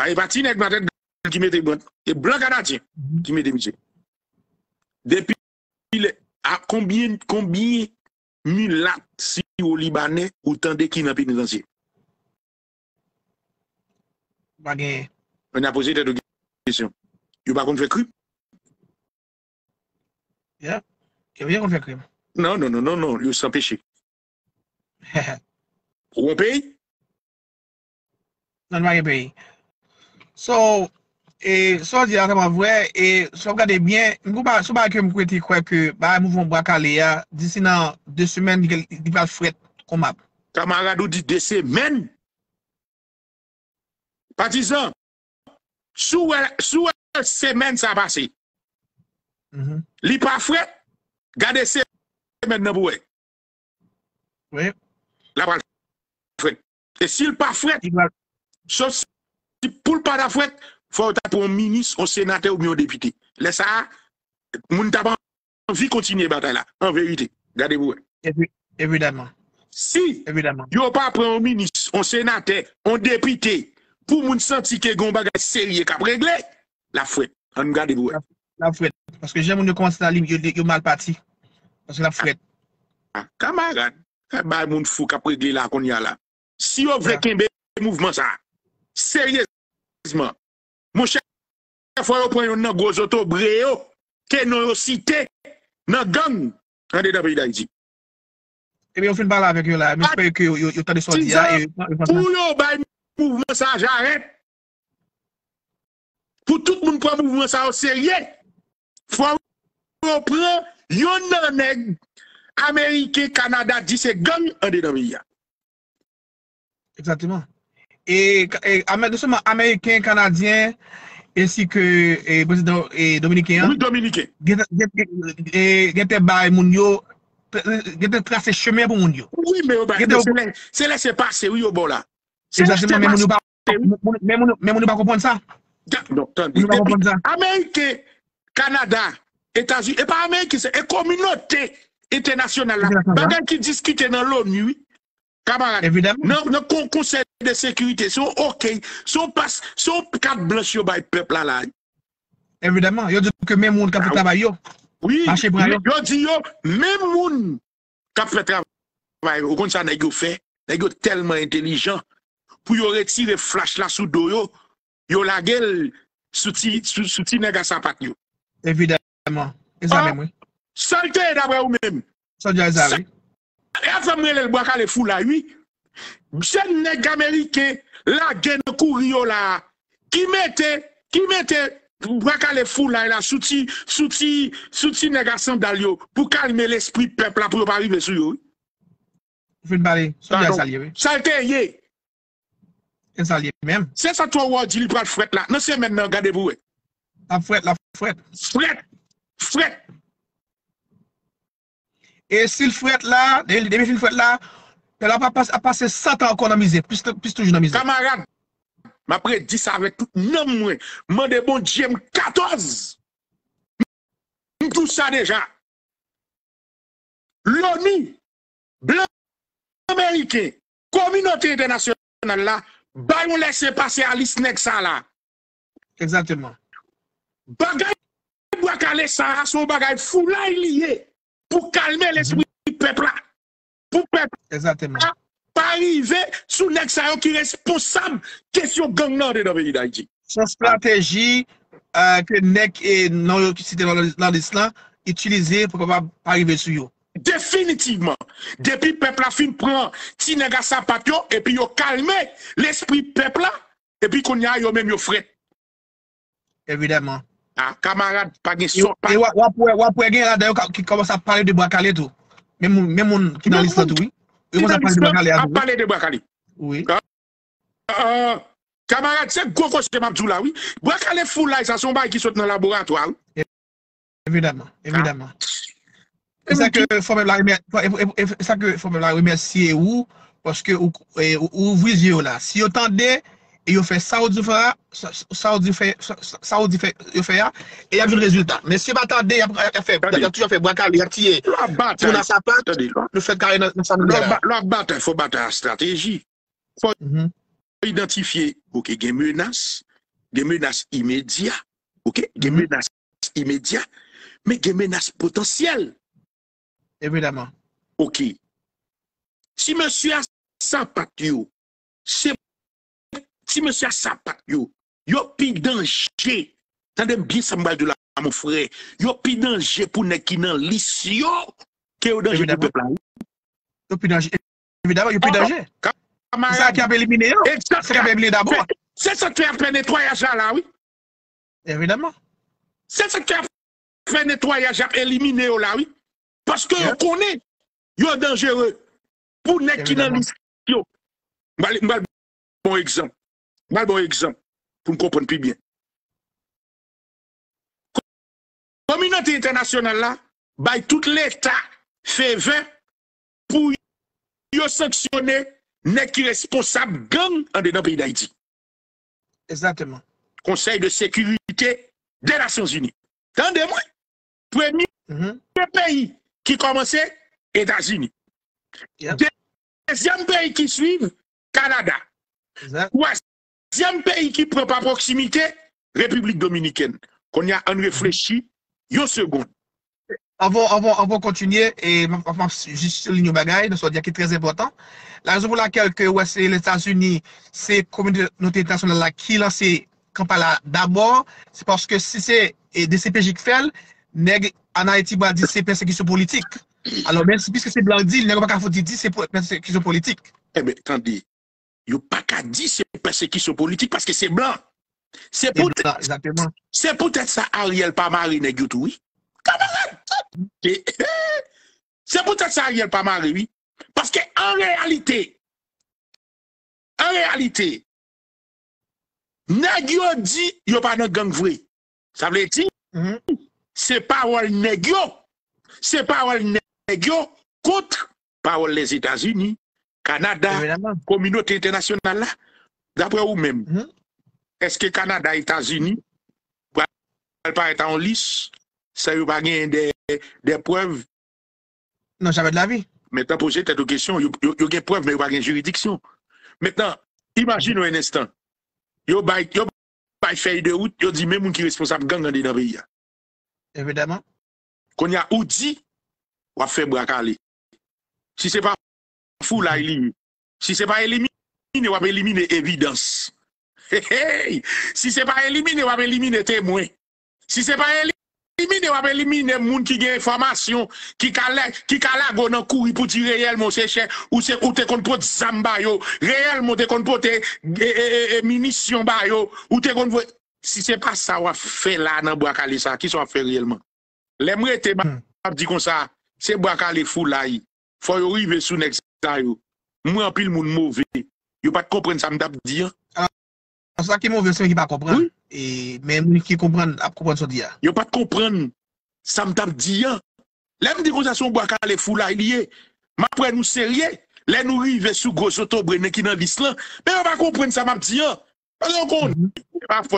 A e patinek, mwen te hmm. etan, ki mette brad. E blan kanat, jote mette msè. Depi, a kombi, kombi, mi lak si yo libanè ou tan de kin apik ni zansi. Bagè. An aposè te do gen. You bakon fe krip? Yeah. Ke wè kon fe krip? Non, non, non, non, non. You san pe chè. Ou wè pe? Nan wè gen pe. So... e sou di la taban vwe, e sou gade bien, sou ba akè mou kweti kwe kè, ba mouvon brakale ya, disi nan de semen li pa fwet komap. Kamar la dou di de semen, pati san, sou el semen sa basi, mm-hmm. li pa fwet, gade semen nabowe. Oui. La balse, e si l pa fwet, sou si poul pa da fwet, Fwa ou ta proun minis, ou senate, ou myon depite. Lè sa, moun taban vi kontinye batay la. En verite. Gade bouè. Evidèman. Si! Evidèman. Yo pa proun minis, ou senate, ou depite, pou moun senti ke goun bagaj serye kap regle, la fwet. Gade bouè. La fwet. Paske jè moun nou konsalim, yo mal pati. Paske la fwet. Kama gan. Kama moun fwok ap regle la kon ya la. Si yo vre kembe ah. mouvman sa, seryezman, Mwen chè, fwa yo pren yon nan gozoto breyo, kè nan yo site, nan gang, an de daviday di. E mi yo fin bala avèk yon la, mwen chè yon kè yon tade sondi ya. Pou yon bay moun mouvment sa jarep, pou tout moun pran mouvment sa yo serye, fwa yo pren yon nan neg, Amerike, Kanada, Jise, gang, an de daviday. Eksantiman. E, e, de seman Ameriken, Kanadyen ensi ke Dominiken gen te bay moun yo e, gen te trase cheme pou moun yo se lese pase ou yo bon la men moun yo pa kompon sa Ameriken Kanada etanji, e pa Ameriken se e kominote etanasyonal ban gen ki diskite nan louni oui Kabarati, nou konsen de sekurite, sou ok, sou pas, sou kat blos yo bay pepl alay. Evidemment, yo di yo ke men moun kap pre trabay yo. Oui, yo di yo, men moun kap pre trabay yo, kon sa nagyo fe, nagyo telman entelijan, pou yo reti de flash la sou do yo, yo lage sou ti nega sapat yo. Evidemment, e zan ah, men moun. Salte e dabre ou men moun. Salte e zan men moun. E a zan mwen lèl waka lè fou la, wik. Mwen se nèk Amerike, la gen kou ryo la, ki mète, ki mète waka lè fou la, la souti, souti, souti nega san dal yo, pou kalme l'espri pep la pou yo pari vè sou yo, wik. Fou n'pare, sa lè yè salye, wik. Sa lè yè salye, wik. Mèm. Se sa to wò, di li pral fwet la. Nè non se mèm mèm, gade pou wè. La fwet, la fwet. Fwet, fwet. E si l fwet la, de mi fwet la, te la pa pase 100 an kon amize, pis toujou namize. Kamarade, ma pre dis avè tout, nan mwen, man de bon jem 14, mwen tou sa deja. Loni, blan, Amerike, kominote internasyonal la, bayon lese pase alisnek sa la. Eksantilman. Bagay, wakale san rason bagay, fwola iliye. pour calmer l'esprit du peuple Pour peuple. Exactement. Pas arriver sous l'examen qui est responsable question gang euh, dans le pays d'Haïti. Sa stratégie que NEC et non cité dans l'Islam utilisé pour pas arriver sur eux. Définitivement. Depuis peuple a fin prend sa Sapatio et puis a calmé l'esprit peuple et puis qu'on y a yo même yo frais. Évidemment. Ha, kamarade, pa gen son pa... E wapwe gen yon da yon ki koman sa pale de brakale tou. Men moun, men moun, ki nan liston tou, oui. Ki nan liston, a pale de brakale. Oui. Ha, kamarade, se goko se teman tou la, oui. Brakale ful la, yon sa son ba yon ki sote nan laboratoire, oui. Evidemment, evidemment. E sa ke fomem la, e sa ke fomem la, e sa ke fomem la, e sa ke fomem la, e sa ke fomem la, e sa ke fomem la, yo fè sa ou di fè a, sa ou di fè, sa ou di fè yo fè a, e yav yon rezultat. Men si yo batan de, yav fè, yav toujou fè, wakal, yav tiye, lò batan, lò batan, fò batan a strategi. Fò identifiye, ouke, gen menas, gen menas imedya, ouke, gen menas imedya, men gen menas potansyel. Evidaman. Ouke. Si men si yas sa pat yo, se, Si Monsieur a sa yo, yo pi danger. tande bien sa mbal de la mon frère, yo pi danger pour nek ki nan lis que danger yo denje pou pepla yo. Yo pi danger. evidemment yo pi denje. Sa ki ap elimine yo, ça ki a elimine hein? d'abord. C'est ça qui a fait nettoyage là, oui. Évidemment. ça qui a fait nettoyage à éliminer là, oui. Parce que on connaît, yo dangereux pour nek ki nan lis bon exemple. Un bon exemple pour me comprendre plus bien. Communauté internationale là, by tout l'État fait 20 pour sanctionner les qui responsable gang en dedans pays d'Haïti. Exactement. Conseil de sécurité des Nations Unies. Tendez-moi. Premier mm-hmm. pays qui commençait, États-Unis. Deuxième pays qui suivent, Canada. Troisième Siyan pe ekip pran pa proksimite, Republik Dominiken. Kon ya an reflechi, yo segoun. An von kontinye, e jist solinyo bagay, nan so diya ki trez impotant. La rezon pou la kelke ouase l'Etat-Unis, se komi de noteritasyon la la ki lan se kampala d'amor, se porske se se de sepejik fel, neg anay ti ba di se persekisyon politik. Anon mersi piske se blan di, neg wakafo di di se persekisyon politik. E men, kan di... yo pa ka di se persekisyo politik paske se blan. Se poutet sa Ariel pamari negyot ouy. Kamara! Eh, eh, eh! Se poutet sa Ariel pamari ouy. Paske an realite, an realite, negyo di yo pa nan gangvri. Sa vle ti? Mm-hmm. Se parol negyo, se parol negyo kontre parol les Etats-Unis. Kanada, kominote internasyonal mhm. non, la, dapwe ou men. Eske Kanada Etats-Uni, wale pa etan liss, se yo bagen de preuve. Non, sape de la vi. Metan pouje tete ou kesyon, yo gen preuve men yo bagen juridiksyon. Metan, imagine ou en estan. Yo bay fey de out, yo di men moun ki responsab gangan di nan vi ya. Evideman. Kon ya ou di, wale fey moun akale. Si se pa fulay li. Si se pa elimine, wap elimine evidans. Hey hey! Si se pa elimine, wap elimine temwe. Si se pa elimine, wap elimine moun ki gen informasyon, ki kala go nan kouri pou di reyelmo se chen, ou se ou te konpote zamba yo, reyelmo te konpote eminisyon e, e, e, ba yo, ou te konpote... Si se pa sa wap fe la nan Bwakali sa, ki sa wap fe reyelmo. Le mwete ba hmm. di kon sa, se Bwakali fulay, fo yo rive sou nekse. Mwen apil moun mouvi Yo pa te kompren sa mdap diyan ah, Sa ke mouvi se mwen ki pa kompren e, Men mwen ki kompren sa mdap diyan Yo pa te kompren Sa mdap diyan Len mdi kosa son gwaka le fula ilye Ma pre nou serye Len nou rive sou grosoto brene ki nan vislan Men yo pa kompren sa mdap diyan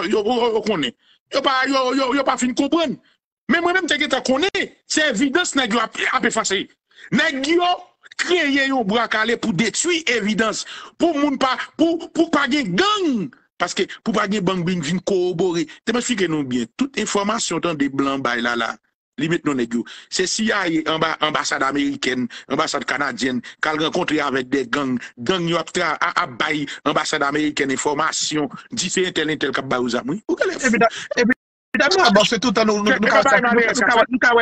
Yo pa fin kompren Men mwen mwen teke ta konen Se evidens ne gyo api fase Ne gyo kreye yo brak ale pou detui evidans, pou moun pa, pou pa gen gang, paske pou pa gen bank bin vin kouobore, teman fik e nou bie, tout informasyon ton de blan bay la la, limit nou negyo, se si ya yi ambasade Ameriken, ambasade Kanadyen, kal renkontri avet de gang, gang yo ap tra, ap bay, ambasade Ameriken informasyon, di fe entel entel kap ba ouza mou, ouke le pou. nou kawè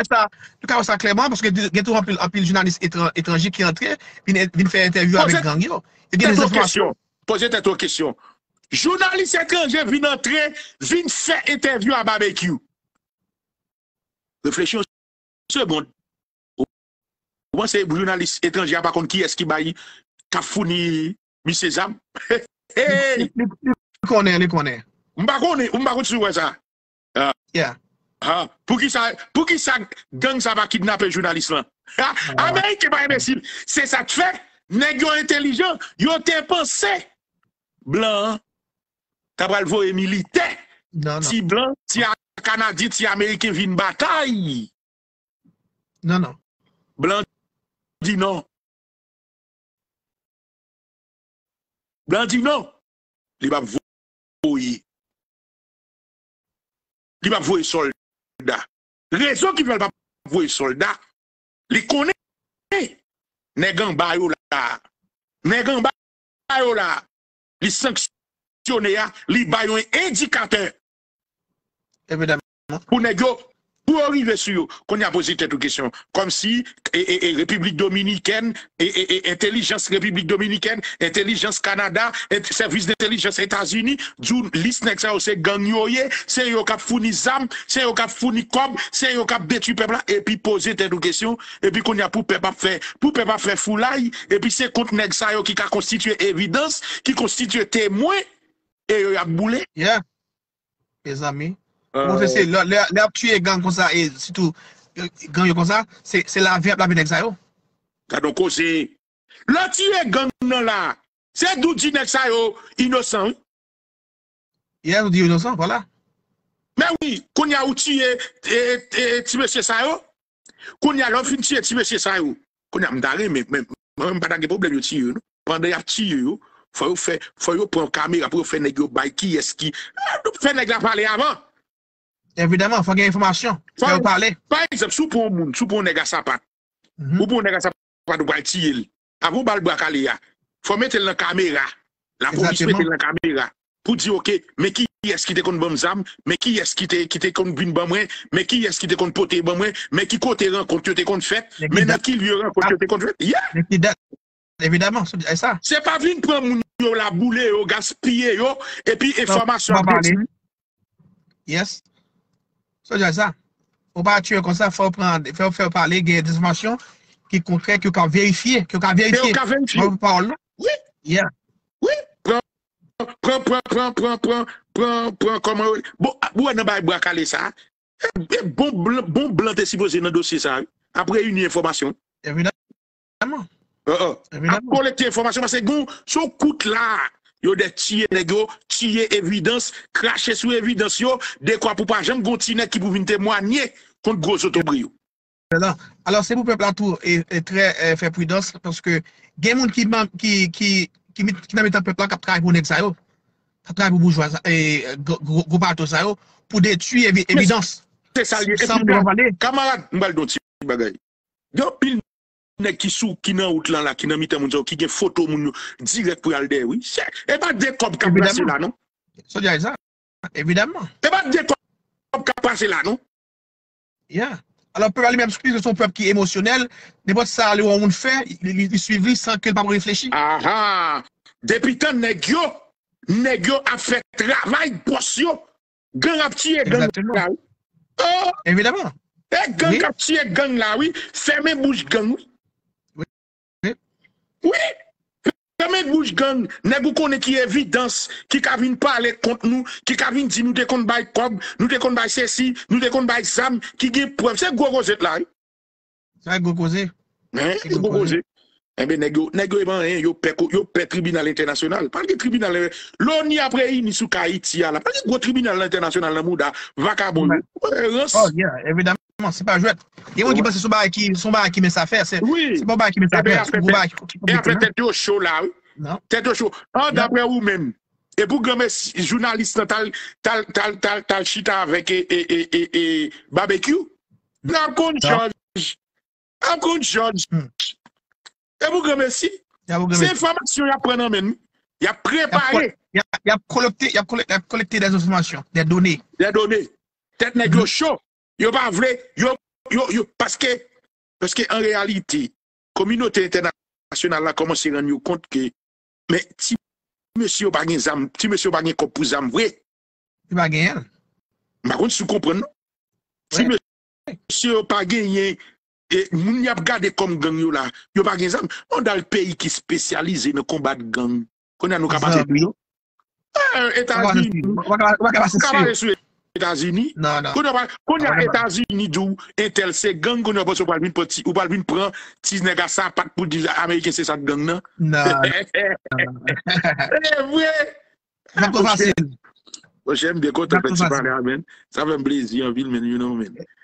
sa nou kawè sa klèman porske gen tou anpil jounalist etranji ki antre vin fè intervju avèk gangyo pose tè tou kèsyon jounalist etranji vin antre vin fè intervju avèk gangyo reflechyon se bon ou ban se jounalist etranji apakon ki eski bayi kafouni misèzam lè konè lè konè mbakonè ou mbakonè Ah. Pou ki sa gang sa va kidnape jounalist lan ah. Amerike ba emesil Se sa te fe Negyon entelijon Yo te pense Blan Tabalvo e milite Si blan si a kanadit si Amerike vi n batay Non non Blan di non, non. Blan di non. non Li bab vou yi Ki wap vwe soldat. Rezon ki wap vwe soldat, li konen negan bayou la. Negan bayou la. Li sanksyonè ya, li bayou yon edikater. Evidem. Eh, Ou negyo Pou orive sou yo, konye aposi tèdou kesyon. Kom si, Republik Dominikèn, Intellijans Republik Dominikèn, Intellijans Kanada, Servis d'Intellijans Etats-Unis, joun lis nèk sa yo se ganyoye, se yo kap founi zam, se yo kap founi kom, se yo kap betu pebla, epi pose tèdou kesyon, epi konye apou peba fe fulay, epi se kont nèk sa yo ki ka konstituye evidans, ki konstituye temwe, epi yo yam boulè. Yeah, is that me? Monsen se, le ap tuye gang kon sa, e sitou, gang yo kon sa, se la vi ap la pi neg sa yo? Gado kose. Le ap tuye gang nan la, se dou di neg sa yo, inosan yo? Ya nou di inosan, vola. Men wii, kon ya ou tuye e tibe se sa yo? Kon ya lon fin tuye tibe se sa yo? Kon ya mdare, mwen mpanda ge problem yo ti yo? Pande ya ti yo, fwou yo pon kamera pou yo fwene yo bay ki eski, fwene yo la pale yaman, Evidèman, fò gen yon informasyon, fò yon parle. Par exemple, sou pou yon moun, sou pou yon nega sapat. Mhm. Ou pou yon nega sapat, fò yon bal ti yil. Avou bal brak alè ya. Fò mè tel nan kamera. La pou dispe tel nan kamera. Pou di ok, mè ki yè skite kon bèm zam, mè ki yè skite kon bin bèm wè, mè ki yè skite kon pote bèm wè, mè ki kote ren kont yo te kont fèt, mè nan ki yon ren kont yo te kont fèt. Evidèman, fò di a yon sa. Se pa vin pou moun yo la boulè yo, gaspillè yo, e pi informasyon. So, Jasa, ou pa atu yo konsa fè ou pale gen yon distromansyon ki kontre ki ou ka verifiye, ki ou ka verifiye. Ki ou ka verifiye. Oui. Ya. Oui. Pren, pren, pren, pren, pren, pren, pren, pren, pren. Bo, bo anan baye bo akale sa. E, e, bon blan, bon blan te si voze nan dosi sa. Apre yon yon informasyon. Evident. Euh, euh. Evident. Apre yon informasyon. Mase, goun, sou kout la. yo de tiye negro, tiye evidans, krashe sou evidans yo, dekwa pou pa jem gontine ki pou vin temwanye kont gros otobriyo. Alors, se pou pepla tou, etre fè pridans, gen moun ki nan metan pepla kap tray pou net sa yo, kap tray pou boujwa, pou de tiye evidans. Se sa liye, se sa liye, kamalad, mbal don ti bagay. Yo pil nan. nek kisou, kina out lan la, kina mita moun zyon, ki gen foto moun nou, direkt pou yalde, oui, se, e bat de kop kapase la, non? So di a, e zan, evidemman. E bat de kop kapase la, non? Ya. Alors, pou vali mèm spise, son pep ki emosyonel, nepot sa alè ou an moun fè, li suivi san ke l'pam reflechi. Aha! Ah. Depi tan nek yo, nek yo ap fèk travay posyo, gen ap tiye gen la wè. Evidemman. E gen ap tiye gen la wè, fèmè mouj gen wè. Oui, kamek bouj gang, negou konen ki evidans, ki kavine pa ale kont nou, ki kavine di nou te kont bay koub, nou te kont bay sesi, nou te kont bay zam, ki ge prem, se gwo gozet la. Se gwo gozet. Se gwo gozet. Ebe negou, negou eman yo pekou, yo pek tribunal internasyonal. Parke tribunal, louni apre yi nisou ka iti ya la. Parke gwo tribunal internasyonal nan mou da vaka boni. Oh yeah, evidans. c'est pas jouet. Il y a qui pense que c'est son bar qui met sa affaire. C'est oui. pas bar qui met sa affaire. Et après, eh, hein. t'es au chaud là. Non. T'es au chaud. Ah, d'après vous même. Et pour que mes journalistes tal chita avec et, et, et, et, et barbecue, de compte, George. pas compte, George. Et pour que mes informations apprennent même. Il a préparé. Il a collecté a collecté des informations, des données. Des données. Tête négro hmm. chaud. Yo pa vre, yo, yo, yo, paske, paske en realiti, kominote internatasyonal la koman se ren yu kont ke, me ti monsi yo bagen zam, ti monsi yo bagen kompou zam, vwe? Ti bagen yon? Ma kon, sou kompren nou? Ti monsi yo bagen yon, moun yap gade kom gang yon la, yo bagen zam, moun dal peyi ki spesyalize nou kombat gang. Konya nou kabate? Kwa kabate sou? Etasini? Koun ya Etasini djou, entel se gang koun yo boso Balvin poti. Ou Balvin pran, tis nega san pat pou di Ameriken se sat gang nan? Nan. Eh, wè! Ma pou fasyen. Pochèm, dekot an peti banyan men. Sa vèm blizi an vil men, yon nan men.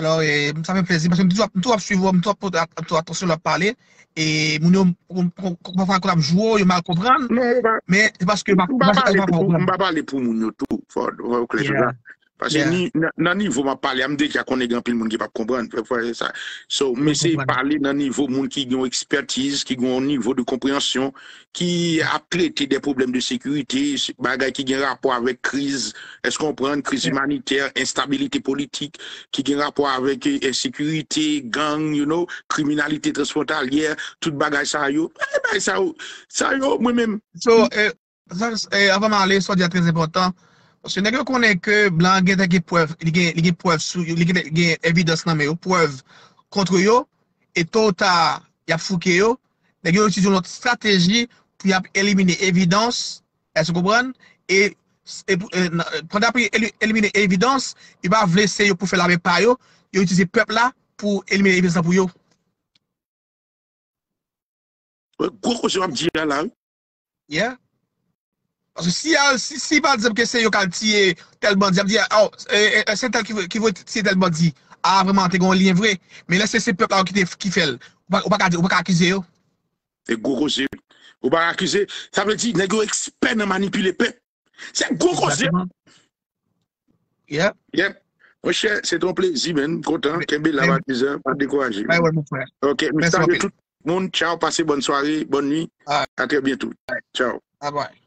Alors, sa mè plezi. Mwen tou ap suyvo, mwen tou ap atonsyon la pale. E moun yo mwen pa fwa akon amjouo, yo mwen al koupran. Mwen pa pale pou moun yo tou. Nan nivou man pale, amde ki a konen granpil moun ki pa kompran, mensey pale nan nivou moun ki gwen ekspertise, ki gwen nivou de komprehansyon, ki aplete de problem de sekurite, bagay ki gwen rapor avek kriz, es kompran, kriz imaniter, instabilite politik, ki gwen rapor avek eh, sekurite, gang, you know, kriminalite transfrontalier, tout bagay sa yo, sa yo, mwen men. So, eh, eh, avan man ale, so diya trez importan, Se negyo konen ke blan gen tenki pouev, li gen evidans nanme yo, pouev kontro yo, e ton ta yap fouke yo, negyo yon utizi yon lote strateji pou yap elimine evidans, e se koubran, e pwanda pou elimine evidans, yon va vlese yo pou fe la vepa yo, yon utizi pep la pou elimine evidans nanpou yo. Kou kou se wap diye la yo? Ye. Si pa dizem ke se yo kan tiye telman di, ap di, an, sen tel ki vo tiye telman di, an, vreman, te gon liye vre, men lese se pep la wakite kifel, ou pa ka akize yo? Se gokose, ou pa akize, sa mwen di, negyo eksper nan manipule pep, se gokose! Yep. Yep. Moche, se ton plezi men, kontan, kembe la va dizem, pa dekoraje. Mwen mwen mwen mwen. Ok, mwen sanje tout moun, tchao, pase bonne soare, bonne mi, a tre bientout. Tchao. A boy.